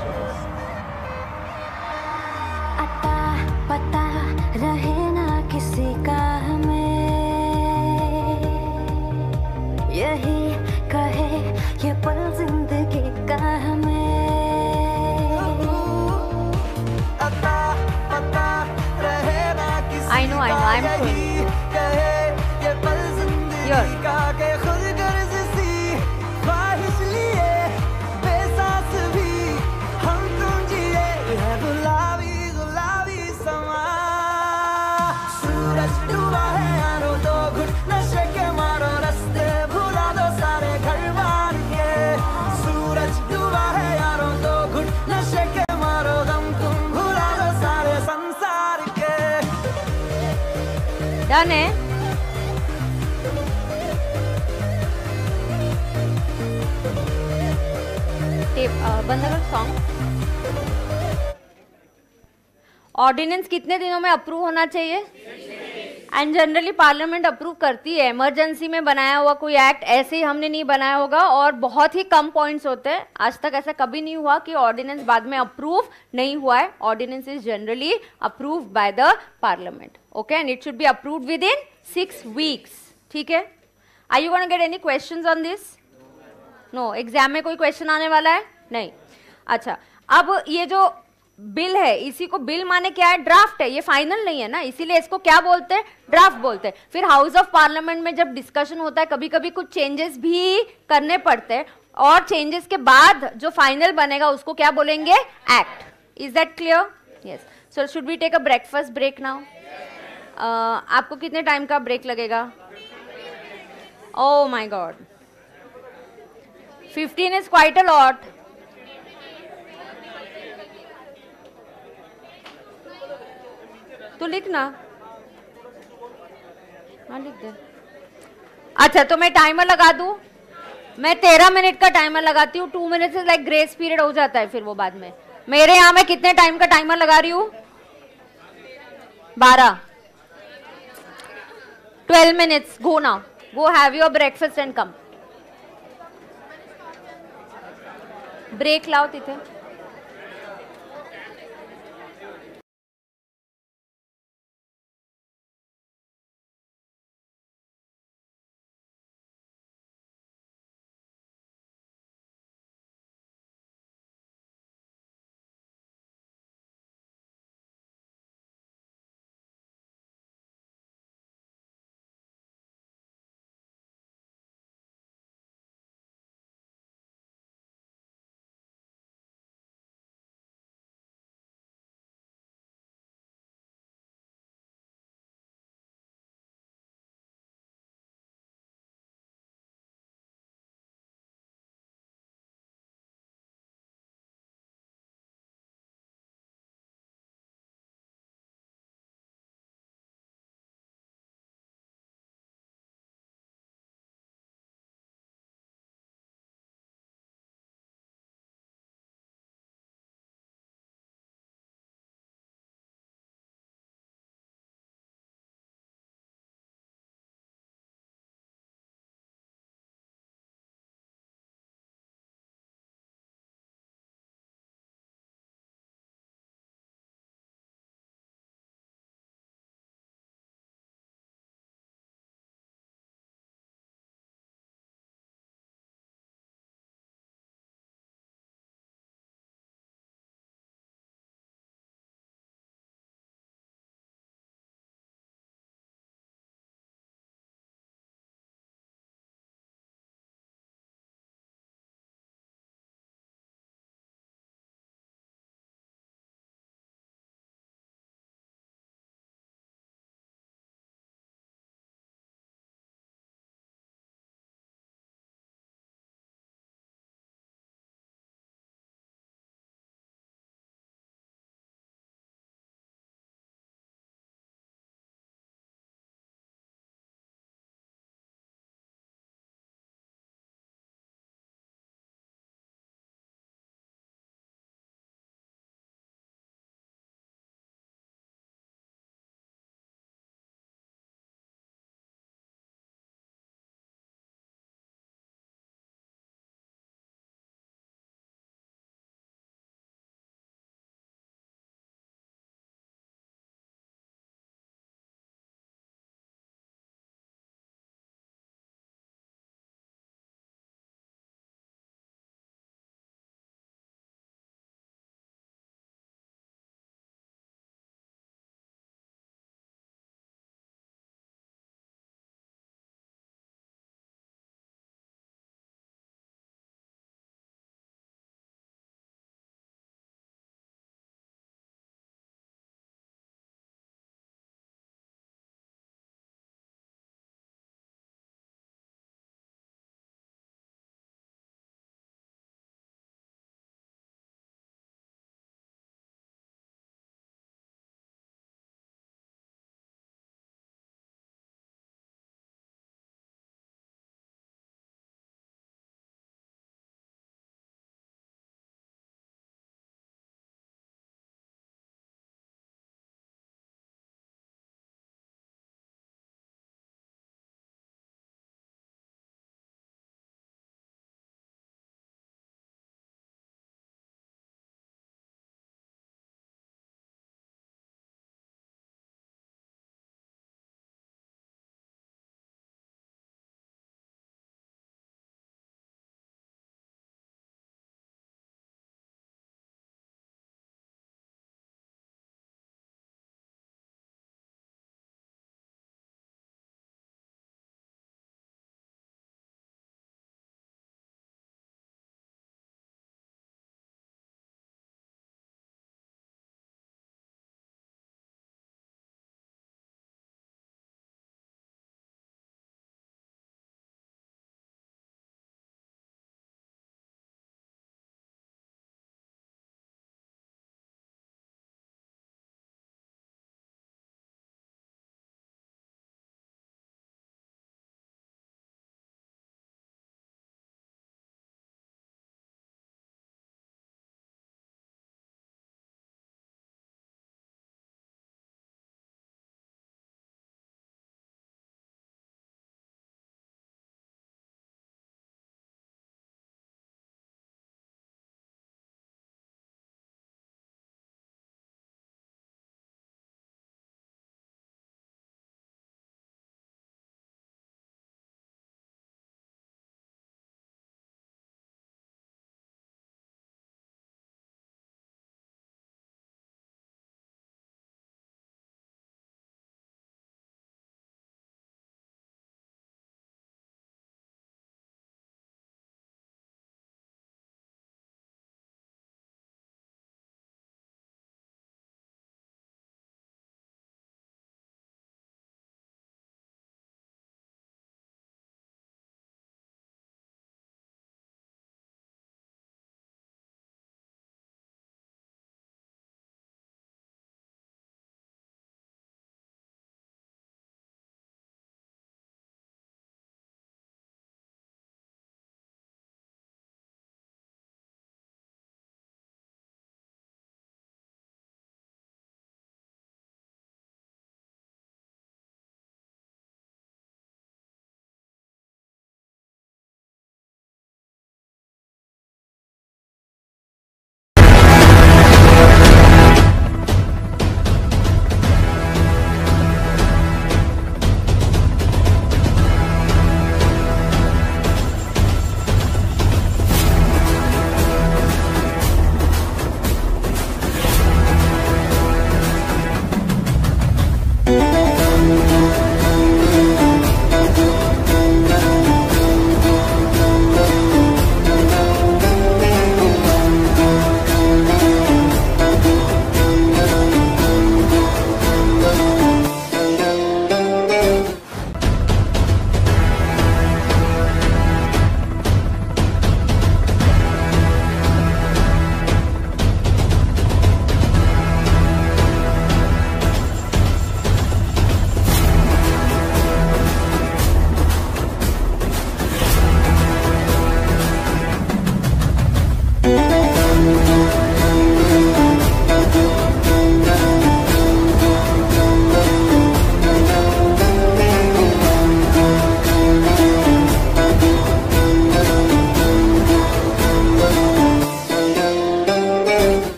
song ordinance कितने दिनों में अप्रूव होना चाहिए एंड जनरली पार्लियामेंट अप्रूव करती है इमरजेंसी में बनाया हुआ कोई एक्ट ऐसे ही हमने नहीं बनाया होगा और बहुत ही कम पॉइंट्स होते हैं आज तक ऐसा कभी नहीं हुआ कि ऑर्डिनेंस बाद में अप्रूव नहीं हुआ है ordinance is generally approve by the parliament okay and it should be approve within six weeks ठीक है I you gonna get any question on this no exam में कोई क्वेश्चन आने वाला है नहीं अच्छा अब ये जो बिल है इसी को बिल माने क्या है ड्राफ्ट है ये फाइनल नहीं है ना इसीलिए इसको क्या बोलते हैं ड्राफ्ट बोलते हैं फिर हाउस ऑफ पार्लियामेंट में जब डिस्कशन होता है कभी कभी कुछ चेंजेस भी करने पड़ते हैं और चेंजेस के बाद जो फाइनल बनेगा उसको क्या बोलेंगे act is that clear yes sir should be take a breakfast break now आपको कितने टाइम का ब्रेक लगेगा oh my god fifteen is quite a lot तो लिखना हाँ लिख दे अच्छा तो मैं टाइमर लगा दू मैं तेरह मिनट का टाइमर लगाती हूँ टू मिनट से लाइक ग्रेस पीरियड हो जाता है फिर वो बाद में मेरे यहाँ मैं कितने टाइम का टाइमर लगा रही हूँ बारह ट्वेल्व मिनट्स गो ना go have your breakfast and come break लाओ तिथे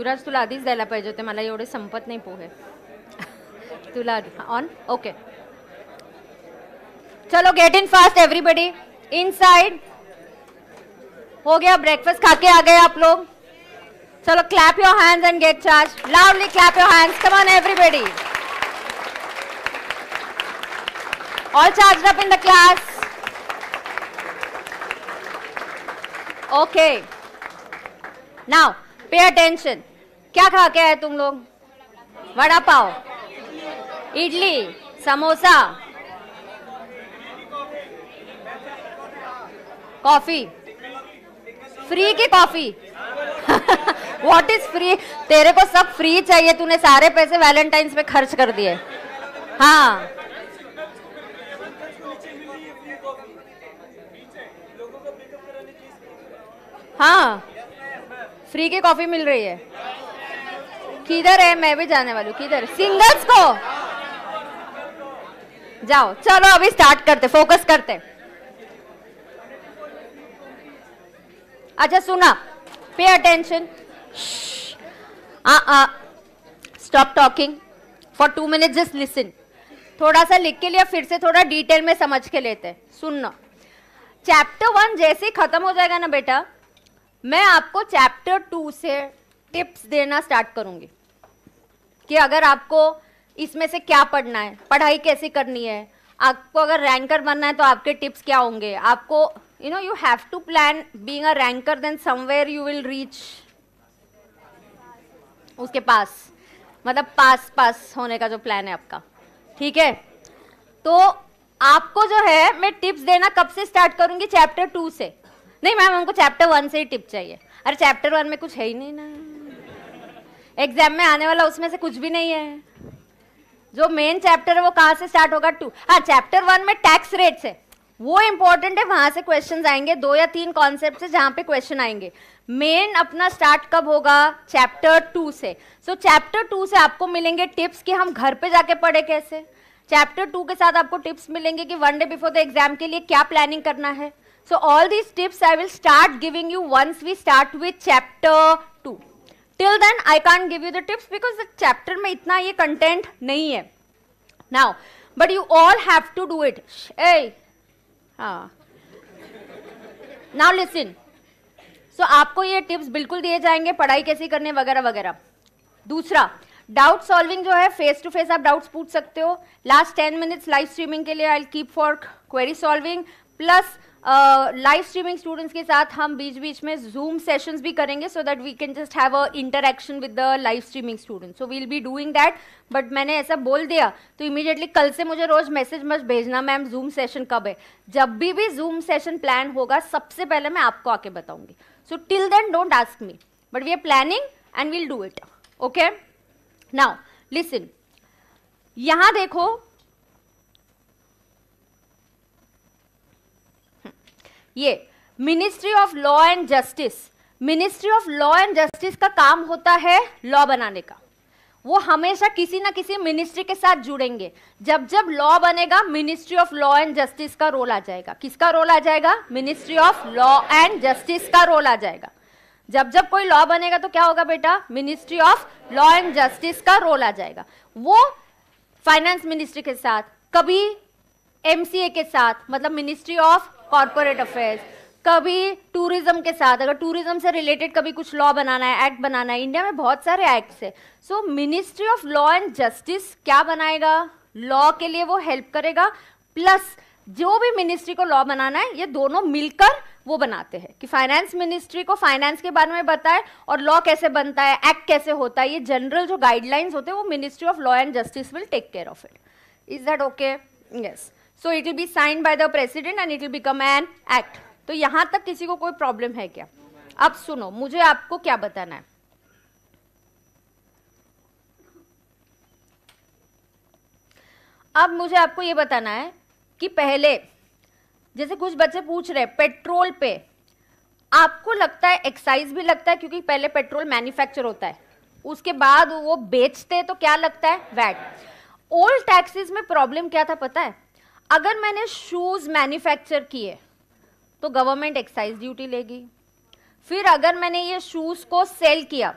युवराज तुला आधीच द्यायला पाहिजे होते मला एवढे संपत नाही पोहे तुला ऑन ओके चलो get in fast everybody inside हो गया ब्रेकफास्ट खा के आ गए आप लोग चलो clap your hands and get charge loudly clap your hands come on everybody all charge up in the class okay now pay attention क्या खा के आए तुम लोग वड़ा पाव इडली समोसा कॉफी फ्री की कॉफी वॉट इज फ्री तेरे को सब फ्री चाहिए तूने सारे पैसे वैलेंटाइंस में खर्च कर दिए हाँ हाँ फ्री की कॉफी मिल रही है किधर है मैं भी जाने वाली हूँ किधर सिंगल्स को जाओ चलो अभी स्टार्ट करते फोकस करते अच्छा सुना pay attention stop talking for two minute just listen थोड़ा सा लिख के लिया फिर से थोड़ा डिटेल में समझ के लेते हैं सुनना चैप्टर वन जैसे ही खत्म हो जाएगा ना बेटा मैं आपको चैप्टर टू से टिप्स देना स्टार्ट करूंगी कि अगर आपको इसमें से क्या पढ़ना है पढ़ाई कैसे करनी है आपको अगर रैंकर बनना है तो आपके टिप्स क्या होंगे आपको you know you have to plan being a ranker then somewhere you will reach उसके पास मतलब पास पास होने का जो प्लान है आपका ठीक है तो आपको जो है मैं टिप्स देना कब से स्टार्ट करूंगी चैप्टर टू से नहीं मैम हमको चैप्टर वन से ही टिप चाहिए अरे चैप्टर वन में कुछ है ही नहीं ना एग्जाम में आने वाला उसमें से कुछ भी नहीं है जो मेन चैप्टर है वो कहाँ से स्टार्ट होगा टू हाँ चैप्टर वन में टैक्स रेट से वो इंपॉर्टेंट है वहां से क्वेश्चंस आएंगे दो या तीन कॉन्सेप्ट से जहां पे क्वेश्चन आएंगे मेन अपना स्टार्ट कब होगा चैप्टर टू से सो चैप्टर टू से आपको मिलेंगे टिप्स कि हम घर पे जाके पढ़े कैसे चैप्टर टू के साथ आपको टिप्स मिलेंगे कि one day before the exam के लिए क्या प्लानिंग करना है so all these tips I will start giving you once we start with chapter till then I can't give you the tips because the chapter में इतना ये content नहीं है now but you all have to do it uh now listen so आपको ये tips बिल्कुल दिए जाएंगे पढ़ाई कैसे करने वगैरह वगैरह दूसरा डाउट सॉल्विंग जो है फेस टू फेस आप डाउट्स पूछ सकते हो last ten minutes live streaming के लिए I keep for query solving plus live streaming students के साथ हम बीच बीच में जूम सेशंस भी करेंगे so that we can just have a interaction with the live streaming student so we'll be doing that but मैंने ऐसा बोल दिया तो इमीडिएटली कल से मुझे रोज मैसेज मत भेजना मैम जूम सेशन कब है जब भी भी जूम सेशन प्लान होगा सबसे पहले मैं आपको आके बताऊंगी so till then don't ask me but we are planning and we'll do it okay now listen यहां देखो ये ministry of law and justice ministry of law and justice का काम होता है लॉ बनाने का वो हमेशा किसी ना किसी मिनिस्ट्री के साथ जुड़ेंगे जब जब लॉ बनेगा ministry of law and justice का रोल आ जाएगा किसका रोल आ जाएगा ministry of law and justice का रोल आ जाएगा जब जब कोई लॉ बनेगा तो क्या होगा बेटा ministry of law and justice का रोल आ जाएगा वो फाइनेंस मिनिस्ट्री के साथ कभी एमसीए के साथ मतलब मिनिस्ट्री ऑफ कॉरपोरेट अफेयर्स कभी टूरिज्म के साथ अगर टूरिज्म से रिलेटेड कभी कुछ लॉ बनाना है एक्ट बनाना है इंडिया में बहुत सारे एक्ट्स है so ministry of law and justice क्या बनाएगा लॉ के लिए वो हेल्प करेगा प्लस जो भी मिनिस्ट्री को लॉ बनाना है ये दोनों मिलकर वो बनाते हैं कि फाइनेंस मिनिस्ट्री को फाइनेंस के बारे में बताए और लॉ कैसे बनता है एक्ट कैसे होता है ये जनरल जो गाइडलाइंस होते हैं वो ministry of law and justice will take care of it is that okay yes so it will be sign by the president and it will become an act तो यहां तक किसी को कोई प्रॉब्लम है क्या अब सुनो मुझे आपको क्या बताना है अब मुझे आपको ये बताना है कि पहले जैसे कुछ बच्चे पूछ रहे पेट्रोल पे आपको लगता है एक्साइज भी लगता है क्योंकि पहले पेट्रोल मैन्युफैक्चर होता है उसके बाद वो बेचते हैं तो क्या लगता है वैट ओल्ड टैक्सेस में प्रॉब्लम क्या था पता है अगर मैंने शूज़ मैन्युफैक्चर किए तो गवर्नमेंट एक्साइज ड्यूटी लेगी फिर अगर मैंने ये शूज़ को सेल किया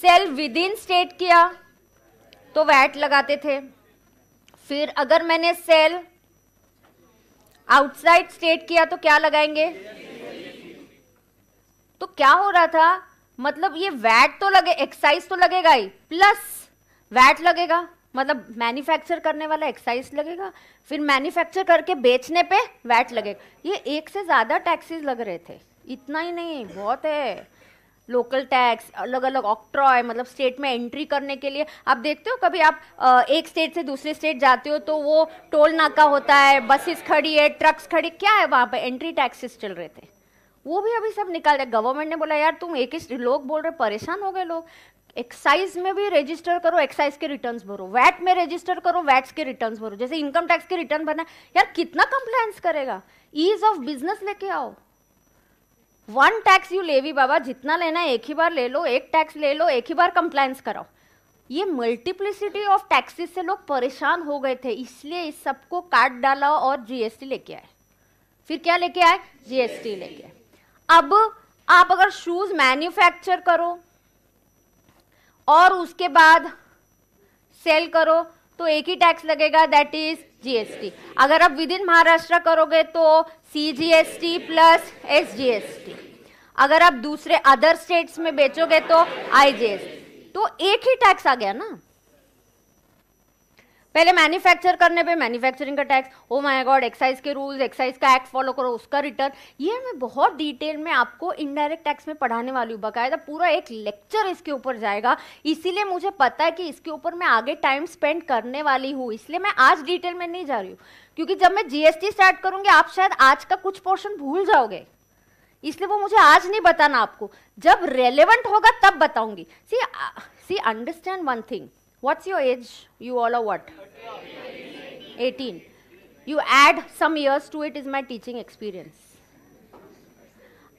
सेल विद इन स्टेट किया तो वैट लगाते थे फिर अगर मैंने सेल आउटसाइड स्टेट किया तो क्या लगाएंगे तो क्या हो रहा था मतलब ये वैट तो लगे एक्साइज तो लगेगा ही प्लस वैट लगेगा मतलब मैन्युफैक्चर करने वाला एक्साइज लगेगा फिर मैन्युफैक्चर करके बेचने पे वैट लगेगा ये एक से ज़्यादा टैक्सेस लग रहे थे इतना ही नहीं बहुत है लोकल टैक्स अलग अलग ऑक्ट्रॉय मतलब स्टेट में एंट्री करने के लिए आप देखते हो कभी आप एक स्टेट से दूसरे स्टेट जाते हो तो वो टोल नाका होता है बसेस खड़ी है ट्रक्स खड़ी क्या है वहाँ पर एंट्री टैक्सेस चल रहे थे वो भी अभी सब निकाल रहे गवर्नमेंट ने बोला यार तुम एक ही लोग बोल रहे परेशान हो गए लोग एक्साइज में भी रजिस्टर करो एक्साइज के रिटर्न्स भरो वैट में रजिस्टर करो वैट्स के रिटर्न्स भरो जैसे इनकम टैक्स के रिटर्न भरना यार कितना कंप्लायंस करेगा ईज ऑफ बिजनेस लेके आओ वन टैक्स यू लेवी बाबा जितना लेना है एक ही बार ले लो एक टैक्स ले लो एक ही बार कंप्लायंस कराओ ये मल्टीप्लिसिटी ऑफ टैक्सेस से लोग परेशान हो गए थे इसलिए इस सबको काट डाला और जीएसटी लेके आए फिर क्या लेके आए जीएसटी लेके आए अब आप अगर शूज मैन्युफैक्चर करो और उसके बाद सेल करो तो एक ही टैक्स लगेगा दैट इज जीएसटी अगर आप विद इन महाराष्ट्र करोगे तो C G S T plus S G S T अगर आप दूसरे अदर स्टेट्स में बेचोगे तो आई जी एस तो एक ही टैक्स आ गया ना पहले मैन्युफैक्चर करने पे मैन्युफैक्चरिंग का tax oh my god excise के रूल्स एक्साइज का एक्ट फॉलो करो उसका रिटर्न ये मैं बहुत डिटेल में आपको इनडायरेक्ट टैक्स में पढ़ाने वाली हूँ बाकायदा पूरा एक लेक्चर इसके ऊपर जाएगा इसीलिए मुझे पता है कि इसके ऊपर मैं आगे टाइम स्पेंड करने वाली हूँ इसलिए मैं आज डिटेल में नहीं जा रही हूँ क्योंकि जब मैं जीएसटी स्टार्ट करूंगी आप शायद आज का कुछ पोर्शन भूल जाओगे इसलिए वो मुझे आज नहीं बताना आपको जब रेलेवेंट होगा तब बताऊंगी see see understand one thing What's your age? You all are what? 18. You add some years to it is my teaching experience.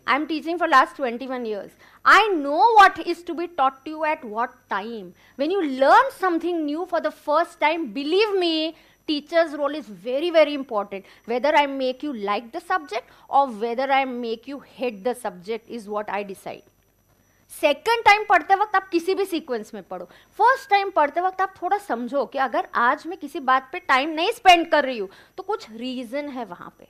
I'm teaching for last 21 years. I know what is to be taught to you at what time. When you learn something new for the first time, believe me, teacher's role is very, very important. Whether I make you like the subject or whether I make you hate the subject is what I decide. Second time पढ़ते वक्त आप किसी भी sequence में पढ़ो first time पढ़ते वक्त आप थोड़ा समझो कि अगर आज मैं किसी बात पे टाइम नहीं स्पेंड कर रही हूँ तो कुछ रीज़न है वहाँ पे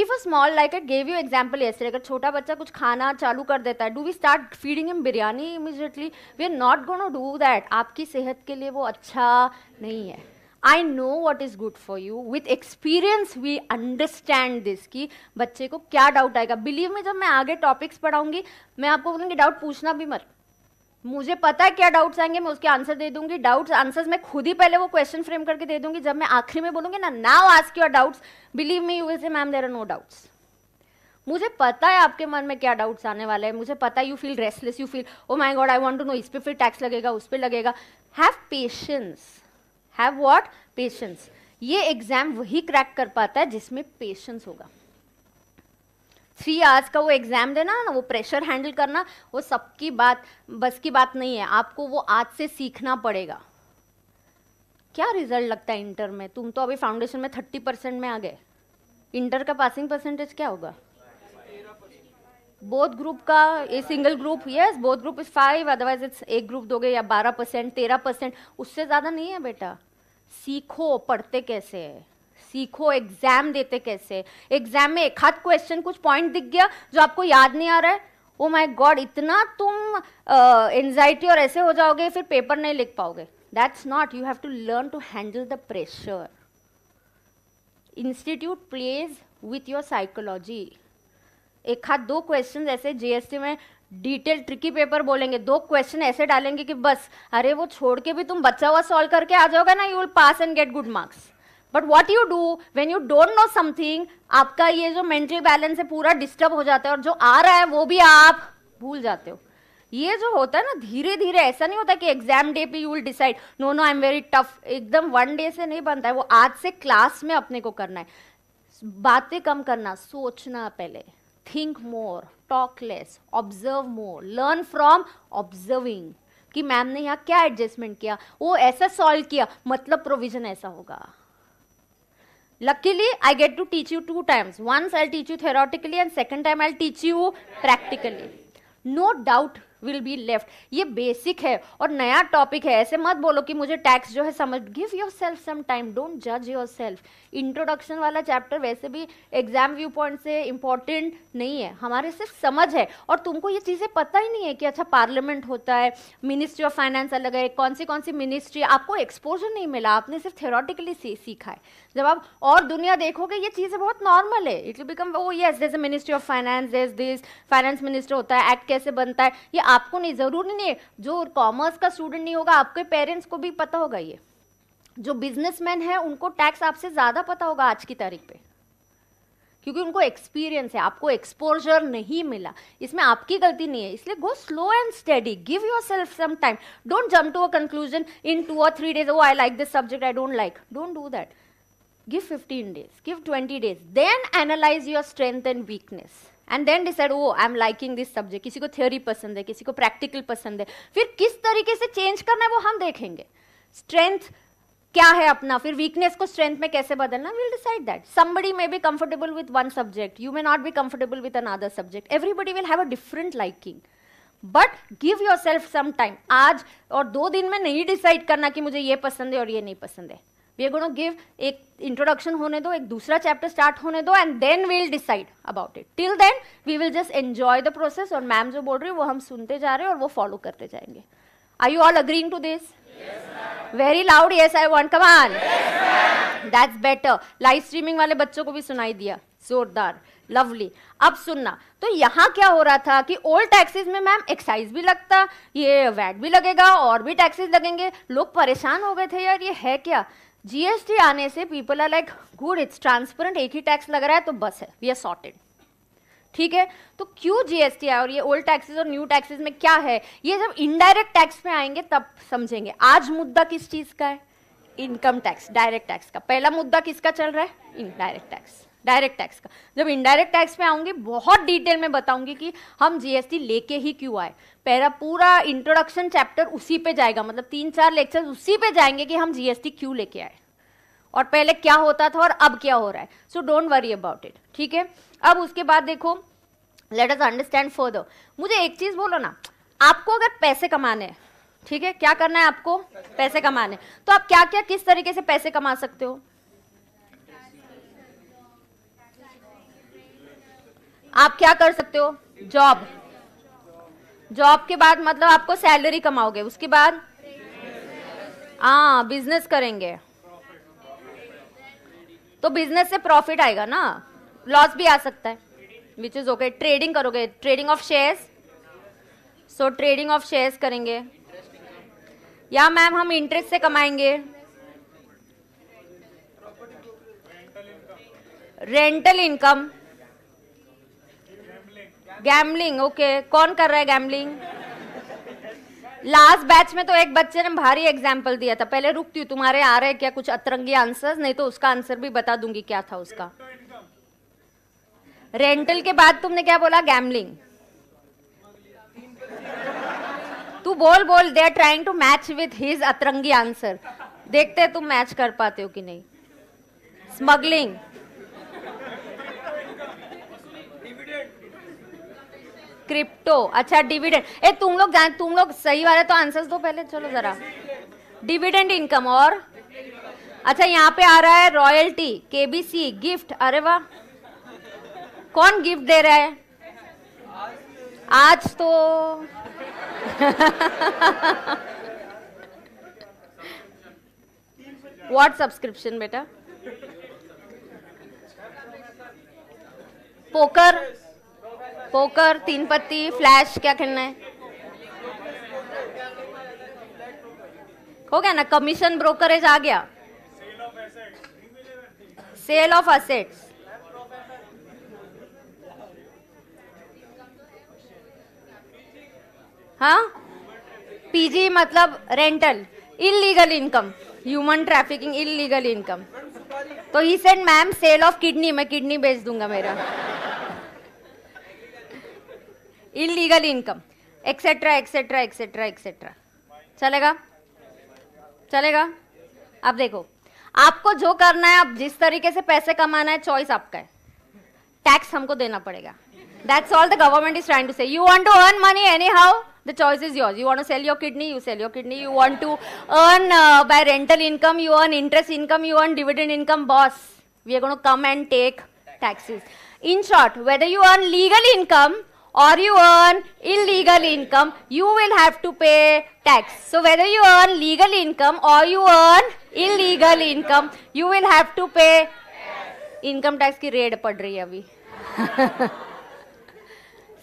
if a small like I gave you example ऐसे अगर छोटा बच्चा कुछ खाना चालू कर देता है do we start feeding em biryani immediately we are not gonna do that आपकी सेहत के लिए वो अच्छा नहीं है I know what is good for you with experience we understand this कि बच्चे को क्या डाउट आएगा बिलीव में जब मैं आगे टॉपिक्स पढ़ाऊंगी मैं आपको बोलूँगी डाउट पूछना भी मत मुझे पता है क्या डाउट्स आएंगे मैं उसके आंसर दे दूंगी डाउट्स आंसर्स मैं खुद ही पहले वो क्वेश्चन फ्रेम करके दे दूंगी जब मैं आखिरी में बोलूंगी ना now ask your doubts believe me you say ma'am there are no doubts मुझे पता है आपके मन में क्या डाउट्स आने वाले हैं मुझे पता है you feel restless you feel oh my god I want to know इस पर फिर टैक्स लगेगा उस पर लगेगा have patience have what patience ये एग्ज़ाम वही क्रैक कर पाता है जिसमें पेशेंस होगा थ्री आवर्स का वो एग्ज़ाम देना ना वो प्रेशर हैंडल करना वो सबकी बात बस की बात नहीं है आपको वो आज से सीखना पड़ेगा क्या रिजल्ट लगता है इंटर में तुम तो अभी फाउंडेशन में थर्टी परसेंट में आ गए इंटर का पासिंग परसेंटेज क्या होगा बोथ ग्रुप का a single group yes both group is five otherwise it's एक ग्रुप दोगे या बारह परसेंट तेरह परसेंट उससे ज़्यादा नहीं है बेटा सीखो पढ़ते कैसे है सीखो एग्जाम देते कैसे एग्जाम में एक हाथ क्वेश्चन कुछ पॉइंट दिख गया जो आपको याद नहीं आ रहा है ओ माई गॉड इतना तुम एनजाइटी uh, और ऐसे हो जाओगे फिर पेपर नहीं लिख पाओगे that's not you have to learn to handle the pressure institute plays with your psychology एक हाथ दो क्वेश्चन ऐसे जीएसटी में डिटेल ट्रिकी पेपर बोलेंगे दो क्वेश्चन ऐसे डालेंगे कि बस अरे वो छोड़ के भी तुम बच्चा हुआ सॉल्व करके आ जाओगे ना you will pass and get good marks but what you do when you don't know something आपका ये जो मेंटल बैलेंस है पूरा डिस्टर्ब हो जाता है और जो आ रहा है वो भी आप भूल जाते हो ये जो होता है ना धीरे धीरे ऐसा नहीं होता कि एग्जाम डे पे you will decide no no I am very tough एकदम वन डे से नहीं बनता है वो आज से क्लास में अपने को करना है बातें कम करना सोचना पहले think more talk less observe more learn from observing कि मैम ने यहां क्या एडजस्टमेंट किया वो ऐसा सॉल्व किया मतलब प्रोविजन ऐसा होगा luckily I get to teach you two times once I teach you theoretically and second time I teach you practically no doubt will be left ये बेसिक है और नया टॉपिक है ऐसे मत बोलो कि मुझे टैक्स जो है समझ give yourself some time don't जज योर सेल्फ इंट्रोडक्शन वाला चैप्टर वैसे भी एग्जाम व्यू पॉइंट से इंपॉर्टेंट नहीं है हमारे से समझ है और तुमको ये चीज़ें पता ही नहीं है कि अच्छा पार्लियामेंट होता है मिनिस्ट्री ऑफ फाइनेंस अलग है कौन सी कौन सी मिनिस्ट्री आपको एक्सपोजर नहीं मिला आपने सिर्फ थेरोटिकली सीखा है जब आप और दुनिया देखोगे ये चीज़ें बहुत नॉर्मल है इट विल बिकम वो येस जैसे ministry of finance does this finance minister होता है एक्ट कैसे बनता है ये आपको नहीं ज़रूरी नहीं है जो कॉमर्स का स्टूडेंट नहीं होगा आपके पेरेंट्स को भी पता होगा ये जो बिजनेसमैन है उनको टैक्स आपसे ज़्यादा पता होगा आज की तारीख पे क्योंकि उनको एक्सपीरियंस है आपको एक्सपोजर नहीं मिला इसमें आपकी गलती नहीं है इसलिए go slow and study give yourself some time don't jump to a conclusion in two और three days oh I like this subject I don't like don't do that give 15 days give 20 days then analyze your strength and weakness and then decide oh I am liking this subject किसी को theory पसंद है किसी को practical पसंद है फिर किस तरीके से चेंज करना है वो हम देखेंगे स्ट्रेंथ क्या है अपना फिर वीकनेस को स्ट्रेंथ में कैसे बदलना will decide that somebody may be comfortable with one subject you may not be comfortable with another subject everybody will have a different liking but give yourself some time आज और दो दिन में नहीं decide करना कि मुझे ये पसंद है और ये नहीं पसंद है वी आर गोना गिव एक इंट्रोडक्शन होने दो एक दूसरा चैप्टर स्टार्ट होने दो and then we will decide about it till then we will just enjoy the process और मैम जो बोल रही है वो हम सुनते जा रहे हैं और वो फॉलो करते जाएंगे are you all agreeing to this very loud yes I want come on that's better live streaming वाले बच्चों को भी सुनाई दिया जोरदार लवली अब सुनना तो यहां क्या हो रहा था कि ओल्ड टैक्सेस में मैम एक्साइज भी लगता ये वैट भी लगेगा और भी टैक्सेस लगेंगे लोग परेशान हो गए थे यार ये है क्या जीएसटी आने से people are like good it's transparent एक ही टैक्स लग रहा है तो बस है वी आर सॉर्टेड ठीक है तो क्यों जीएसटी आया और ये ओल्ड टैक्सेस और न्यू टैक्सेस में क्या है ये जब इनडायरेक्ट टैक्स में आएंगे तब समझेंगे आज मुद्दा किस चीज का है इनकम टैक्स डायरेक्ट टैक्स का पहला मुद्दा किसका चल रहा है इनडायरेक्ट टैक्स डायरेक्ट टैक्स का जब इनडायरेक्ट टैक्स में आऊंगी बहुत डिटेल में बताऊंगी कि हम जीएसटी लेके ही क्यों आए पहला पूरा इंट्रोडक्शन चैप्टर उसी पे जाएगा मतलब तीन चार लेक्चर उसी पे जाएंगे कि हम जीएसटी क्यों लेके आए और पहले क्या होता था और अब क्या हो रहा है so don't worry about it ठीक है अब उसके बाद देखो लेट अस अंडरस्टैंड फर्दर मुझे एक चीज़ बोलो ना आपको अगर पैसे कमाने ठीक है क्या करना है आपको पैसे कमाने तो आप क्या क्या किस तरीके से पैसे कमा सकते हो आप क्या कर सकते हो जॉब जॉब के बाद मतलब आपको सैलरी कमाओगे उसके बाद हाँ बिजनेस करेंगे तो बिजनेस से प्रॉफिट आएगा ना लॉस भी आ सकता है विच इज ओके ट्रेडिंग करोगे trading of shares so trading of shares करेंगे या मैम हम इंटरेस्ट से कमाएंगे रेंटल इनकम गैमलिंग ओके कौन कर रहा है गैमलिंग लास्ट बैच में तो एक बच्चे ने भारी एग्जाम्पल दिया था पहले रुकती हूँ तुम्हारे आ रहे क्या कुछ अतरंगी आंसर्स नहीं तो उसका आंसर भी बता दूंगी क्या था उसका रेंटल के बाद तुमने क्या बोला गैमलिंग तू बोल बोल they are trying to match with his अतरंगी आंसर देखते तुम मैच कर पाते हो कि नहीं स्मगलिंग क्रिप्टो अच्छा डिविडेंड ए तुम लोग जान तुम लोग सही वाले तो आंसर्स दो पहले चलो जरा डिविडेंड इनकम और अच्छा यहाँ पे आ रहा है रॉयल्टी केबीसी गिफ्ट अरे वाह कौन गिफ्ट दे रहा है आज तो व्हाट सब्सक्रिप्शन बेटा poker poker Teen Patti flash क्या खेलना है हो गया ना कमीशन ब्रोकरेज आ गया सेल ऑफ असेट्स हाँ पीजी मतलब rental illegal income human trafficking illegal income तो ही सेंड मैम सेल ऑफ किडनी मैं किडनी बेच दूंगा मेरा illegal income etcetera etcetera etcetera etcetera चलेगा चलेगा अब देखो आपको जो करना है आप जिस तरीके से पैसे कमाना है चॉइस आपका है टैक्स हमको देना पड़ेगा that's all the government is trying to say you want to earn money anyhow the choice is yours you want sell your kidney you sell your kidney you want to earn by rental income you earn interest income you earn dividend income boss we are gonna come and take taxes in short whether you earn legal income or you earn illegal income, you will have to pay tax. So whether you earn legal income or you earn illegal income, you will have to pay income tax की raid पड़ रही है अभी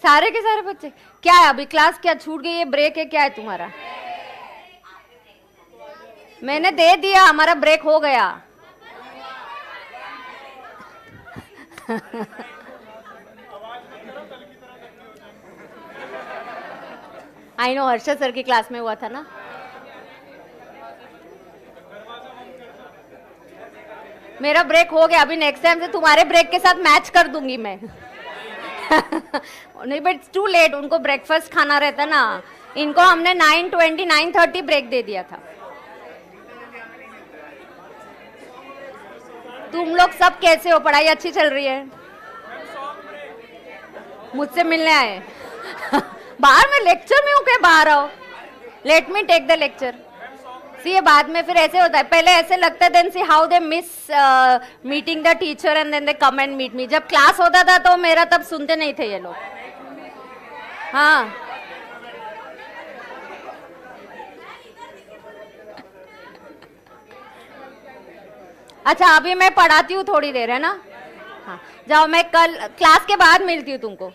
सारे के सारे बच्चे क्या है अभी क्लास क्या छूट गई है ब्रेक है क्या है तुम्हारा मैंने दे दिया हमारा ब्रेक हो गया आई नो हर्षद सर की क्लास में हुआ था ना मेरा ब्रेक हो गया अभी नेक्स्ट टाइम से तुम्हारे ब्रेक के साथ मैच कर दूंगी मैं नहीं बट टू लेट उनको ब्रेकफास्ट खाना रहता ना इनको हमने nine twenty nine thirty break दे दिया था तुम लोग सब कैसे हो पढ़ाई अच्छी चल रही है मुझसे मिलने आए बाहर में लेक्चर में हूँ क्या बाहर आओ let me take the lecture see ये बाद में फिर ऐसे होता है पहले ऐसे लगता है then see how they miss meeting the teacher and then they come and meet me जब क्लास होता था तो मेरा तब सुनते नहीं थे ये लोग हाँ अच्छा अभी मैं पढ़ाती हूँ थोड़ी देर है ना हाँ जाओ मैं कल क्लास के बाद मिलती हूँ तुमको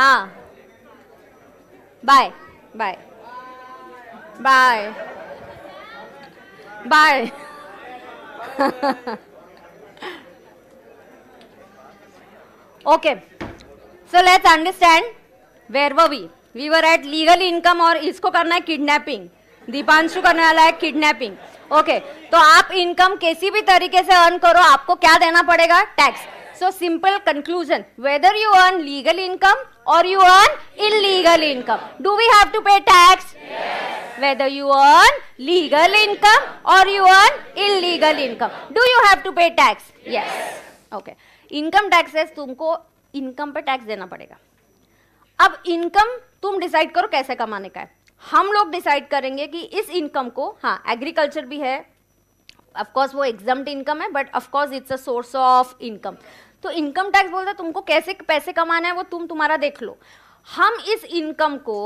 हाँ bye bye bye bye okay so let's understand where we we we were at legal और इसको करना है किडनैपिंग दीपांशु करने वाला है किडनैपिंग ओके okay, तो आप इनकम किसी भी तरीके से अर्न करो आपको क्या देना पड़ेगा tax so simple conclusion whether you earn legal income or you earn illegal income. Do we have to pay tax? Yes. Whether you earn legal income or you earn illegal income. Do you have to pay tax? Yes. yes. Okay. Income taxes tumko income pe tax dena padega ab income tum decide karo kaise kamane ka hai हम लोग decide करेंगे कि इस income को हाँ agriculture भी है of course वो एग्जम्ड इनकम है but of course it's a source of income तो इनकम टैक्स बोलते तुमको कैसे पैसे कमाना है वो तुम तुम्हारा देख लो हम इस इनकम को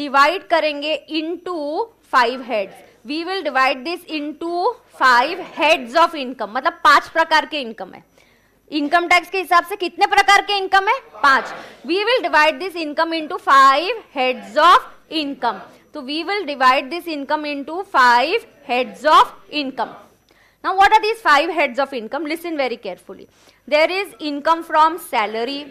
डिवाइड करेंगे into five heads we will divide this into five heads of income मतलब पांच प्रकार के इनकम है इनकम टैक्स के हिसाब से कितने प्रकार के इनकम है पांच we will divide this income into five heads of income so we will divide this income into five heads of income now what are these five heads of income listen very carefully there is income from salary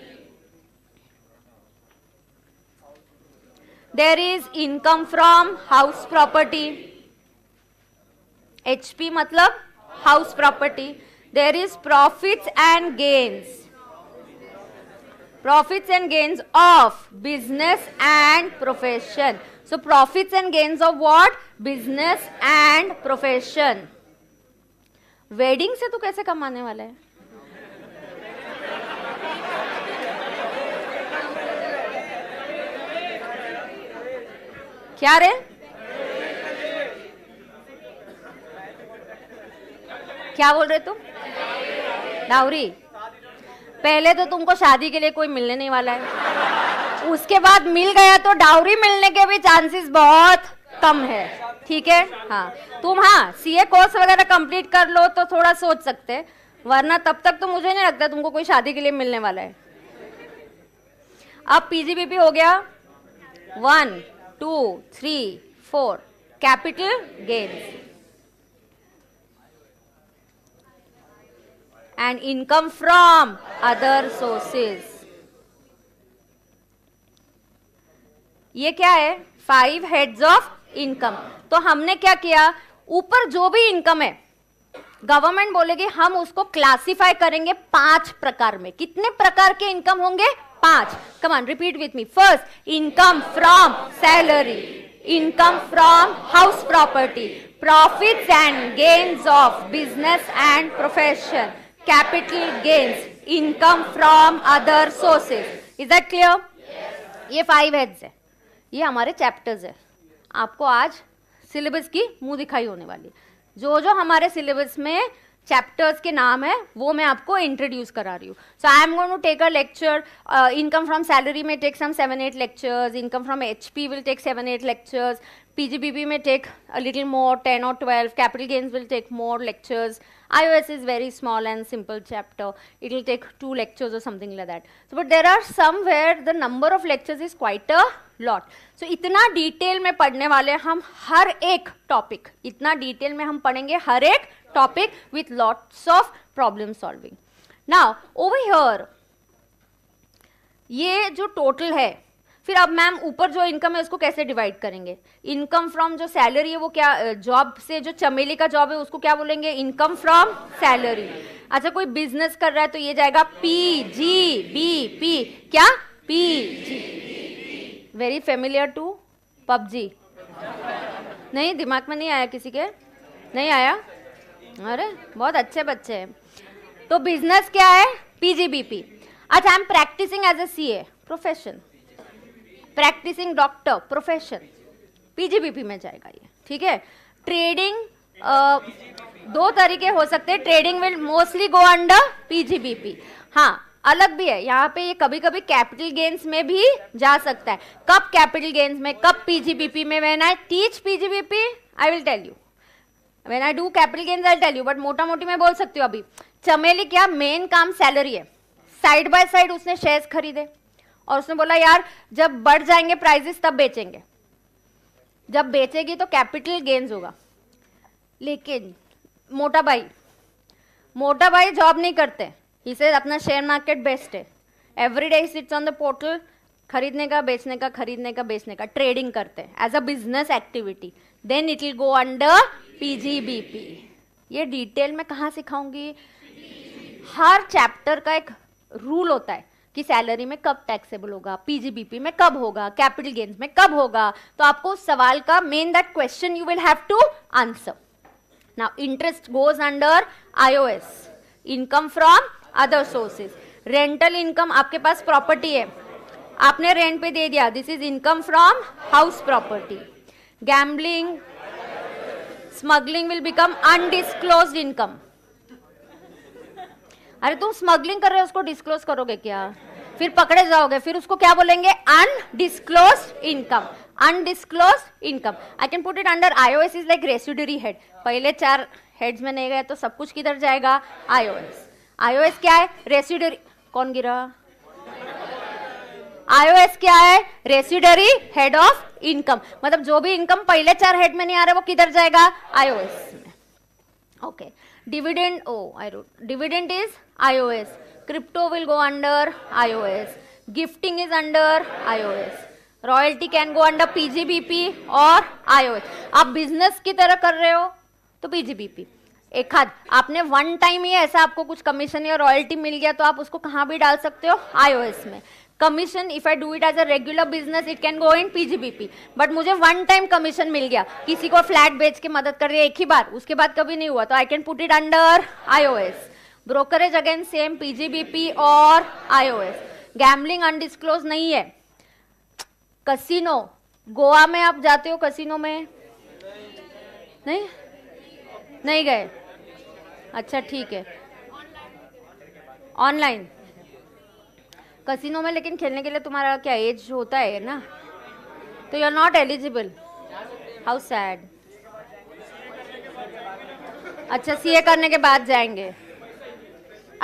there is income from house property hp matlab house property there is profits and gains profits and gains of business and profession so profits and gains of what business and profession वेडिंग से तू कैसे कमाने वाला है क्या रे क्या बोल रहे तुम डाउरी पहले तो तुमको शादी के लिए कोई मिलने नहीं वाला है उसके बाद मिल गया तो डाउरी मिलने के भी चांसेस बहुत कम है ठीक है हाँ तुम हाँ सीए कोर्स वगैरह कंप्लीट कर लो तो थोड़ा सोच सकते वरना तब तक तो मुझे नहीं लगता तुमको कोई शादी के लिए मिलने वाला है अब पीजीबीपी हो गया one two three four capital gains and income from other sources ये क्या है फाइव हेड्स ऑफ इनकम तो हमने क्या किया ऊपर जो भी इनकम है गवर्नमेंट बोलेगी हम उसको क्लासिफाई करेंगे पांच प्रकार में कितने प्रकार के इनकम होंगे पांच come on repeat with me first income from salary income from house property profits and gains of business and profession capital gains income from other sources is that clear ये फाइव हेड्स है ये हमारे chapters है आपको आज syllabus की मुंह दिखाई होने वाली जो जो हमारे सिलेबस में चैप्टर्स के नाम है वो मैं आपको इंट्रोड्यूस करा रही हूँ so I am going to take a lecture income from salary में take some seven eight lectures income from H P will take seven eight lectures PGBP में take a little more ten और twelve capital gains will take more lectures S is very small and simple chapter it will take two lectures और something like that so but there are some where the number of lectures is quite a lot so इतना detail में पढ़ने वाले हम हर एक topic इतना detail में हम पढ़ेंगे हर एक topic with lots of problem solving. Now over here ये जो total है फिर अब मैम ऊपर जो इनकम है उसको कैसे डिवाइड करेंगे इनकम फ्रॉम जो सैलरी है वो क्या जॉब से जो चमेली का जॉब है उसको क्या बोलेंगे इनकम फ्रॉम सैलरी अच्छा कोई बिजनेस कर रहा है तो ये जाएगा पी जी बी पी क्या P G very familiar to PUBG नहीं दिमाग में नहीं आया किसी के नहीं आया अरे बहुत अच्छे बच्चे हैं तो बिजनेस क्या है पीजीबीपी अच्छा I am practising as a C A profession practising doctor profession PGBP में जाएगा ये ठीक है ट्रेडिंग दो तरीके हो सकते हैं trading will mostly go under PGBP हाँ अलग भी है यहाँ पे ये कभी कभी कैपिटल गेन्स में भी जा सकता है कब कैपिटल गेन्स में कब पीजीबीपी में रहना I teach PGBP I will tell you when I do capital gains I tell you but मोटा मोटी मैं बोल सकती हूँ अभी चमेली क्या मेन काम सैलरी है साइड बाय साइड उसने शेयर्स खरीदे और उसने बोला यार जब बढ़ जाएंगे प्राइजेस तब बेचेंगे जब बेचेगी तो कैपिटल गेन्स होगा लेकिन मोटा भाई मोटा भाई जॉब नहीं करते इसे अपना शेयर मार्केट बेस्ट है every day sits on the portal खरीदने का बेचने का खरीदने का बेचने का ट्रेडिंग करते हैं as a business activity then it will go under PGBP ये डिटेल में कहा सिखाऊंगी हर चैप्टर का एक रूल होता है कि सैलरी में कब टैक्सेबल होगा पीजीबीपी में कब होगा कैपिटल गेन्स में कब होगा तो आपको उस सवाल का main that question you will have to answer now interest goes under IOS income from other sources rental income आपके पास प्रॉपर्टी है आपने रेंट पे दे दिया this is income from house property gambling smuggling will become undisclosed income अरे तुम smuggling कर रहे हो उसको डिस्क्लोज करोगे क्या फिर पकड़े जाओगे फिर उसको क्या बोलेंगे undisclosed income undisclosed income I can put it under IOS is like residuary head पहले चार हेड्स में नहीं गए तो सब कुछ किधर जाएगा आईओ एस आईओ एस क्या है रेसिडरी कौन गिरा आईओएस क्या है रेसिडरी हेड ऑफ इनकम मतलब जो भी इनकम पहले चार हेड में नहीं आ रहा वो किधर जाएगा आईओएस में okay dividend oh I wrote dividend is IOS crypto will go under IOS gifting is under IOS royalty can go under PGBP और आईओएस आप बिजनेस की तरह कर रहे हो तो पीजीबीपी एक हाथ आपने वन टाइम ही ऐसा आपको कुछ कमीशन या रॉयल्टी मिल गया तो आप उसको कहाँ भी डाल सकते हो आईओएस में commission if I do it as a regular business it can go in PGBP but मुझे वन टाइम कमीशन मिल गया किसी को फ्लैट बेच के मदद कर रही है एक ही बार उसके बाद कभी नहीं हुआ तो I can put it under IOS brokerage again same PGBP और आईओएस गैमलिंग अनडिस्क्लोज नहीं है कसिनो गोवा में आप जाते हो कसिनो में नहीं नहीं गए अच्छा ठीक है ऑनलाइन कसिनो में लेकिन खेलने के लिए तुम्हारा क्या एज होता है ना तो you are not eligible how sad अच्छा सीए करने के बाद जाएंगे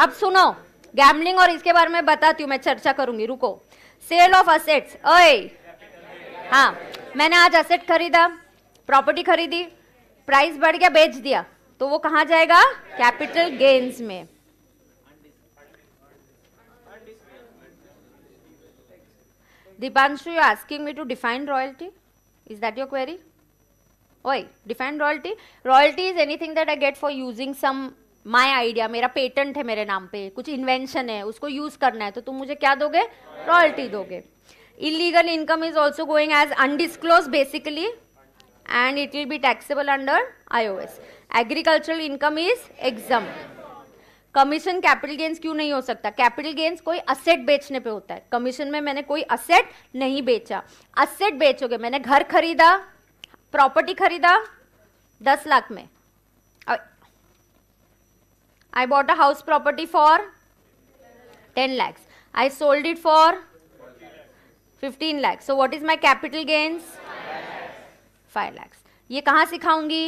अब सुनो गैमलिंग और इसके बारे में बताती हूँ मैं चर्चा करूंगी रुको सेल ऑफ असेट्स ओए हाँ मैंने आज असेट खरीदा प्रॉपर्टी खरीदी प्राइस बढ़ गया बेच दिया तो वो कहाँ जाएगा कैपिटल गेन्स में Dipanshu, you're asking me to define royalty? Is that your query? Oi, define royalty? Royalty is anything that I get for using some my idea मेरा पेटेंट है मेरे नाम पे कुछ इन्वेंशन है उसको यूज करना है तो तुम मुझे क्या दोगे रॉयल्टी दोगे illegal income is also going as undisclosed basically and it will be taxable under IOS agricultural income is exempt commission capital gains क्यों नहीं हो सकता कैपिटल गेन्स कोई असेट बेचने पे होता है कमीशन में मैंने कोई असेट नहीं बेचा असेट बेचोगे मैंने घर खरीदा प्रॉपर्टी खरीदा दस लाख में I bought a house property for ten lakhs I sold it for fifteen lakhs so what is my capital gains five lakhs ये कहाँ सिखाऊंगी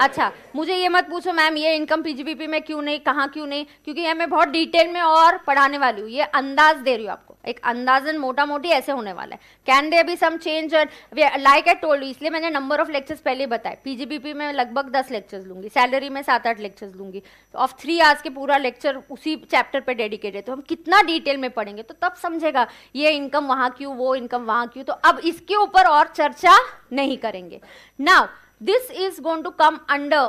अच्छा मुझे ये मत पूछो मैम ये इनकम पीजीपीपी में क्यों नहीं कहाँ क्यों नहीं क्योंकि ये मैं बहुत डिटेल में और पढ़ाने वाली हूँ ये अंदाज दे रही हूँ आपको एक अंदाजन मोटा मोटी ऐसे होने वाला है can they be some change like I told इसलिए मैंने नंबर ऑफ लेक्चर्स पहले बताए पीजीपीपी में लगभग दस लेक्चर्स लूंगी सैलरी में सात आठ लेक्चर्स लूंगी ऑफ थ्री आवर्स के पूरा लेक्चर उसी चैप्टर पर डेडिकेट है तो हम कितना डिटेल में पढ़ेंगे तो तब समझेगा ये इनकम वहाँ क्यों वो इनकम वहाँ क्यों तो अब इसके ऊपर और चर्चा नहीं करेंगे now this is going to come under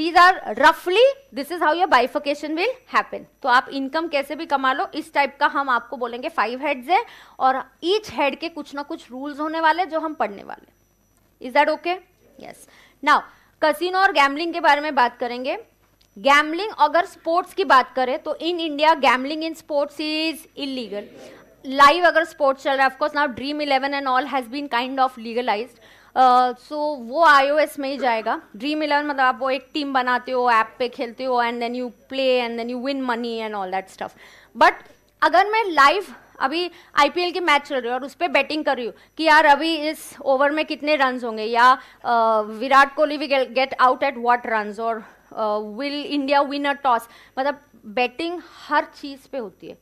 these are roughly this is how your bifurcation will happen तो आप income कैसे भी कमा लो इस type का हम आपको बोलेंगे five heads है और each head के कुछ ना कुछ rules होने वाले जो हम पढ़ने वाले is that okay yes now casino और गैमलिंग के बारे में बात करेंगे गैमलिंग अगर स्पोर्ट्स की बात करें तो in India gambling in sports is illegal live अगर स्पोर्ट्स चल रहा है of course now Dream Eleven and all has been kind of legalized so uh, so, वो आईओएस में ही जाएगा ड्रीम इलेवन मतलब आप वो एक टीम बनाते हो ऐप पे खेलते हो and then you play and then you win money and all that stuff but अगर मैं लाइव अभी आईपीएल के मैच चल रहे हो और उस पर बैटिंग कर रही हूँ कि यार अभी इस ओवर में कितने रन होंगे या Virat Kohli we get out at what run और will India win a toss मतलब बैटिंग हर चीज़ पे होती है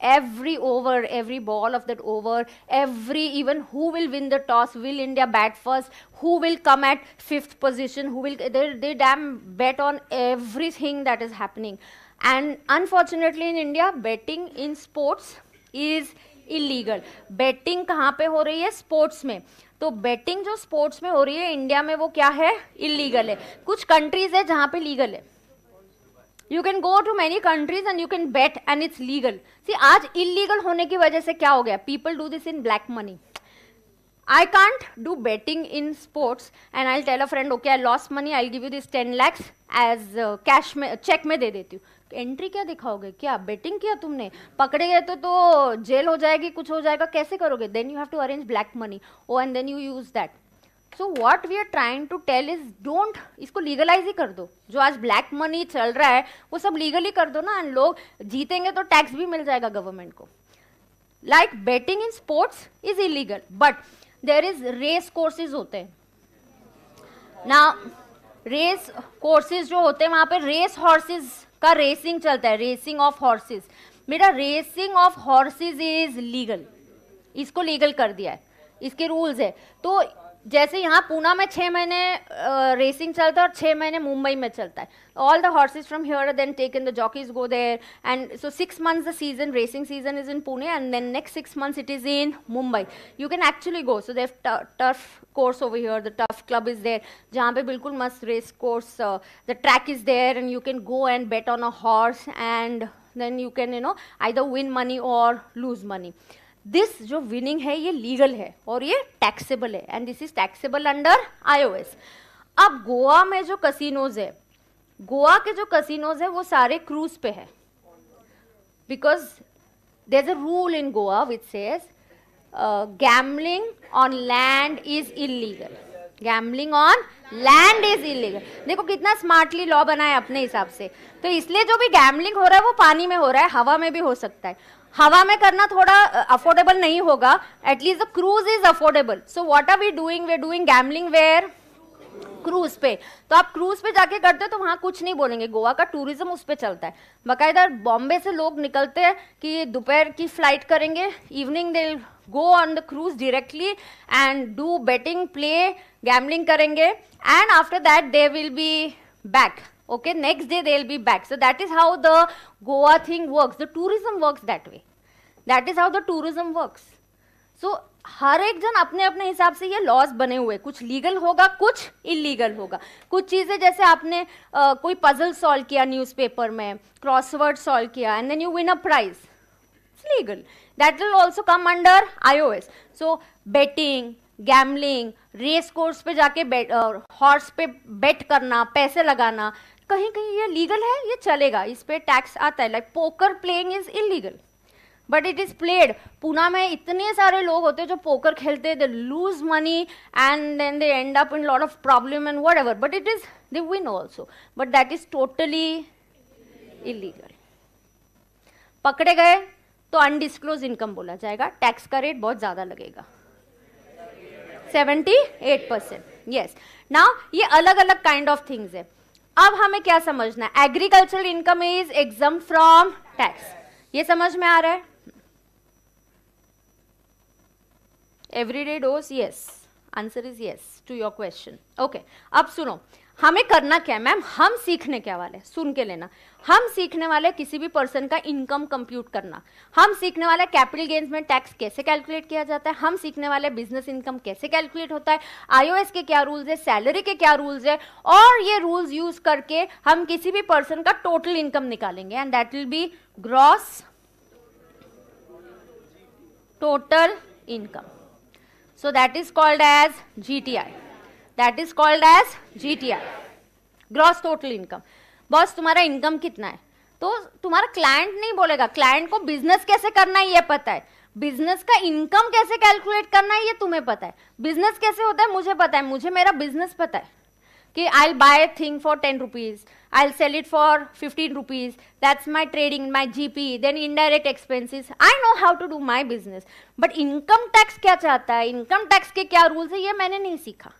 every over every ball of that over every even who will win the toss will india bat first who will come at fifth position who will they, they damn bet on everything that is happening and unfortunately in india betting in sports is illegal betting kahan pe ho rahi hai sports mein तो betting जो sports में हो रही है India में वो क्या है इलीगल है कुछ कंट्रीज है जहाँ पे लीगल है you can go to many countries and you can bet and it's legal see आज इलीगल होने की वजह से क्या हो गया people do this in black money I can't do betting in sports and I tell a friend okay I loss money I give you this ten lakhs as cash में cheque में दे देती हूँ एंट्री क्या दिखाओगे क्या बेटिंग किया तुमने पकड़े गए तो तो जेल हो जाएगी कुछ हो जाएगा कैसे करोगे then you have to arrange black money oh and then you use that so what we are trying to tell is don't इसको लीगलाइज ही कर दो जो आज ब्लैक मनी चल रहा है वो सब लीगली कर दो ना एंड लोग जीतेंगे तो टैक्स भी मिल जाएगा गवर्नमेंट को like betting in sports is illegal but there is race courses होते हैं ना रेस कोर्सेज जो होते हैं वहाँ पे रेस हॉर्सेज का रेसिंग चलता है रेसिंग ऑफ हॉर्सेज मेरा racing of horses is legal इसको लीगल कर दिया है इसके रूल्स है तो जैसे यहाँ पूना में छः महीने रेसिंग चलता है और छः महीने मुंबई में चलता है all the horses from here then take in the jockeys go there and so six months the season racing season is in Pune and then next six months it is in Mumbai you can actually go so the turf course over here the turf club is there जहाँ पे बिल्कुल मस्त race course the track is there and you can go and bet on a horse and then you can you know I the win money और lose money this जो winning है ये legal है और ये टैक्सेबल है and this is taxable under IOS अब गोवा में जो कसिनोज है गोवा के जो कसिनोज है वो सारे क्रूज पे है because there is a rule in Goa which says gambling on land is illegal gambling on land is illegal देखो कितना स्मार्टली लॉ बना है अपने हिसाब से तो इसलिए जो भी गैमलिंग हो रहा है वो पानी में हो रहा है हवा में भी हो सकता है हवा में करना थोड़ा अफोर्डेबल नहीं होगा at least the cruise is affordable so what are we doing we doing gambling where cruise पे तो आप क्रूज पे जाके करते हो तो वहां कुछ नहीं बोलेंगे गोवा का टूरिज्म उस पर चलता है बाकायदा बॉम्बे से लोग निकलते हैं कि दोपहर की फ्लाइट करेंगे evening they go on the cruise directly and do betting play gambling करेंगे and after that they will be back okay next day they'll be back so that is how the goa thing works the tourism works that way that is how the tourism works so हर एक जन अपने अपने हिसाब से ये laws बने हुए कुछ लीगल होगा कुछ इलीगल होगा कुछ चीज़ें जैसे आपने आ, कोई पजल सॉल्व किया न्यूज़पेपर में क्रॉसवर्ड सॉल्व किया and then you win a prize legal that will also come under IOS so betting gambling race course पे जाके हॉर्स पे बेट करना पैसे लगाना कहीं कहीं ये लीगल है ये चलेगा इस पर टैक्स आता है like poker playing is illegal but it is played Poona में इतने सारे लोग होते हैं जो पोकर खेलते they lose money and then they end up in lot of problem and whatever but it is they win also but that is totally illegal पकड़े गए तो अनडिस्क्लोज इनकम बोला जाएगा टैक्स का रेट बहुत ज़्यादा लगेगा सेवेंटी एट परसेंट यस ना ये अलग अलग काइंड ऑफ थिंग्स है अब हमें क्या समझना है agricultural income is exempt from tax ये समझ में आ रहा है everyday does yes answer is yes to your question okay अब सुनो हमें करना क्या है मैम हम सीखने क्या वाले सुन के लेना हम सीखने वाले किसी भी पर्सन का इनकम कंप्यूट करना हम सीखने वाले कैपिटल गेन्स में टैक्स कैसे कैलकुलेट किया जाता है हम सीखने वाले बिजनेस इनकम कैसे कैलकुलेट होता है आईओएस के क्या रूल्स है सैलरी के क्या रूल्स है और ये रूल्स यूज करके हम किसी भी पर्सन का टोटल इनकम निकालेंगे and that will be gross total income so that is called as G that is called as G gross total income boss तुम्हारा इनकम कितना है तो तुम्हारा क्लाइंट नहीं बोलेगा क्लाइंट को बिजनेस कैसे करना है ये पता है बिजनेस का इनकम कैसे कैलकुलेट करना है ये तुम्हें पता है बिजनेस कैसे होता है मुझे पता है मुझे मेरा बिजनेस पता है कि I buy thing for ten rupees sell it for fifteen 15 that's my trading my G P then indirect expenses I know how to do my business but income tax क्या चाहता है इनकम टैक्स के क्या rules है ये मैंने नहीं सीखा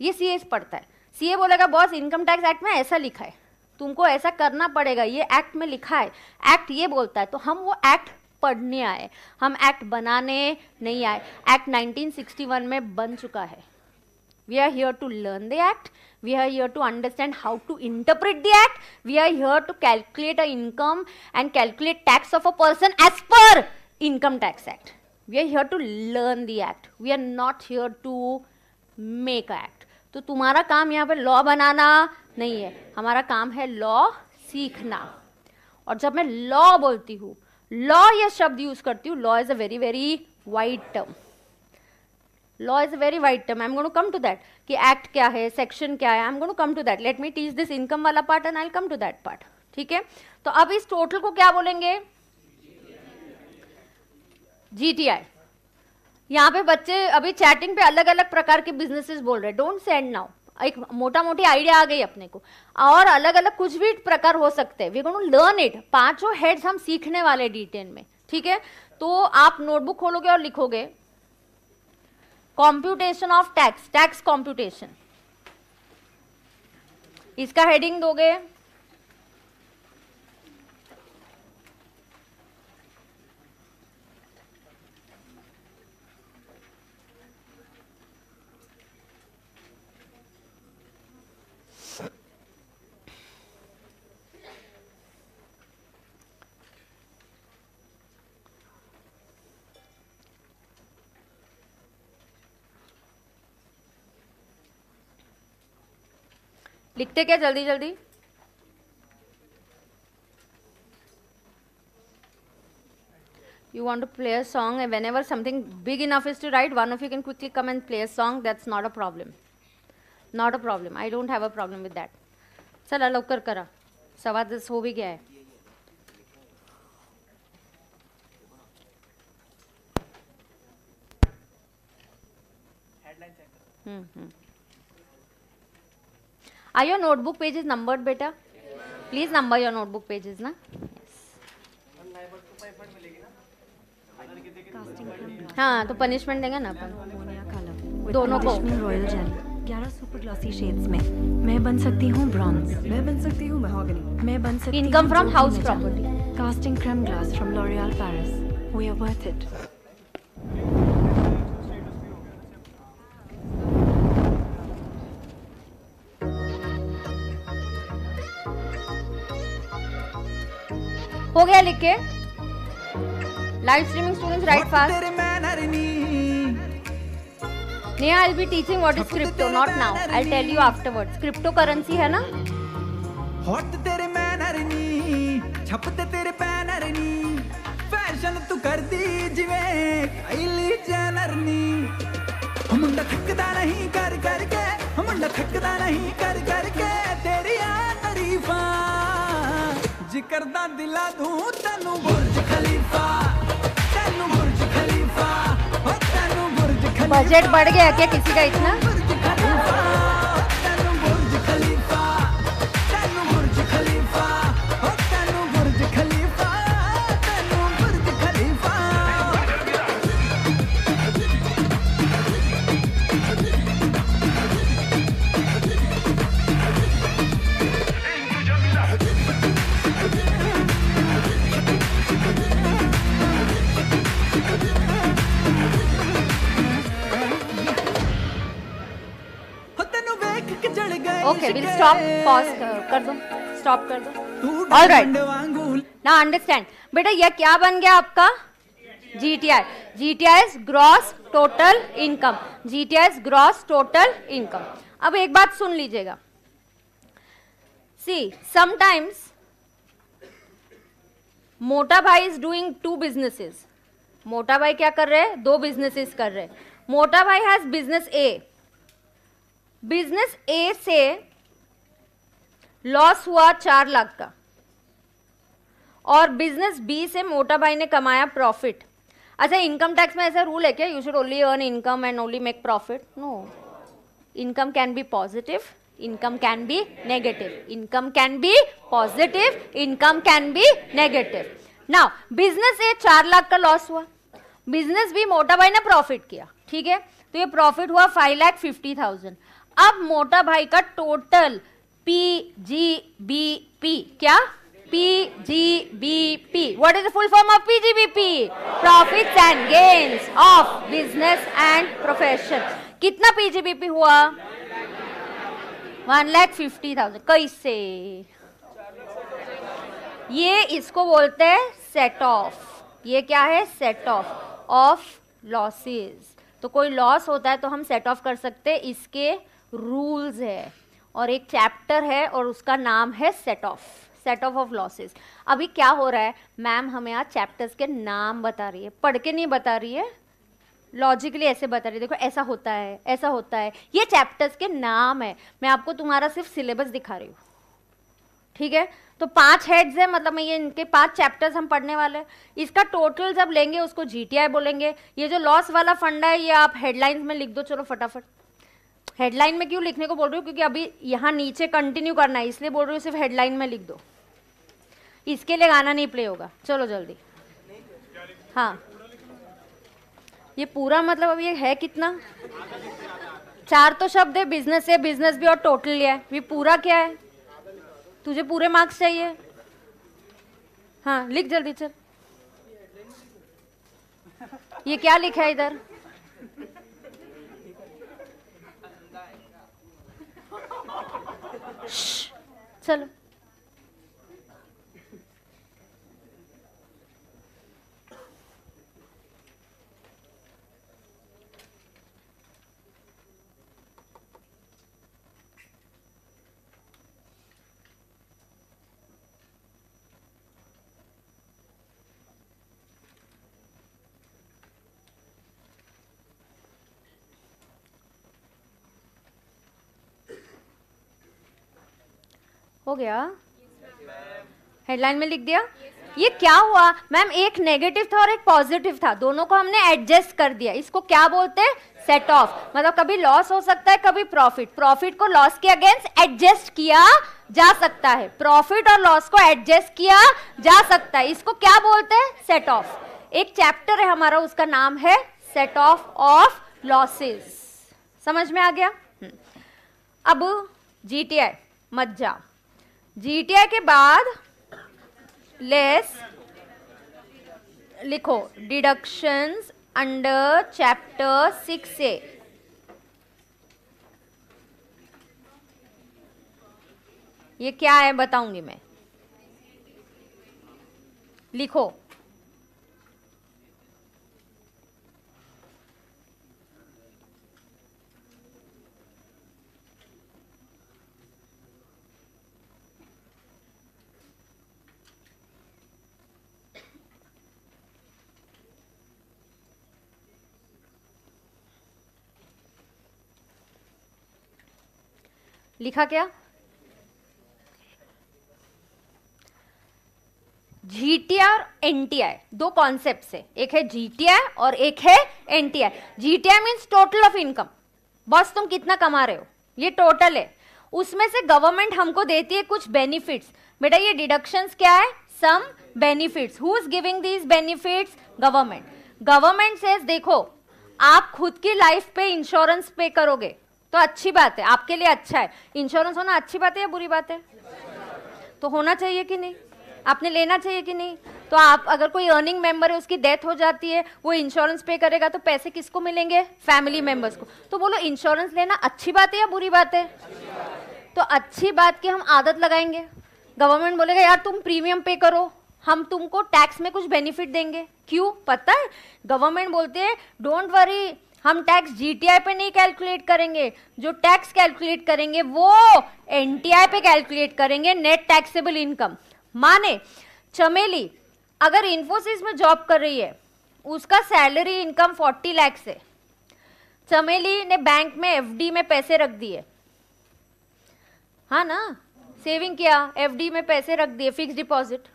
ये सी पढ़ता है सी बोलेगा बॉस इनकम टैक्स एक्ट में ऐसा लिखा है तुमको ऐसा करना पड़ेगा ये एक्ट में लिखा है एक्ट ये बोलता है तो हम वो एक्ट पढ़ने आए हम एक्ट बनाने नहीं आए एक्ट 1961 में बन चुका है we are here to learn the act we are here to understand how to interpret the act we are here to calculate a income and calculate tax of a person as per income tax act we are here to learn the act we are not here to make a act तो तुम्हारा काम यहाँ पर law बनाना नहीं है हमारा काम है लॉ सीखना और जब मैं लॉ बोलती हूँ लॉ यह शब्द यूज करती हूँ law is a very very wide term law is a very wide term I am gonna come to that कि एक्ट क्या है सेक्शन क्या है I am gonna come to that let me teach this income वाला part and I come to that part ठीक है तो अब इस टोटल को क्या बोलेंगे आई यहाँ पे बच्चे अभी चैटिंग पे अलग अलग प्रकार के बिजनेसेस बोल रहे हैं डोंट सेंड नाउ एक मोटा मोटी आइडिया आ गई अपने को और अलग अलग कुछ भी प्रकार हो सकते हैं वी गोन लर्न इट पांचों हेड्स हम सीखने वाले डिटेल में ठीक है तो आप नोटबुक खोलोगे और लिखोगे computation of tax tax computation इसका हेडिंग दोगे लिखते क्या जल्दी जल्दी you want to play a song and whenever something big enough is to write one of you can quickly come and play a song that's not a problem not a problem I don't have a problem with that चला लवकर करा सवा दस तो हो भी गया है hmm mm-hmm. Are your notebook pages numbered, beta? Yes. Please number your notebook pages, na? Yes. हाँ तो पनिशमेंट देंगे ना अपन दोनों को रॉयल जेल ग्यारह सुपर ग्लॉसी शेड्स में मैं बन सकती हूँ ब्रॉन्ज मैं बन सकती हूँ महोगनी मैं बन सकती income from house property casting creme gloss from L'Oreal Paris we are worth it हो गया लिख के live streaming students write fast Neha I be teaching what is crypto not now I tell you afterwards crypto currency है ना hot तेरे manner नी छपते तेरे पैनर नी fashion तू कर दी जिवे काइली नी मुंडा थकदा नहीं कर करके मुंडा थकदा नहीं कर तेरी आ करता दिला दू तेनू बुर्ज खलीफा तेनू बुर्ज खलीफा तेनू बुर्ज खलीफा बजट बढ़ गया क्या किसी का इतना स्टॉप पॉज कर दो स्टॉप कर दो ऑल राइट ना अंडरस्टैंड बेटा ये क्या बन गया आपका G T I G T I gross total income G T I gross total income अब एक बात सुन लीजिएगा सी समाइम्स मोटा भाई इज डूइंग टू बिजनेसेस मोटा भाई क्या कर रहे हैं दो बिजनेसेस कर रहे हैं Mota Bhai has business A business A से लॉस हुआ चार लाख का और बिजनेस बी से मोटा भाई ने कमाया प्रॉफिट अच्छा इनकम टैक्स में ऐसा रूल है क्या you should only earn income and only make profit no income can be positive income can be negative income can be positive income can be negative ना बिजनेस ए चार लाख का loss हुआ business भी मोटा भाई ने प्रॉफिट किया ठीक है तो ये प्रॉफिट हुआ फाइव लाख फिफ्टी थाउजेंड अब मोटा भाई का total P G B P क्या? P G P what is the full form of P G B P profit and gains of business and profession कितना पी हुआ? वन लैख फिफ्टी थाउजेंड कैसे ये इसको बोलते हैं सेट ऑफ ये क्या है सेट ऑफ ऑफ लॉसेस तो कोई लॉस होता है तो हम सेट ऑफ कर सकते हैं इसके रूल्स है और एक चैप्टर है और उसका नाम है set off set off off losses अभी क्या हो रहा है मैम हमें आज चैप्टर्स के नाम बता रही है पढ़ के नहीं बता रही है लॉजिकली ऐसे बता रही है देखो ऐसा होता है ऐसा होता है ये चैप्टर्स के नाम है मैं आपको तुम्हारा सिर्फ सिलेबस दिखा रही हूँ ठीक है तो पांच हेड्स है मतलब मैं ये इनके पांच चैप्टर्स हम पढ़ने वाले हैं इसका टोटल जब लेंगे उसको जीटीआई बोलेंगे ये जो लॉस वाला फंडा है ये आप हेडलाइंस में लिख दो चलो फटाफट हेडलाइन में क्यों लिखने को बोल रही हूँ क्योंकि अभी यहाँ नीचे कंटिन्यू करना है इसलिए बोल रही हूँ सिर्फ हेडलाइन में लिख दो इसके लिए गाना नहीं प्ले होगा चलो जल्दी हाँ ये पूरा मतलब अभी है कितना चार तो शब्द है बिजनेस है बिजनेस भी और टोटल लिया है ये पूरा क्या है तुझे पूरे मार्क्स चाहिए हाँ लिख जल्दी चल ये क्या लिखा है इधर चलो हो गया हेडलाइन में लिख दिया ये क्या हुआ मैम एक नेगेटिव था और एक पॉजिटिव था दोनों को हमने एडजस्ट कर दिया इसको क्या बोलते हैं सेट ऑफ मतलब कभी लॉस हो सकता है कभी प्रॉफिट प्रॉफिट को लॉस के अगेंस्ट एडजस्ट किया जा सकता है प्रॉफिट और लॉस को एडजस्ट किया जा सकता है इसको क्या बोलते हैं सेट ऑफ एक चैप्टर है हमारा उसका नाम है सेट ऑफ ऑफ लॉसेस समझ में आ गया हम्म। अब जीटीआई मत जाओ जीटीए के बाद लेस लिखो deductions under chapter six A ये क्या है बताऊंगी मैं लिखो लिखा क्या जीटीआई और एनटीआई दो कॉन्सेप्ट है एक है जीटीआई और एक है NTI GTI means total of income बस तुम कितना कमा रहे हो ये टोटल है उसमें से गवर्नमेंट हमको देती है कुछ बेनिफिट्स बेटा ये डिडक्शंस क्या है some benefits who is giving these benefits government government से देखो आप खुद की लाइफ पे इंश्योरेंस पे करोगे तो अच्छी बात है आपके लिए अच्छा है इंश्योरेंस होना अच्छी बात है या बुरी बात है तो होना चाहिए कि नहीं आपने लेना चाहिए कि नहीं तो आप अगर कोई अर्निंग मेंबर है उसकी डेथ हो जाती है वो इंश्योरेंस पे करेगा तो पैसे किसको मिलेंगे फैमिली मेंबर्स को तो बोलो इंश्योरेंस लेना अच्छी बात है या बुरी बात है तो अच्छी बात की हम आदत लगाएंगे गवर्नमेंट बोलेगा यार तुम प्रीमियम पे करो हम तुमको टैक्स में कुछ बेनिफिट देंगे क्यों पता है गवर्नमेंट बोलते हैं डोंट वरी हम टैक्स जीटीआई पे नहीं कैलकुलेट करेंगे जो टैक्स कैलकुलेट करेंगे वो एनटीआई पे कैलकुलेट करेंगे नेट टैक्सेबल इनकम माने चमेली अगर इन्फोसिस में जॉब कर रही है उसका सैलरी इनकम 40 लाख से चमेली ने बैंक में एफडी में पैसे रख दिए हाँ ना सेविंग किया एफडी में पैसे रख दिए फिक्स डिपॉजिट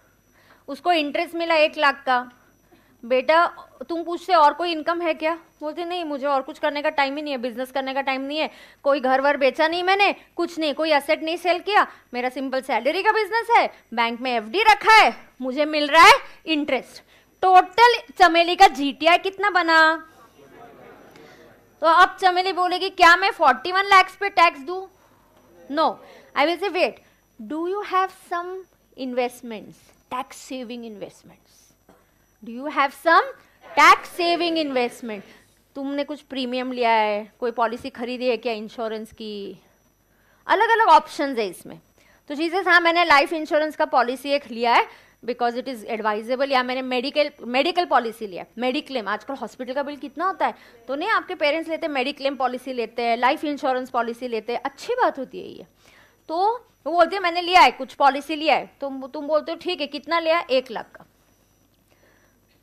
उसको इंटरेस्ट मिला एक लाख का बेटा तुम पूछते और कोई इनकम है क्या बोलते नहीं मुझे और कुछ करने का टाइम ही नहीं है बिजनेस करने का टाइम नहीं है कोई घर वर बेचा नहीं मैंने कुछ नहीं कोई असेट नहीं सेल किया मेरा सिंपल सैलरी का बिजनेस है बैंक में एफ रखा है मुझे मिल रहा है इंटरेस्ट टोटल चमेली का जी कितना बना तो अब चमेली बोलेगी क्या मैं फोर्टी वन लैक्स पे टैक्स दू no I will say wait do you have some investments tax saving investment do you have some tax saving investment तुमने कुछ प्रीमियम लिया है कोई पॉलिसी खरीदी है क्या इंश्योरेंस की अलग अलग ऑप्शन है इसमें तो चीजें हाँ मैंने लाइफ इंश्योरेंस का पॉलिसी एक लिया है बिकॉज इट इज़ एडवाइजेबल या मैंने मेडिकल मेडिकल पॉलिसी लिया मेडिक्लेम आजकल हॉस्पिटल का बिल कितना होता है तो नहीं आपके पेरेंट्स लेते हैं मेडिक्लेम पॉलिसी लेते हैं लाइफ इंश्योरेंस पॉलिसी लेते हैं अच्छी बात होती है ये तो वो बोलते हैं मैंने लिया है कुछ पॉलिसी लिया है तो तुम बोलते हो ठीक है कितना लिया है एक लाख का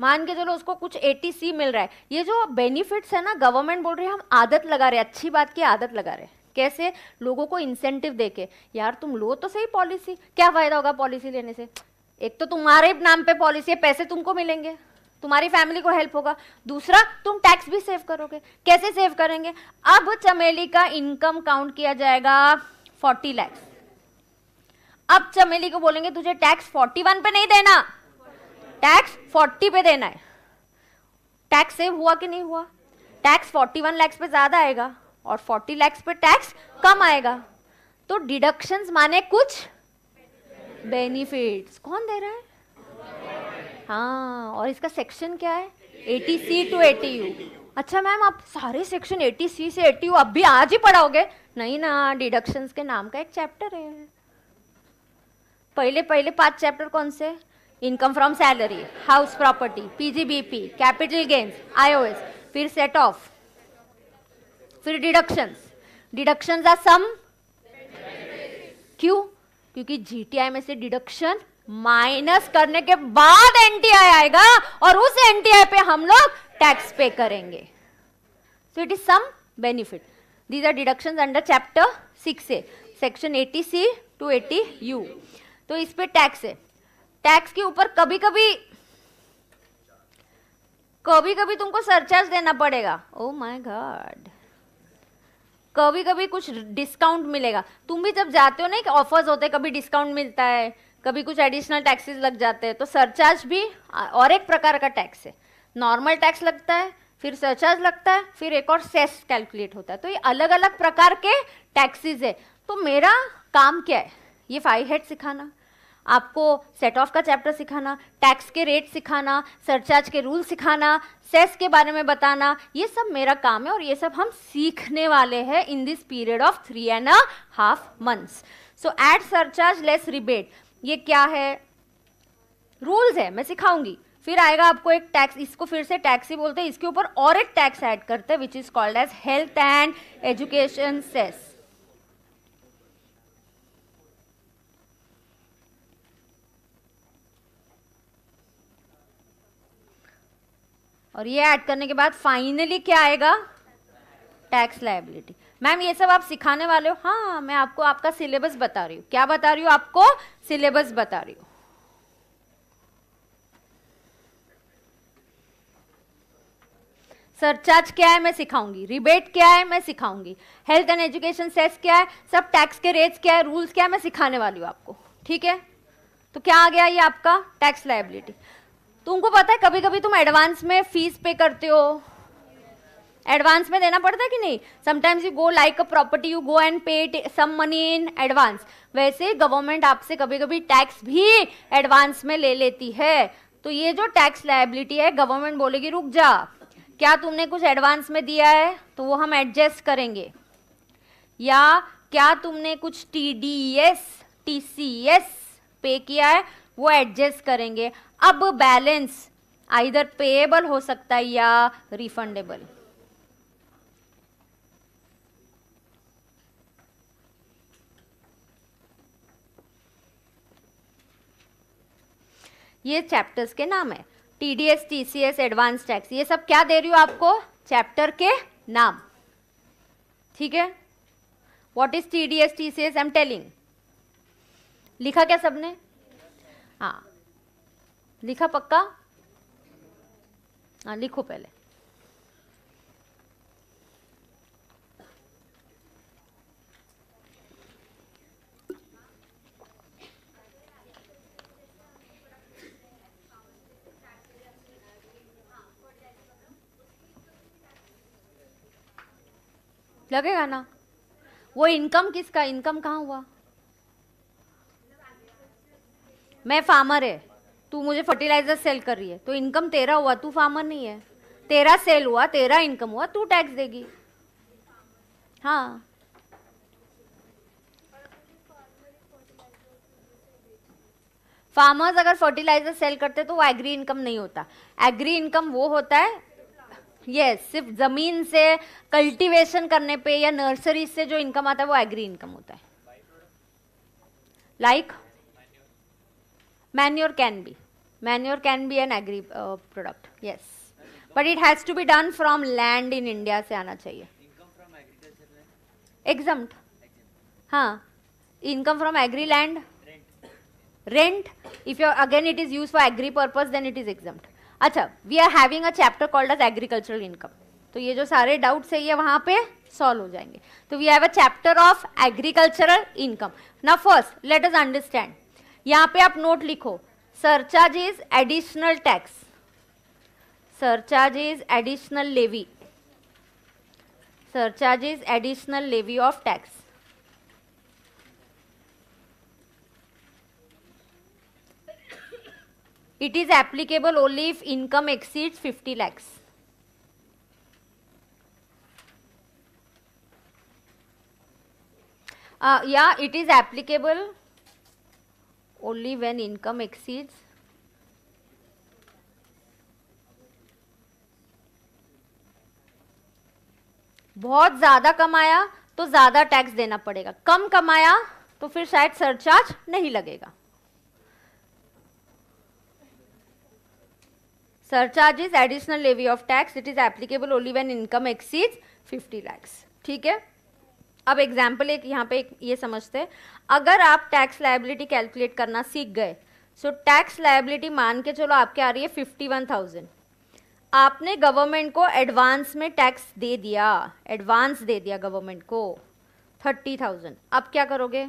मान के चलो उसको कुछ एटी सी मिल रहा है ये जो बेनिफिट्स है ना गवर्नमेंट बोल रही है हम आदत लगा रहे हैं अच्छी बात की आदत लगा रहे हैं कैसे लोगों को इंसेंटिव देके यार तुम लो तो सही पॉलिसी क्या फ़ायदा होगा पॉलिसी लेने से एक तो तुम्हारे नाम पे पॉलिसी है पैसे तुमको मिलेंगे तुम्हारी फैमिली को हेल्प होगा दूसरा तुम टैक्स भी सेव करोगे कैसे सेव करेंगे अब चमेली का इनकम काउंट किया जाएगा फोर्टी लैक्स अब चमेली को बोलेंगे तुझे टैक्स फोर्टी वन पे नहीं देना टैक्स फोर्टी पे देना है टैक्स सेव हुआ कि नहीं हुआ टैक्स फोर्टी वन लैक्स पे ज़्यादा आएगा और फोर्टी लैक्स पे टैक्स कम आएगा तो डिडक्शंस माने कुछ बेनिफिट्स कौन दे रहा है हाँ और इसका सेक्शन क्या है eighty C to eighty U अच्छा मैम आप सारे सेक्शन एटी सी से एटी यू अब भी आज ही पढ़ाओगे नहीं ना डिडक्शंस के नाम का एक चैप्टर है पहले पहले पांच चैप्टर कौन से income from salary house property PGBP capital gains IOS फिर सेट ऑफ फिर डिडक्शंस डिडक्शंस आर सम क्यों क्योंकि जीटीआई में से डिडक्शन माइनस करने के बाद एनटीआई आएगा और उस एनटीआई पे हम लोग टैक्स पे करेंगे so it is some benefit these are deductions under chapter six A section eighty C to eighty U तो इस पे टैक्स है टैक्स के ऊपर कभी कभी कभी कभी तुमको सरचार्ज देना पड़ेगा ओ oh माय गॉड कभी कभी कुछ डिस्काउंट मिलेगा तुम भी जब जाते हो ना ऑफर्स होते हैं कभी डिस्काउंट मिलता है कभी कुछ एडिशनल टैक्सेस लग जाते हैं तो सरचार्ज भी और एक प्रकार का टैक्स है नॉर्मल टैक्स लगता है फिर सरचार्ज लगता है फिर एक और सेस कैलकुलेट होता है तो ये अलग अलग प्रकार के टैक्सेस है तो मेरा काम क्या है ये फाइव हेड सिखाना आपको सेट ऑफ का चैप्टर सिखाना टैक्स के रेट सिखाना सरचार्ज के रूल सिखाना सेस के बारे में बताना ये सब मेरा काम है और ये सब हम सीखने वाले हैं in this period of three and a half months so add surcharge less rebate ये क्या है रूल्स है मैं सिखाऊंगी फिर आएगा आपको एक टैक्स इसको फिर से टैक्स ही बोलते हैं इसके ऊपर और एक टैक्स ऐड करते हैं which is called as health and education cess और ये ऐड करने के बाद फाइनली क्या आएगा टैक्स लाइबिलिटी मैम ये सब आप सिखाने वाले हो हाँ मैं आपको आपका सिलेबस बता रही हूँ क्या बता रही हूँ आपको सिलेबस बता रही हूँ सरचार्ज क्या है मैं सिखाऊंगी रिबेट क्या है मैं सिखाऊंगी हेल्थ एंड एजुकेशन सेस क्या है सब टैक्स के रेट्स क्या है रूल्स क्या है मैं सिखाने वाली हूँ आपको ठीक है तो क्या आ गया ये आपका टैक्स लाइबिलिटी तुमको पता है कभी कभी तुम एडवांस में फीस पे करते हो एडवांस में देना पड़ता है कि नहीं sometimes you go like a property you go and pay some money in advance वैसे गवर्नमेंट आपसे कभी कभी टैक्स भी एडवांस में ले लेती है तो ये जो टैक्स लाइबिलिटी है गवर्नमेंट बोलेगी रुक जा क्या तुमने कुछ एडवांस में दिया है तो वो हम एडजस्ट करेंगे या क्या तुमने कुछ T D S T C S pay किया है वो एडजस्ट करेंगे अब बैलेंस आइधर पेएबल हो सकता है या रिफंडेबल ये चैप्टर्स के नाम है टीडीएस टीसीएस एडवांस टैक्स ये सब क्या दे रही हूं आपको चैप्टर के नाम ठीक है what is TDS TCS I am telling लिखा क्या सबने हाँ लिखा पक्का हाँ लिखो पहले लगेगा ना वो इनकम किसका इनकम कहाँ हुआ मैं फार्मर है तू मुझे फर्टिलाइजर सेल कर रही है तो इनकम तेरा हुआ तू फार्मर नहीं है तेरा सेल हुआ तेरा इनकम हुआ तू टैक्स देगी हाँ फार्मर्स अगर फर्टिलाइजर सेल करते तो वो एग्री इनकम नहीं होता एग्री इनकम वो होता है यस सिर्फ ज़मीन से कल्टीवेशन करने पे या नर्सरी से जो इनकम आता है वो एग्री इनकम होता है like manure can be manure can be an agri product yes but it has to be done from land in India से आना चाहिए एग्जाम हाँ income from agri land rent if you again it is use for agri purpose then it is exempt अच्छा we are having a chapter called as agricultural income तो ये जो सारे doubt है ये वहां पे सॉल्व हो जाएंगे तो we have a chapter of agricultural income ना फर्स्ट लेट अस अंडरस्टैंड यहाँ पे आप नोट लिखो surcharge is additional tax surcharge is additional levy surcharge is additional levy of tax it is applicable only if income exceeds 50 lakhs uh, yeah it is applicable only when income exceeds बहुत ज्यादा कमाया तो ज्यादा tax देना पड़ेगा कम कमाया तो फिर शायद सरचार्ज नहीं लगेगा surcharge is additional levy of tax it is applicable only when income exceeds 50 lakh ठीक है अब एग्जाम्पल एक यहाँ पे एक ये समझते हैं अगर आप टैक्स लाइबिलिटी कैलकुलेट करना सीख गए सो टैक्स लाइबिलिटी मान के चलो आपके आ रही है फिफ्टी वन थाउजेंड आपने गवर्नमेंट को एडवांस में टैक्स दे दिया एडवांस दे दिया गवर्नमेंट को थर्टी थाउजेंड अब क्या करोगे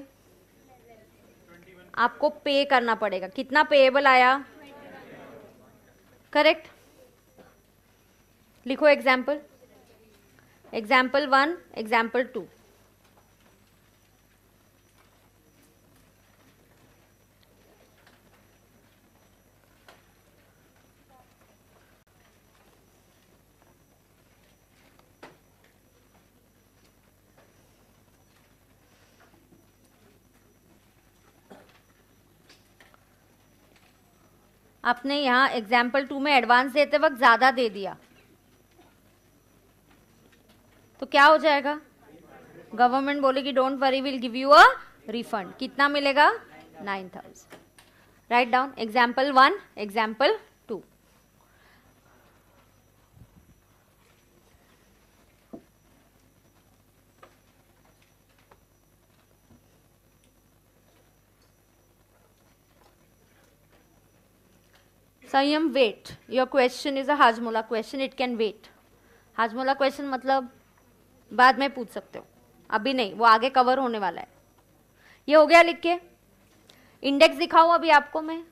आपको पे करना पड़ेगा कितना पेएबल आया करेक्ट लिखो example example one example two आपने यहाँ एग्जाम्पल टू में एडवांस देते वक्त ज़्यादा दे दिया तो क्या हो जाएगा गवर्नमेंट बोलेगी don't worry will give you a refund कितना मिलेगा nine thousand write down example one example Sanyam wait your question is a Hajmola question it can wait Hajmola question मतलब बाद में पूछ सकते हो अभी नहीं वो आगे कवर होने वाला है ये हो गया लिख के इंडेक्स दिखाऊं अभी आपको मैं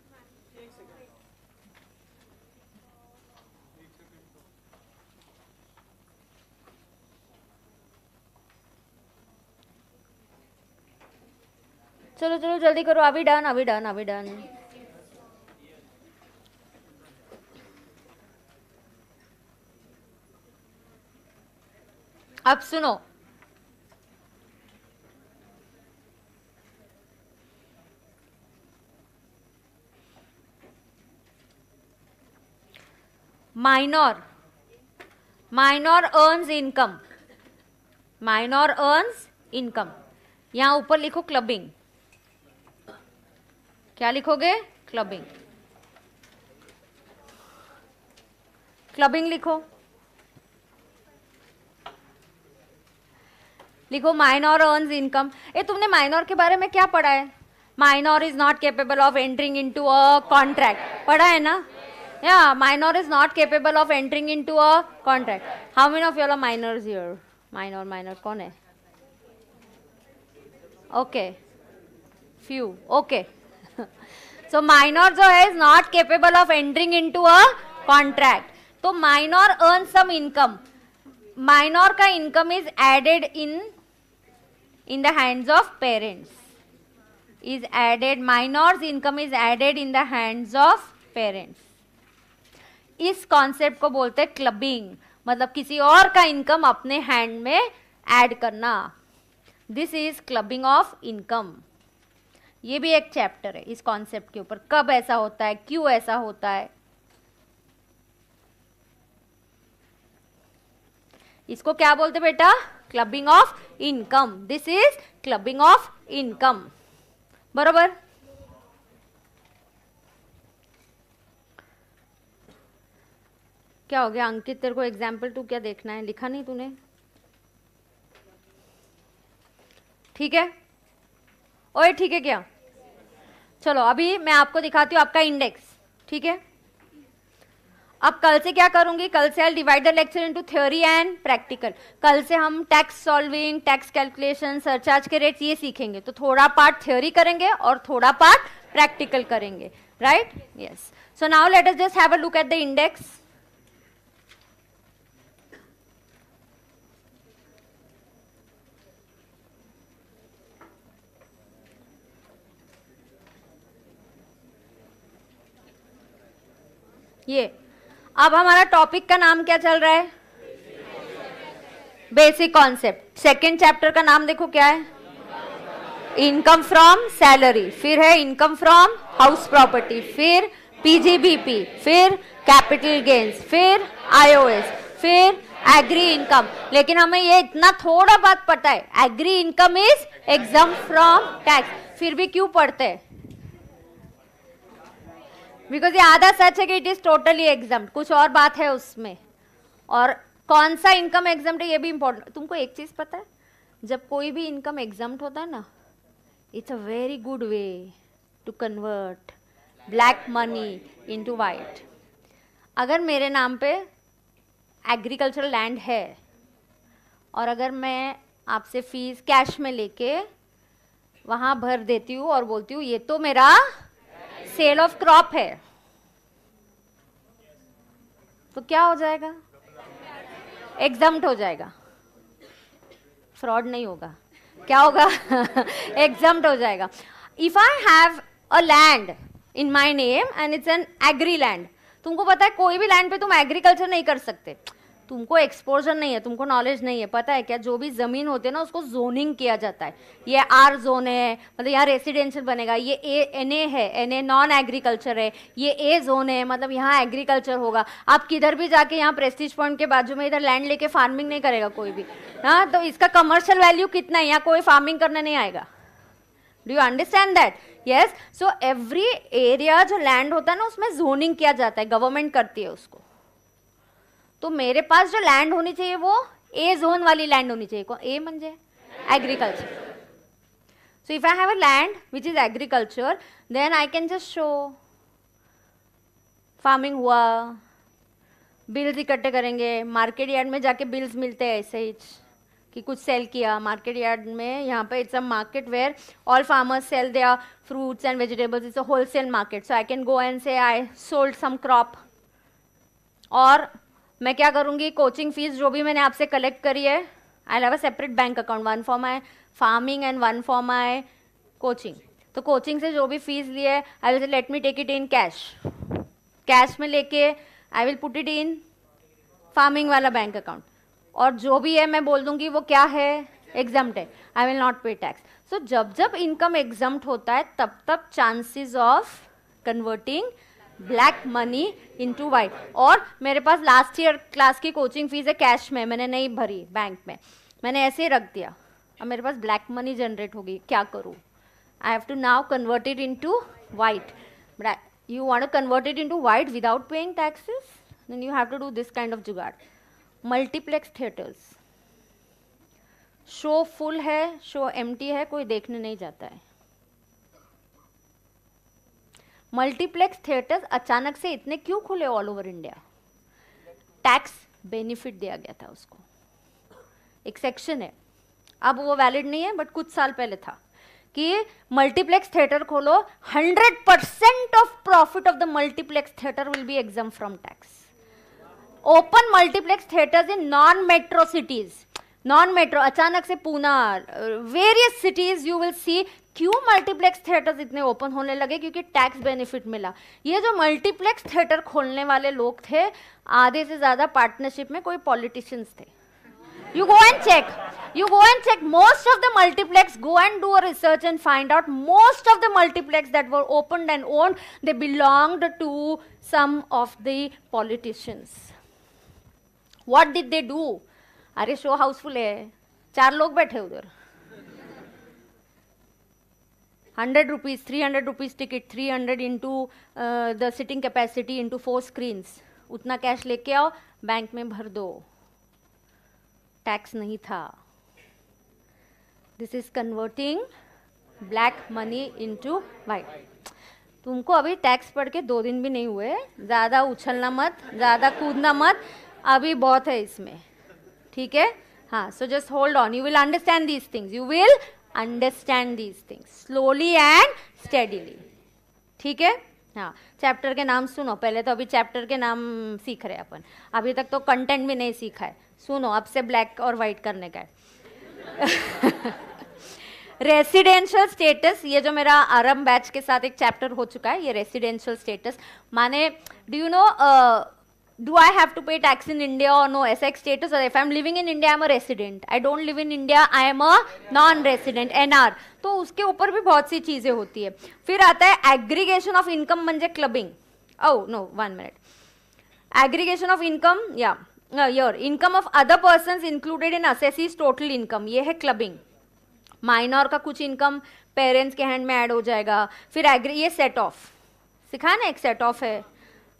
चलो चलो जल्दी करो अभी डन अभी डन अभी डन अब सुनो minor minor earns income minor earns income यहां ऊपर लिखो क्लबिंग क्या लिखोगे क्लबिंग क्लबिंग लिखो लिखो माइनॉर अर्न इनकम ये तुमने माइनॉर के बारे में क्या पढ़ा है minor is not capable of entering into a contract पढ़ा है ना या minor is not capable of entering into a contract how many of your minor your minor minor कौन है okay few okay so minor जो है is not capable of entering into a contract तो minor earn some income minor का income is added in in the hands of parents is added minor's income is added in the hands of parents इस concept को बोलते हैं clubbing मतलब किसी और का इनकम अपने हैंड में ऐड करना this is clubbing of income ये भी एक चैप्टर है इस कॉन्सेप्ट के ऊपर कब ऐसा होता है क्यों ऐसा होता है इसको क्या बोलते बेटा clubbing of income this is clubbing of income બરોબર क्या हो गया अंकित तेरे को एग्जाम्पल टू क्या देखना है लिखा नहीं तूने ठीक है ओए ठीक है क्या चलो अभी मैं आपको दिखाती हूँ आपका इंडेक्स ठीक है अब कल से क्या करूंगी कल से I divide the lecture into theory and practical कल से हम tax solving tax calculation surcharge के रेट ये सीखेंगे तो थोड़ा पार्ट थ्योरी करेंगे और थोड़ा पार्ट प्रैक्टिकल करेंगे right yes so now let us just have a look at the index ये अब हमारा टॉपिक का नाम क्या चल रहा है बेसिक कॉन्सेप्ट सेकेंड चैप्टर का नाम देखो क्या है इनकम फ्रॉम सैलरी फिर है इनकम फ्रॉम हाउस प्रॉपर्टी फिर पीजीबीपी फिर कैपिटल गेन्स फिर आईओएस फिर एग्री इनकम लेकिन हमें ये इतना थोड़ा बात पता है agri income is exempt from tax फिर भी क्यों पढ़ते हैं बिकॉज ये आधा सच है कि इट इज टोटली एग्जाम कुछ और बात है उसमें और कौन सा इनकम एग्जाम है ये भी इम्पोर्टेंट तुमको एक चीज़ पता है जब कोई भी इनकम एग्जाम होता है ना it's a very good way to convert black money into white अगर मेरे नाम पे एग्रीकल्चरल लैंड है और अगर मैं आपसे फीस कैश में लेके वहाँ भर देती हूँ और बोलती हूँ ये तो मेरा सेल ऑफ क्रॉप है तो क्या हो जाएगा एग्जाम्ट हो जाएगा फ्रॉड नहीं होगा क्या होगा एग्जाम्ट हो जाएगा if I have a land in my name and it's an agri land तुमको पता है कोई भी लैंड पे तुम एग्रीकल्चर नहीं कर सकते तुमको एक्सपोजर नहीं है तुमको नॉलेज नहीं है पता है क्या जो भी ज़मीन होती है ना उसको जोनिंग किया जाता है ये आर जोन है मतलब यहाँ रेसिडेंशियल बनेगा ये ए एन ए है एन ए नॉन एग्रीकल्चर है ये ए जोन है मतलब यहाँ एग्रीकल्चर होगा आप किधर भी जाके यहाँ प्रेस्टीज पॉइंट के बाजू में इधर लैंड लेके फार्मिंग नहीं करेगा कोई भी हाँ तो इसका कमर्शियल वैल्यू कितना है यहाँ कोई फार्मिंग करने नहीं आएगा do you understand that yes so every area जो लैंड होता है ना उसमें जोनिंग किया जाता है गवर्नमेंट करती है उसको तो मेरे पास जो लैंड होनी चाहिए वो ए जोन वाली लैंड होनी चाहिए ए मंजे agriculture so if I have a land which is agriculture then I can just show farming हुआ बिल्स इकट्ठे करेंगे मार्केट यार्ड में जाके बिल्स मिलते हैं ऐसे ही कि कुछ सेल किया मार्केट यार्ड में यहाँ पे it's a market where all farmers sell their fruits and vegetables it's a wholesale market so I can go and say I sold some crop और मैं क्या करूँगी कोचिंग फीस जो भी मैंने आपसे कलेक्ट करी है I have a separate bank account one for my farming and one for my coaching तो कोचिंग से जो भी फीस ली है I will let me take it in cash cash में लेके I will put it in farming वाला bank account और जो भी है मैं बोल दूंगी वो क्या है एग्जाम्ट है I will not pay tax so जब जब इनकम एग्जाम्ट होता है तब तब chances of converting black money into white और मेरे पास लास्ट ईयर क्लास की कोचिंग फीस है कैश में मैंने नहीं भरी बैंक में मैंने ऐसे ही रख दिया अब मेरे पास ब्लैक मनी जनरेट होगी क्या करूँ I have to now convert it into white you want to convert it into white without paying taxes then you have to do this kind जुगाड़ मल्टीप्लेक्स थिएटर्स शो फुल है show empty है कोई देखने नहीं जाता है multiplex theatres अचानक से इतने क्यों खुले all over India tax benefit दिया गया था उसको एक सेक्शन है अब वो वैलिड नहीं है बट कुछ साल पहले था कि मल्टीप्लेक्स थिएटर खोलो 100 percent of profit of the multiplex theatre will be exempt from tax open multiplex theatres in non metro cities non metro अचानक से Poona various cities you will see क्यों मल्टीप्लेक्स थिएटर इतने ओपन होने लगे क्योंकि tax benefit मिला ये जो मल्टीप्लेक्स थिएटर खोलने वाले लोग थे आधे से ज्यादा पार्टनरशिप में कोई पॉलिटिशियंस थे you go and check you go and check most of the multiplex go and do a research and find out most of the multiplex that were open and own they belong to some of the politicians what did they do अरे show house full है चार लोग बैठे उधर 100 rupees 300 rupees ticket 300 into uh, the sitting capacity into four screens उतना cash लेके आओ bank में भर दो टैक्स नहीं था this is converting black money into white तुमको अभी टैक्स पढ़ के दो दिन भी नहीं हुए ज़्यादा उछलना मत ज़्यादा कूदना मत अभी बहुत है इसमें ठीक है हाँ so just hold on you will understand these things you will understand these things slowly and steadily ठीक है हाँ चैप्टर के नाम सुनो पहले तो अभी चैप्टर के नाम सीख रहे अपन अभी तक तो कंटेंट भी नहीं सीखा है सुनो अब से ब्लैक और वाइट करने का है रेसिडेंशियल स्टेटस ये जो मेरा आरम बैच के साथ एक चैप्टर हो चुका है ये रेसिडेंशियल स्टेटस माने do you know do I have to pay tax in India or no SX status? Or if I'm living in India, I'm a resident. I don't live in India, I am a non-resident, NR. तो उसके ऊपर भी बहुत सी चीज़ें होती है फिर आता है एग्रीगेशन ऑफ इनकम म्हणजे clubbing oh no one minute aggregation of income या your income of other person included in assessee's total income ये है क्लबिंग माइनर का कुछ इनकम पेरेंट्स के हैंड में ऐड हो जाएगा फिर एग्री ये सेट ऑफ सिखा ना एक सेट ऑफ है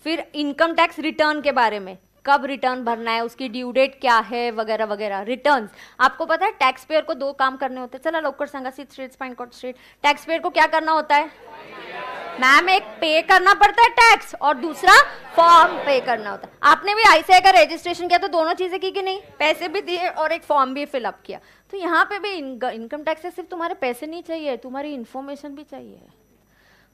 फिर इनकम टैक्स रिटर्न के बारे में कब रिटर्न भरना है उसकी ड्यू डेट क्या है वगैरह वगैरह रिटर्न आपको पता है टैक्स पेयर को दो काम करने होते हैं चला लोकर संगा सीट स्ट्रीट स्पाइन कॉट स्ट्रीट टैक्स पेयर को क्या करना होता है मैम एक पे करना पड़ता है टैक्स और दूसरा फॉर्म पे करना होता है आपने भी आई का रजिस्ट्रेशन किया तो दोनों चीज़ें की कि नहीं पैसे भी दिए और एक फॉर्म भी फिलअप किया तो यहाँ पे भी इनकम टैक्स से सिर्फ तुम्हारे पैसे नहीं चाहिए तुम्हारी इन्फॉर्मेशन भी चाहिए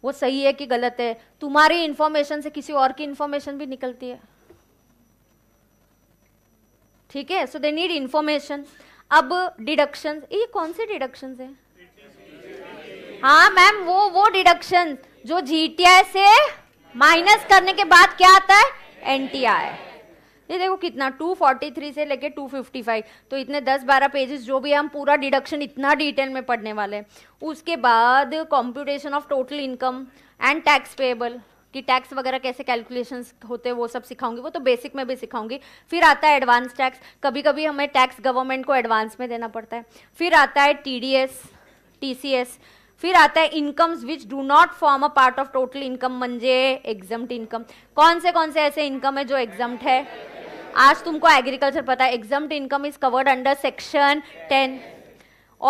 वो सही है कि गलत है तुम्हारी इन्फॉर्मेशन से किसी और की इंफॉर्मेशन भी निकलती है ठीक है सो दे नीड इंफॉर्मेशन अब डिडक्शन ये कौन से डिडक्शन है हाँ मैम वो वो डिडक्शन जो जीटीआई से माइनस करने के बाद क्या आता है एनटीआई ये देखो कितना 243 से लेके 255 तो इतने 10-12 पेजेस जो भी हम पूरा डिडक्शन इतना डिटेल में पढ़ने वाले हैं उसके बाद computation of total income and tax payable कि टैक्स वगैरह कैसे कैलकुलेशन होते हैं वो सब सिखाऊंगी वो तो बेसिक में भी सिखाऊंगी फिर आता है एडवांस टैक्स कभी कभी हमें टैक्स गवर्नमेंट को एडवांस में देना पड़ता है फिर आता है T D S T C S फिर आता है incomes which do not form a part of total income मंजे एग्जम्ट इनकम कौन से कौन से ऐसे इनकम है जो एग्जम्ट है आज तुमको एग्रीकल्चर पता है exempt income is covered under section ten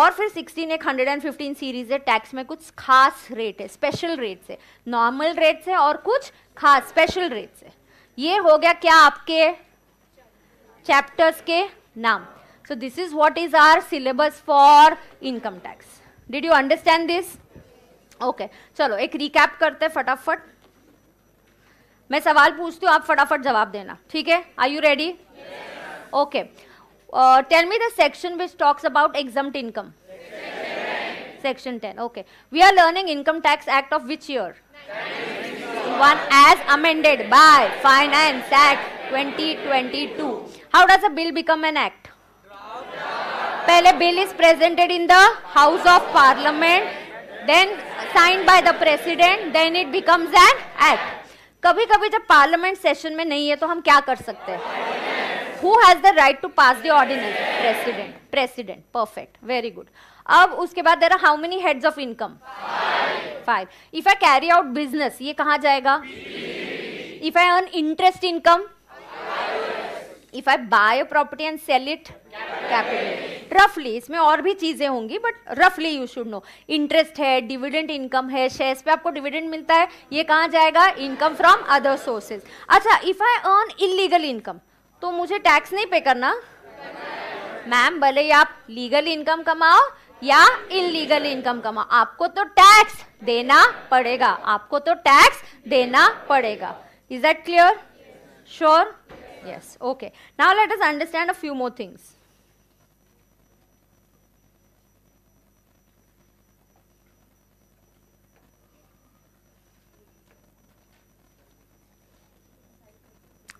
और फिर सिक्सटीन एक हंड्रेड एंड फिफ्टीन सीरीज है टैक्स में कुछ खास रेट है स्पेशल रेट से नॉर्मल रेट से और कुछ खास स्पेशल रेट से ये हो गया क्या आपके चैप्टर्स के नाम so this is what is our syllabus for income tax did you understand this okay चलो एक रिकैप करते फटाफट मैं सवाल पूछती हूँ आप फटाफट जवाब देना ठीक है are you ready okay tell me the section which talks about exempt income section 10 okay we are learning income tax act of which year one as amended act twenty twenty 2022 how does a bill become an act पहले bill is presented in the house of parliament then sign by the president then it becomes an act कभी कभी जब parliament session में नहीं है तो हम क्या कर सकते हैं who has the right to pass the ordinance president president perfect very good अब उसके बाद there how many heads of income five if I carry out business ये कहां जाएगा if I earn interest income if I buy property and sell it capital रफली इसमें और भी चीज़ें होंगी बट रफली यू शुड नो इंटरेस्ट है डिविडेंड इनकम है शेयर्स पे आपको डिविडेंड मिलता है ये कहाँ जाएगा इनकम फ्रॉम अदर सोर्सेज अच्छा if I earn illegal income तो मुझे टैक्स नहीं पे करना मैम भले ही आप लीगल इनकम कमाओ या इलीगल इनकम कमाओ आपको तो टैक्स देना पड़ेगा आपको तो टैक्स देना पड़ेगा is that clear sure yes okay now let us understand a few more things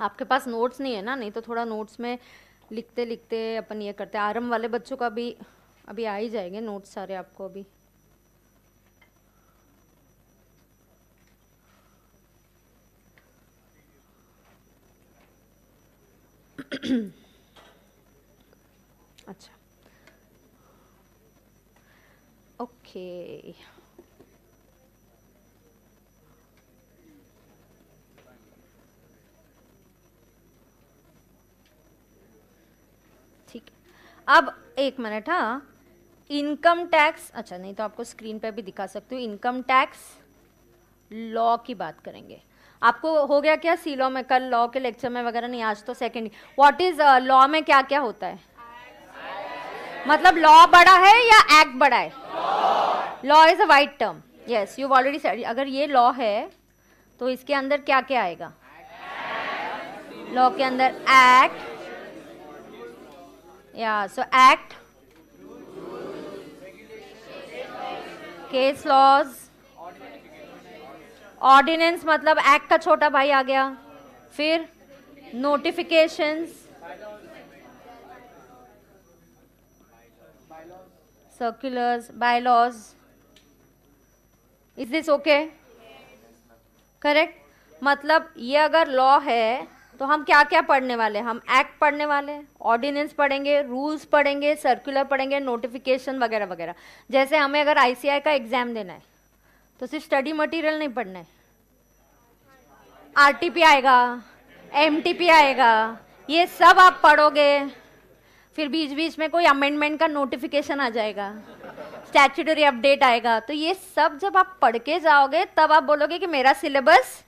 आपके पास नोट्स नहीं है ना नहीं तो थोड़ा नोट्स में लिखते लिखते अपन ये करते आरम वाले बच्चों का भी अभी आ ही जाएंगे नोट्स सारे आपको अभी अच्छा ओके okay. अब एक मिनट हाँ इनकम टैक्स अच्छा नहीं तो आपको स्क्रीन पे भी दिखा सकती हूँ इनकम टैक्स लॉ की बात करेंगे आपको हो गया क्या सी लॉ में कल लॉ के लेक्चर में वगैरह नहीं आज तो सेकेंड व्हाट इज लॉ में क्या क्या होता है मतलब लॉ बड़ा है या एक्ट बड़ा है law is a wide term yes you already said अगर ये लॉ है तो इसके अंदर क्या क्या आएगा लॉ के अंदर act yeah so act case laws ordinance मतलब एक्ट का छोटा भाई आ गया फिर notifications circulars bylaws is this okay correct मतलब ये अगर लॉ है तो हम क्या क्या पढ़ने वाले हम एक्ट पढ़ने वाले ऑर्डिनेंस पढ़ेंगे रूल्स पढ़ेंगे सर्कुलर पढ़ेंगे नोटिफिकेशन वगैरह वगैरह जैसे हमें अगर आईसीआई का एग्ज़ाम देना है तो सिर्फ स्टडी मटेरियल नहीं पढ़ना है आरटीपी आएगा एमटीपी आएगा ये सब आप पढ़ोगे फिर बीच बीच में कोई अमेंडमेंट का नोटिफिकेशन आ जाएगा स्टैचूटरी अपडेट आएगा तो ये सब जब आप पढ़ के जाओगे तब आप बोलोगे कि मेरा सिलेबस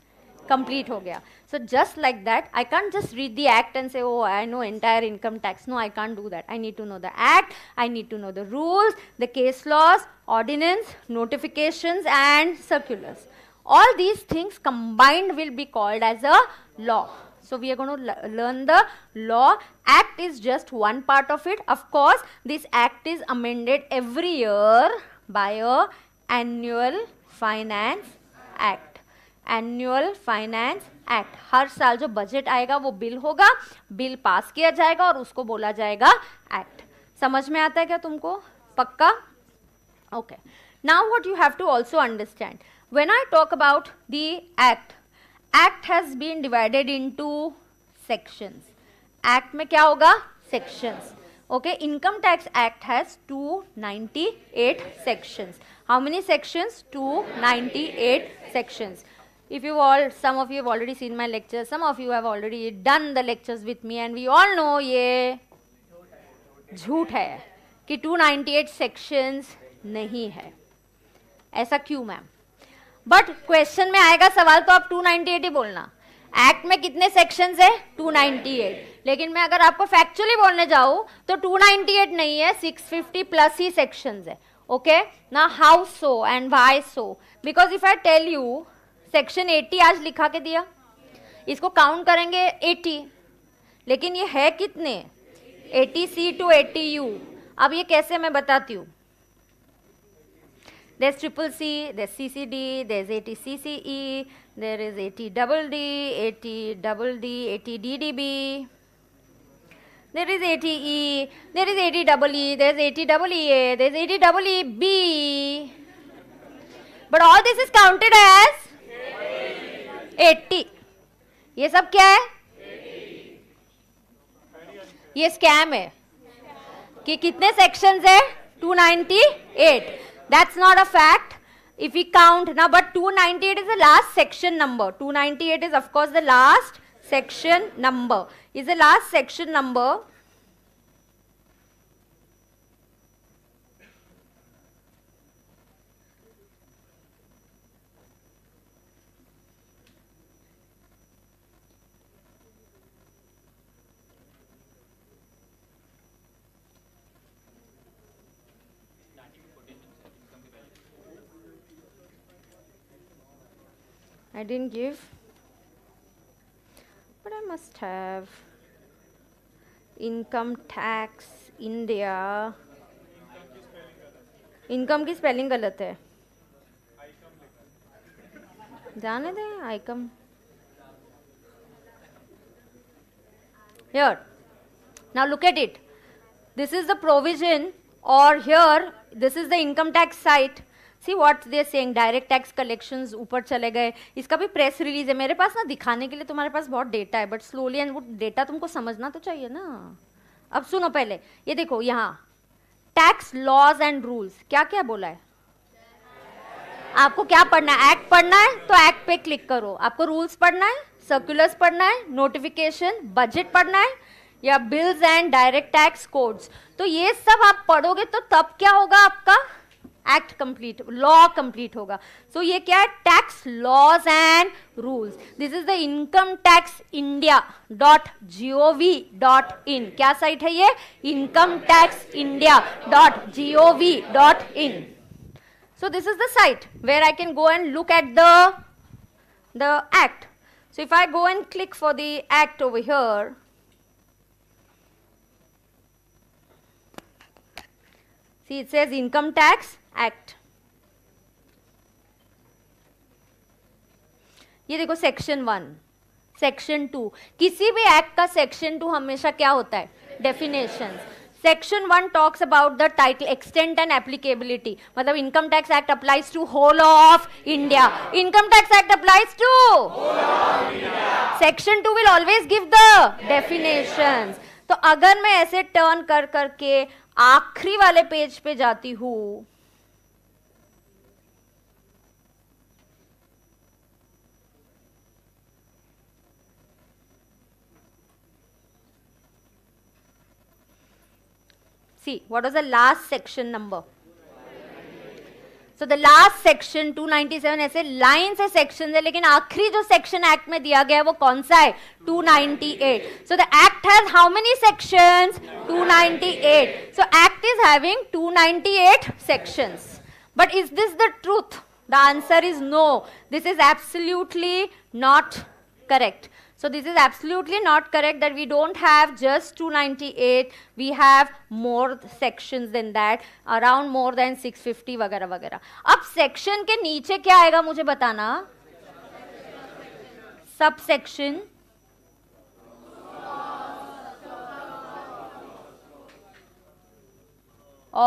कंप्लीट हो गया So just like that, I can't just read the act and say, oh, I know entire income tax. No, I can't do that. I need to know the act, I need to know the rules, the case laws, ordinance, notifications and circulars. All these things combined will be called as a law. So we are going to learn the law. Act is just one part of it. Of course, this act is amended every year by a annual finance act. Annual finance act हर साल जो budget आएगा वो bill होगा bill pass किया जाएगा और उसको बोला जाएगा एक्ट समझ में आता है क्या तुमको पक्का okay now what you have to also understand when I talk about the act act has been divided into sections act में क्या होगा sections okay income tax act has eight sections how many sections eight sections if you all some of you have already seen my lecture some of you have already done the lectures with me and we all know ye jhoot hai ki 298 sections nahi hai aisa क्यों ma'am but question mein aayega sawal to aap 298 hi bolna act में कितने sections है 298 लेकिन मैं अगर आपको factually बोलने जाऊं तो 298 नहीं है 650 प्लस ही सेक्शंस है ओके ना how so and why so because if I tell you section 80 आज लिखा के दिया इसको काउंट करेंगे 80 लेकिन ये है कितने 80 सी टू 80 यू अब ये कैसे मैं बताती हूँ there triple C there C C D there is eighty C C E there is eighty double D eighty double D eighty D D B there is eighty E there is eighty double E there is eighty double E A there is eighty double E B but all this is counted as eighty ये सब क्या है ये scam है कि कितने section है two ninety eight that's not a fact if you count ना but two ninety eight is the last section number two ninety eight is of course the last section number is the last section number I didn't give but I must have income tax India income की spelling गलत है जाने दें I come here now look at it this is the provision or here this is the income tax site see what they saying direct tax collection ऊपर चले गए इसका भी प्रेस रिलीज है मेरे पास ना दिखाने के लिए तुम्हारे पास बहुत डेटा है बट स्लोली एंड वो डेटा तुमको समझना तो चाहिए ना अब सुनो पहले ये देखो यहाँ टैक्स लॉज एंड रूल्स क्या क्या बोला है आपको क्या पढ़ना है एक्ट पढ़ना है तो एक्ट पे क्लिक करो आपको रूल्स पढ़ना है सर्कुलर्स पढ़ना है नोटिफिकेशन बजट पढ़ना है या bills and direct tax codes तो ये सब आप पढ़ोगे तो तब क्या होगा आपका एक्ट कंप्लीट लॉ कंप्लीट होगा सो so, ये क्या है tax laws and rules this is the income tax India dot G O V dot in क्या साइट है ये income tax India dot G O V dot in so this is the site where I can go and look at the act so if I go and click for the act over here See, it says income tax act ये देखो section one section two किसी भी act का section two हमेशा क्या होता है definition section one talks about the title extent and applicability मतलब income tax act applies to whole of India income tax act applies to section two will always give the definition तो अगर मैं ऐसे turn कर करके आखिरी वाले page पे जाती हूं See, what was the last section number? So the last section 297 a lines है sections है लेकिन आखरी जो section act में दिया गया है वो 298 so the act has how many sections 298 so act is having 298 sections but is this the truth the answer is no this is absolutely not correct So this is absolutely not correct that we don't have just 298, we have more sections than that, around more than 650 वगैरह वगैरह ab section ke niche kya aayega mujhe batana sub section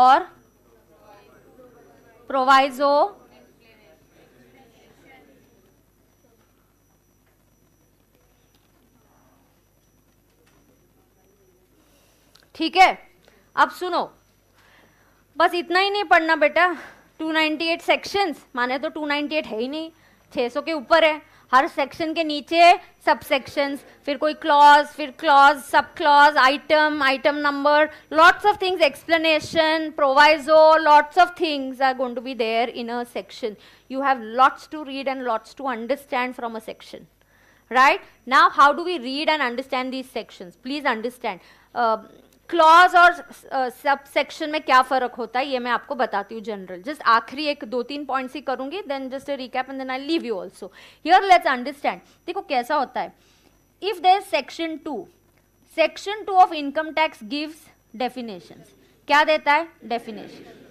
और proviso ठीक है अब सुनो बस इतना ही नहीं पढ़ना बेटा 298 सेक्शंस माने तो 298 है ही नहीं 600 के ऊपर है हर सेक्शन के नीचे सब सेक्शंस फिर कोई क्लॉज फिर clause sub clause item item number lots of things explanation proviso lots of things are going to be there in a section you have lots to read and lots to understand from a section right now how do we read and understand these section please understand clause और सब uh, section में क्या फर्क होता है ये मैं आपको बताती हूँ जनरल जस्ट आखिरी एक दो तीन पॉइंट्स ही करूंगी then just recap and then I leave you also here let's understand देखो कैसा होता है if there section two section two of income tax gives definition क्या देता है डेफिनेशन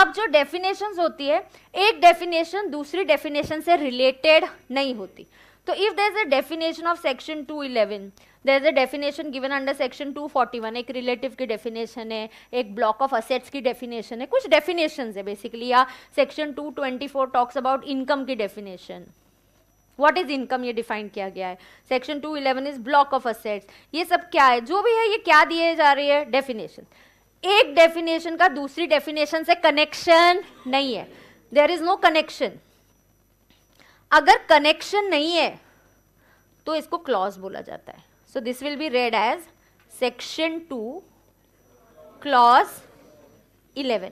अब जो डेफिनेशन होती है एक डेफिनेशन दूसरी डेफिनेशन से रिलेटेड नहीं होती तो if there is a definition of section two eleven there is a definition given under section 241 एक रिलेटिव की डेफिनेशन है एक ब्लॉक ऑफ असेट्स की डेफिनेशन है कुछ डेफिनेशन है बेसिकली या सेक्शन 224 टॉक्स अबाउट इनकम की डेफिनेशन वॉट इज इनकम ये डिफाइन किया गया है section two eleven is block of assets ये सब क्या है जो भी है ये क्या दिए जा रही है डेफिनेशन एक डेफिनेशन का दूसरी डेफिनेशन से कनेक्शन नहीं है देर इज नो कनेक्शन अगर कनेक्शन नहीं है तो इसको क्लॉज बोला जाता है so this will be read as section 2 clause 11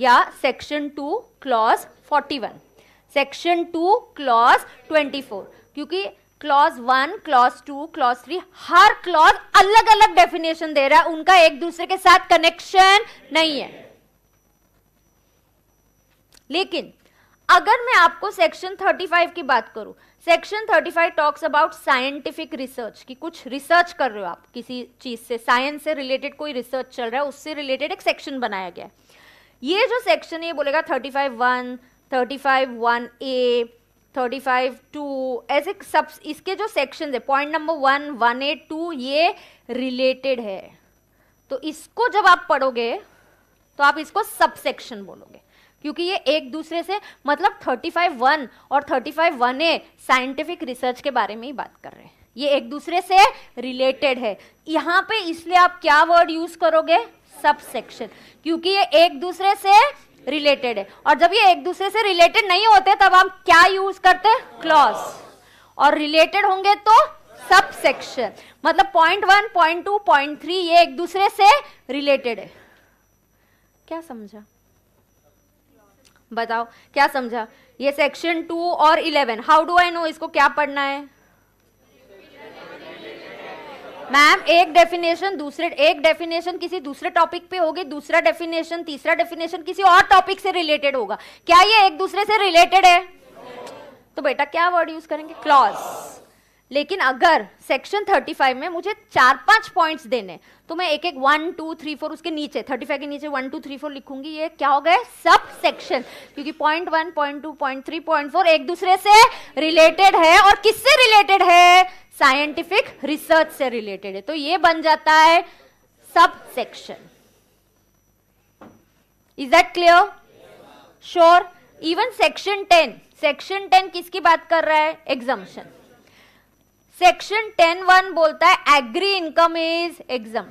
या सेक्शन 2 clause 41 सेक्शन 2 क्लॉज 24 क्योंकि clause one clause two clause three हर क्लॉज अलग अलग डेफिनेशन दे रहा है उनका एक दूसरे के साथ कनेक्शन नहीं है लेकिन अगर मैं आपको सेक्शन 35 की बात करूं section 35 talks about scientific research कि कुछ रिसर्च कर रहे हो आप किसी चीज़ से साइंस से रिलेटेड कोई रिसर्च चल रहा है उससे रिलेटेड एक सेक्शन बनाया गया है ये जो सेक्शन ये बोलेगा thirty five one thirty five one A thirty five two ऐसे सब इसके जो सेक्शन है point number one one A two ये रिलेटेड है तो इसको जब आप पढ़ोगे तो आप इसको सब सेक्शन बोलोगे क्योंकि ये एक दूसरे से मतलब 35 वन और 35 वन ए साइंटिफिक रिसर्च के बारे में ही बात कर रहे हैं ये एक दूसरे से रिलेटेड है यहाँ पे इसलिए आप क्या वर्ड यूज करोगे सब सेक्शन क्योंकि ये एक दूसरे से रिलेटेड है और जब ये एक दूसरे से रिलेटेड नहीं होते तब हम क्या यूज करते हैं क्लॉज और रिलेटेड होंगे तो सब सेक्शन मतलब point one point two point three ये एक दूसरे से रिलेटेड है क्या समझा बताओ क्या समझा ये सेक्शन टू और eleven how do I know इसको क्या पढ़ना है मैम एक डेफिनेशन दूसरे एक डेफिनेशन किसी दूसरे टॉपिक पे होगी दूसरा डेफिनेशन तीसरा डेफिनेशन किसी और टॉपिक से रिलेटेड होगा क्या ये एक दूसरे से रिलेटेड है तो बेटा क्या वर्ड यूज करेंगे क्लॉज लेकिन अगर सेक्शन 35 में मुझे चार पांच पॉइंट्स देने तो मैं एक एक वन टू थ्री फोर उसके नीचे 35 के नीचे वन टू थ्री फोर लिखूंगी ये क्या हो गए सब सेक्शन क्योंकि point one point two point three point four एक दूसरे से रिलेटेड है और किससे रिलेटेड है साइंटिफिक रिसर्च से रिलेटेड है तो ये बन जाता है sub section is that clear sure even section ten section ten किसकी बात कर रहा है एग्जाम्शन सेक्शन टेन वन बोलता है एग्री इनकम इज एग्जाम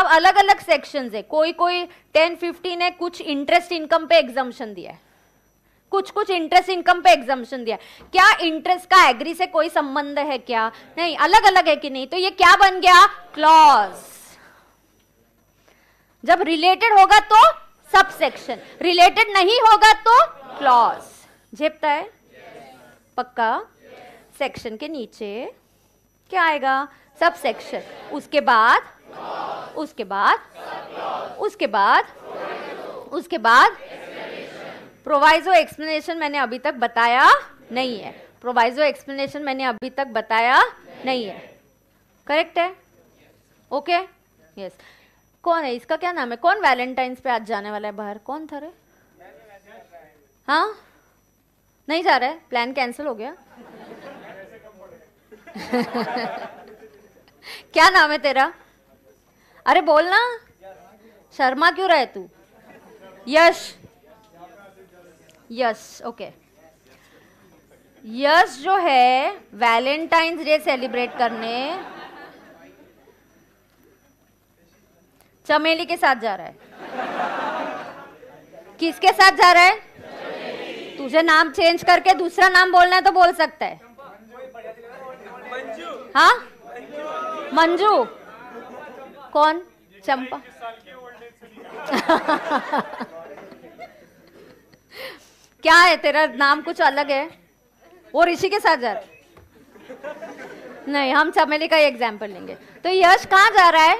अब अलग अलग सेक्शन है कोई कोई टेन फिफ्टी ने कुछ इंटरेस्ट इनकम पे एग्जामेशन दिया है कुछ कुछ इंटरेस्ट इनकम पे एग्जामेशन दिया क्या इंटरेस्ट का एग्री से कोई संबंध है क्या नहीं अलग अलग है कि नहीं तो ये क्या बन गया क्लॉज जब रिलेटेड होगा तो सब सेक्शन रिलेटेड नहीं होगा तो क्लॉज झेपता है yes. पक्का सेक्शन के नीचे क्या आएगा सब सेक्शन उसके बाद उसके बाद उसके बाद उसके बाद प्रोवाइजो एक्सप्लेनेशन मैंने अभी तक बताया नहीं है प्रोवाइजो एक्सप्लेनेशन मैंने अभी तक बताया नहीं है करेक्ट है ओके यस कौन है इसका क्या नाम है कौन वैलेंटाइंस पे आज जाने वाला है बाहर कौन था रे हाँ नहीं जा रहा है प्लान कैंसिल हो गया क्या नाम है तेरा अरे बोलना शर्मा क्यों रहे तू यश यस ओके यस जो है वैलेंटाइंस डे सेलिब्रेट करने चमेली के साथ जा रहा है किसके साथ जा रहा है तुझे नाम चेंज करके दूसरा नाम बोलना है तो बोल सकता है हाँ मंजू कौन चंपा क्या है तेरा नाम कुछ अलग है वो ऋषि के साथ जा रहा नहीं हम चमेली का एग्जाम्पल लेंगे तो यश कहाँ जा रहा है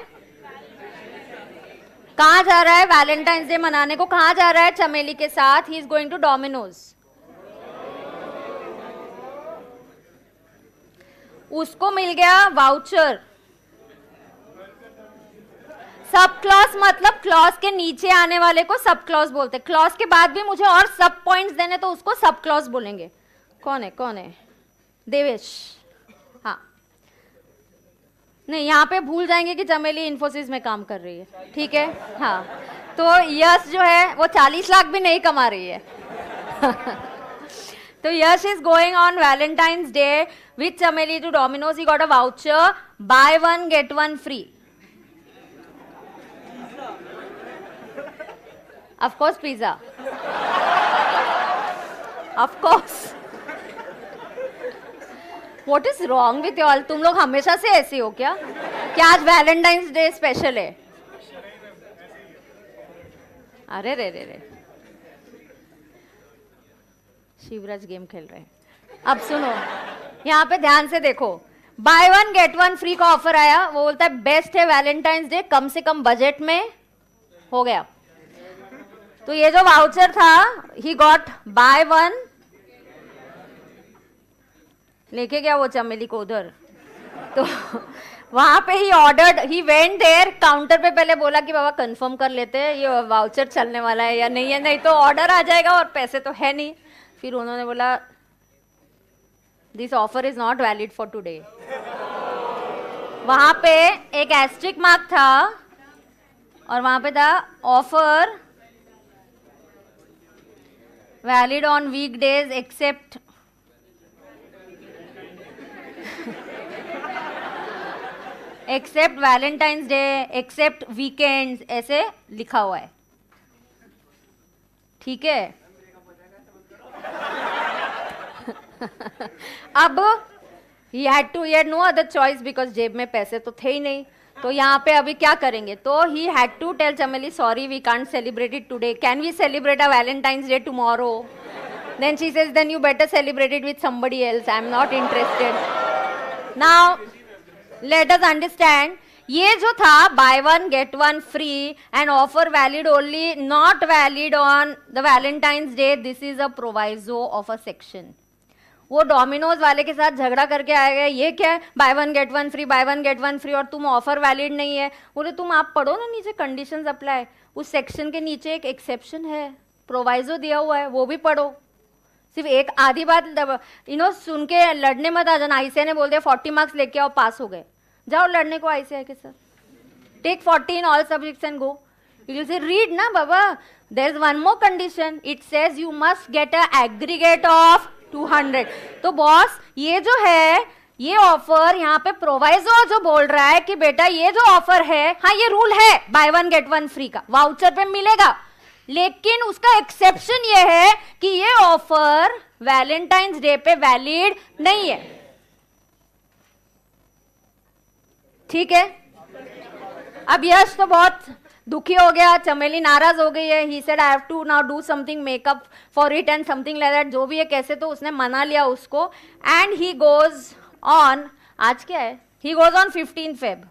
कहाँ जा रहा है वैलेंटाइंस डे मनाने को कहाँ जा रहा है चमेली के साथ ही इज गोइंग टू डोमिनोज उसको मिल गया वाउचर सब क्लॉज मतलब क्लॉज के नीचे आने वाले को सब क्लॉज बोलते हैं क्लॉज के बाद भी मुझे और सब पॉइंट्स देने तो उसको सब क्लॉज बोलेंगे कौन है कौन है देवेश हाँ नहीं यहाँ पे भूल जाएंगे कि चमेली इन्फोसिस में काम कर रही है ठीक है हाँ तो यश जो है वो चालीस लाख भी नहीं कमा रही है तो Yash is going on Valentine's day with Chameli to Domino's you got a voucher buy one get one free of course pizza of course what is wrong with you all तुम लोग हमेशा से ऐसे हो क्या क्या आज वैलेंटाइंस डे स्पेशल है अरे रे रे, रे. शिवराज गेम खेल रहे हैं अब सुनो यहाँ पे ध्यान से देखो buy one get one free का ऑफर आया वो बोलता है बेस्ट है वैलेंटाइंस डे कम से कम बजट में हो गया तो ये जो वाउचर था ही गॉट बाय वन लेके गया वो चमेली को उधर तो वहां पे ही ordered he went there counter पे पहले बोला कि बाबा कंफर्म कर लेते हैं ये वाउचर चलने वाला है या नहीं है नहीं तो ऑर्डर आ जाएगा और पैसे तो है नहीं फिर उन्होंने बोला this offer is not valid for today वहां पे एक एस्ट्रिक मार्क था और वहां पे था offer valid on weekdays except except Valentine's day except weekends ऐसे लिखा हुआ है ठीक है अब he had to he no other choice because जेब में पैसे तो थे ही नहीं तो यहाँ पे अभी क्या करेंगे तो he had to tell Chameli sorry we can't celebrate it today can we celebrate a Valentine's day tomorrow then she says then you better celebrate it with somebody else I am not interested now let us understand ये जो था buy one get one free and offer valid only not valid on the Valentine's day this is a proviso of a section वो Domino's वाले के साथ झगड़ा करके आया गया ये क्या है buy one get one free buy one get one free और तुम ऑफर वैलिड नहीं है बोले तुम आप पढ़ो ना नीचे कंडीशन अप्लाई उस सेक्शन के नीचे एक एक्सेप्शन है प्रोवाइजो दिया हुआ है वो भी पढ़ो सिर्फ एक आधी बात यू नो सुन के लड़ने मत आ जाना आईसीए ने बोल दिया फोर्टी मार्क्स लेके आओ पास हो गए जाओ लड़ने को आईसीआई के साथ take fourteen all subjects and go you say read ना बाबा there is one more condition it says you must get a aggregate of 200 तो बॉस ये जो है ये ऑफर यहाँ पे प्रोवाइजो जो बोल रहा है कि बेटा ये जो ऑफर है हाँ ये रूल है buy one get one free का वाउचर पे मिलेगा लेकिन उसका एक्सेप्शन ये है कि ये ऑफर वैलेंटाइंस डे पे वैलिड नहीं है ठीक है अब यश तो बहुत दुखी हो गया चमेली नाराज हो गई है he said I have to now do something make up for it and something like that जो भी है कैसे तो उसने मना लिया उसको एंड ही गोज ऑन आज क्या है he goes on fifteen Feb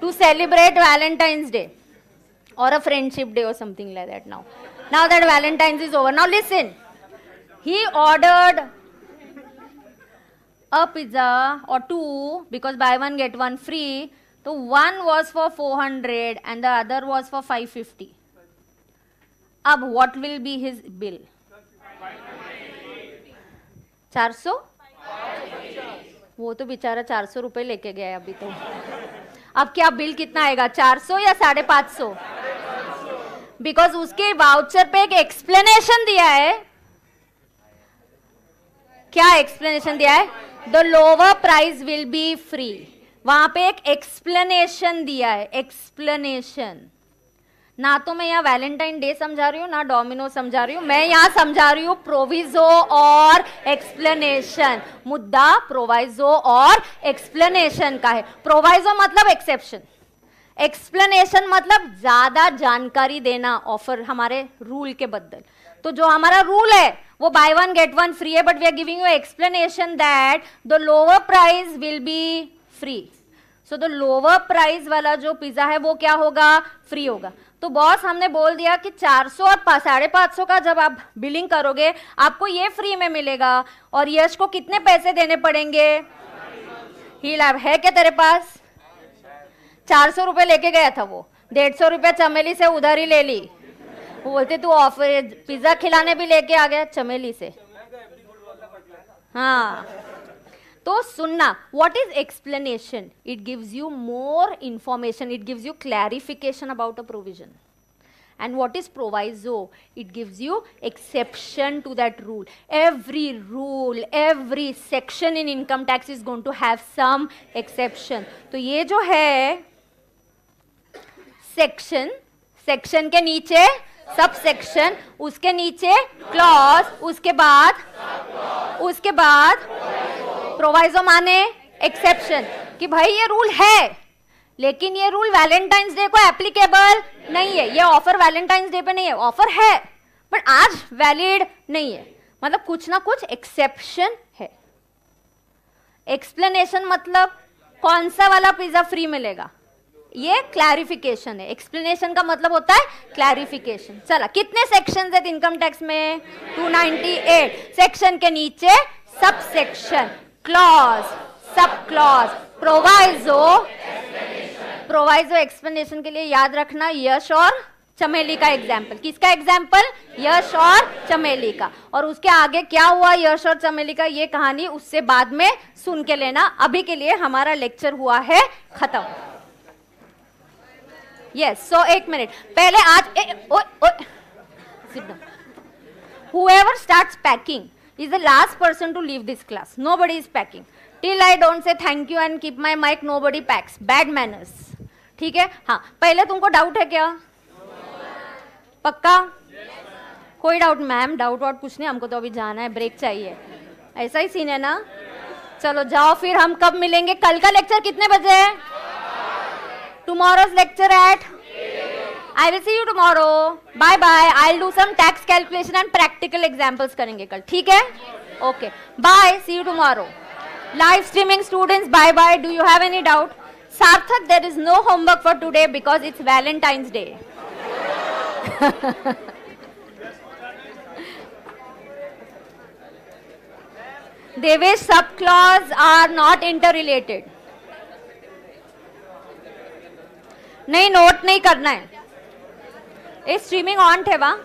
to celebrate Valentine's day और अ फ्रेंडशिप डे और something like that now now that Valentine's is over now listen he ordered a pizza or two because buy one get one free so one was for 400 and the other was for 550 अब what will be his bill 400 वो तो बेचारा 400 रुपए लेके गया है अभी तो अब क्या बिल कितना आएगा 400 या साढ़े पाँच सौ बिकॉज उसके वाउचर पे एक एक्सप्लेनेशन दिया है क्या एक्सप्लेनेशन दिया है the lower price will be free वहां पे एक एक्सप्लेनेशन दिया है एक्सप्लेनेशन ना तो मैं यहाँ वैलेंटाइन डे समझा रही हूँ ना डोमिनो समझा रही हूँ मैं यहाँ समझा रही हूँ प्रोविजो और एक्सप्लेनेशन मुद्दा प्रोवाइजो और एक्सप्लेनेशन का है प्रोवाइजो मतलब एक्सेप्शन एक्सप्लेनेशन मतलब ज्यादा जानकारी देना ऑफर हमारे रूल के बदल तो जो हमारा रूल है वो buy one get one free है but we are giving you explanation that the lower price will be free so the lower price वाला जो पिज्जा है वो क्या होगा फ्री होगा तो बॉस हमने बोल दिया कि 400 और साढ़े पाँच सौ का जब आप बिलिंग करोगे आपको ये फ्री में मिलेगा और यश को कितने पैसे देने पड़ेंगे ही लाभ है क्या तेरे पास चार सौ रुपए लेके गया था वो डेढ़ सौ रुपया चमेली से उधर ही ले ली बोलते तू ऑफर पिज्जा खिलाने भी लेके आ गया चमेली से हाँ तो सुनना what is explanation it gives you more information it gives you clarification about a provision and what is proviso it gives you exception to that rule every rule every section in income tax is going to have some exception तो ये जो है section section के नीचे sub section उसके नीचे clause उसके बाद उसके बाद प्रोवाइजो माने एक्सेप्शन कि भाई ये रूल है लेकिन ये रूल वैलेंटाइंस डे को एप्लीकेबल नहीं है ये ऑफर वैलेंटाइंस डे पे नहीं है ऑफर है बट आज वैलिड नहीं है मतलब कुछ ना कुछ एक्सेप्शन है एक्सप्लेनेशन मतलब कौन सा वाला पिज्जा फ्री मिलेगा ये क्लैरिफिकेशन है एक्सप्लेनेशन का मतलब होता है क्लैरिफिकेशन चला कितने सेक्शन है इनकम टैक्स में 298 सेक्शन के नीचे sub section clause sub clause proviso proviso explanation के लिए याद रखना यश और चमेली का एग्जाम्पल किसका एग्जाम्पल यश और चमेली का और उसके आगे क्या हुआ यश और चमेली का ये कहानी उससे बाद में सुन के लेना अभी के लिए हमारा लेक्चर हुआ है खत्म यस सो एक मिनट पहले आज whoever starts packing is the last person to leave this class nobody is packing till i don't say thank you and keep my mic nobody packs bad manners ठीक है हाँ पहले तुमको doubt है क्या पक्का कोई डाउट मैम डाउट वाउट कुछ नहीं हमको तो अभी जाना है ब्रेक चाहिए ऐसा ही सीन है ना चलो जाओ फिर हम कब मिलेंगे कल का लेक्चर कितने बजे है Tomorrow's lecture at? I will see you tomorrow. Bye bye. I'll do some tax calculation and practical examples करेंगे कल ठीक है Okay. Bye. See you tomorrow. Live streaming students, bye bye. Do you have any doubt? Sarthak, there is no homework for today because it's Valentine's Day. Devesh subclause are not interrelated. नहीं note नहीं करना है a streaming on ठेवा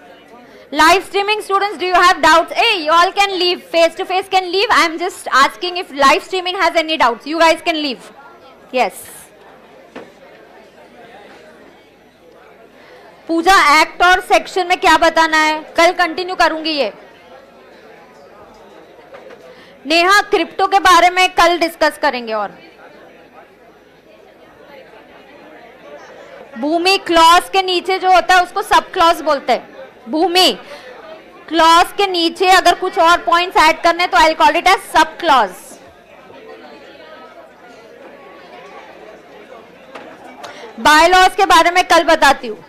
live streaming students do you have doubts a you all can leave face to face can leave I am just asking if live streaming has any doubts you guys can leave yes Pooja act और section में क्या बताना है कल continue करूंगी ये Neha crypto के बारे में कल डिस्कस करेंगे और भूमि क्लॉज के नीचे जो होता है उसको सब क्लॉज बोलते हैं भूमि क्लॉज के नीचे अगर कुछ और पॉइंट्स ऐड करने तो I call it as sub clause bylaws के बारे में कल बताती हूँ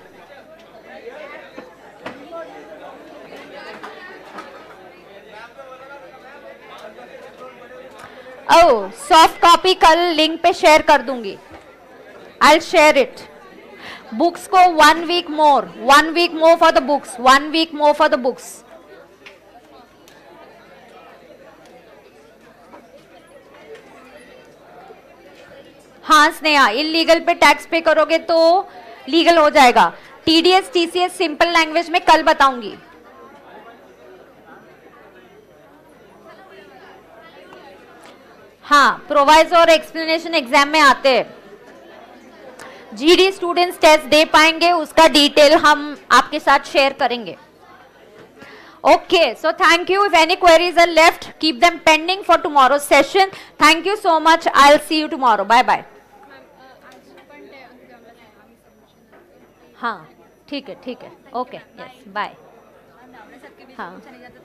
ओ सॉफ्ट कॉपी कल लिंक पे शेयर कर दूंगी आई शेयर इट बुक्स को one week more one week more for the books one week more for the books हाँ स्नेहा इलीगल पे टैक्स पे करोगे तो लीगल हो जाएगा टीडीएस टीसीएस सिंपल लैंग्वेज में कल बताऊंगी हाँ प्रोवाइज और एक्सप्लेनेशन एग्जाम में आते हैं जीडी स्टूडेंट्स टेस्ट दे पाएंगे उसका डिटेल हम आपके साथ शेयर करेंगे okay so thank you if any queries are left keep them pending for tomorrow session thank you so much I'll see you tomorrow bye bye हाँ ठीक है ठीक है ओके यस बाय हाँ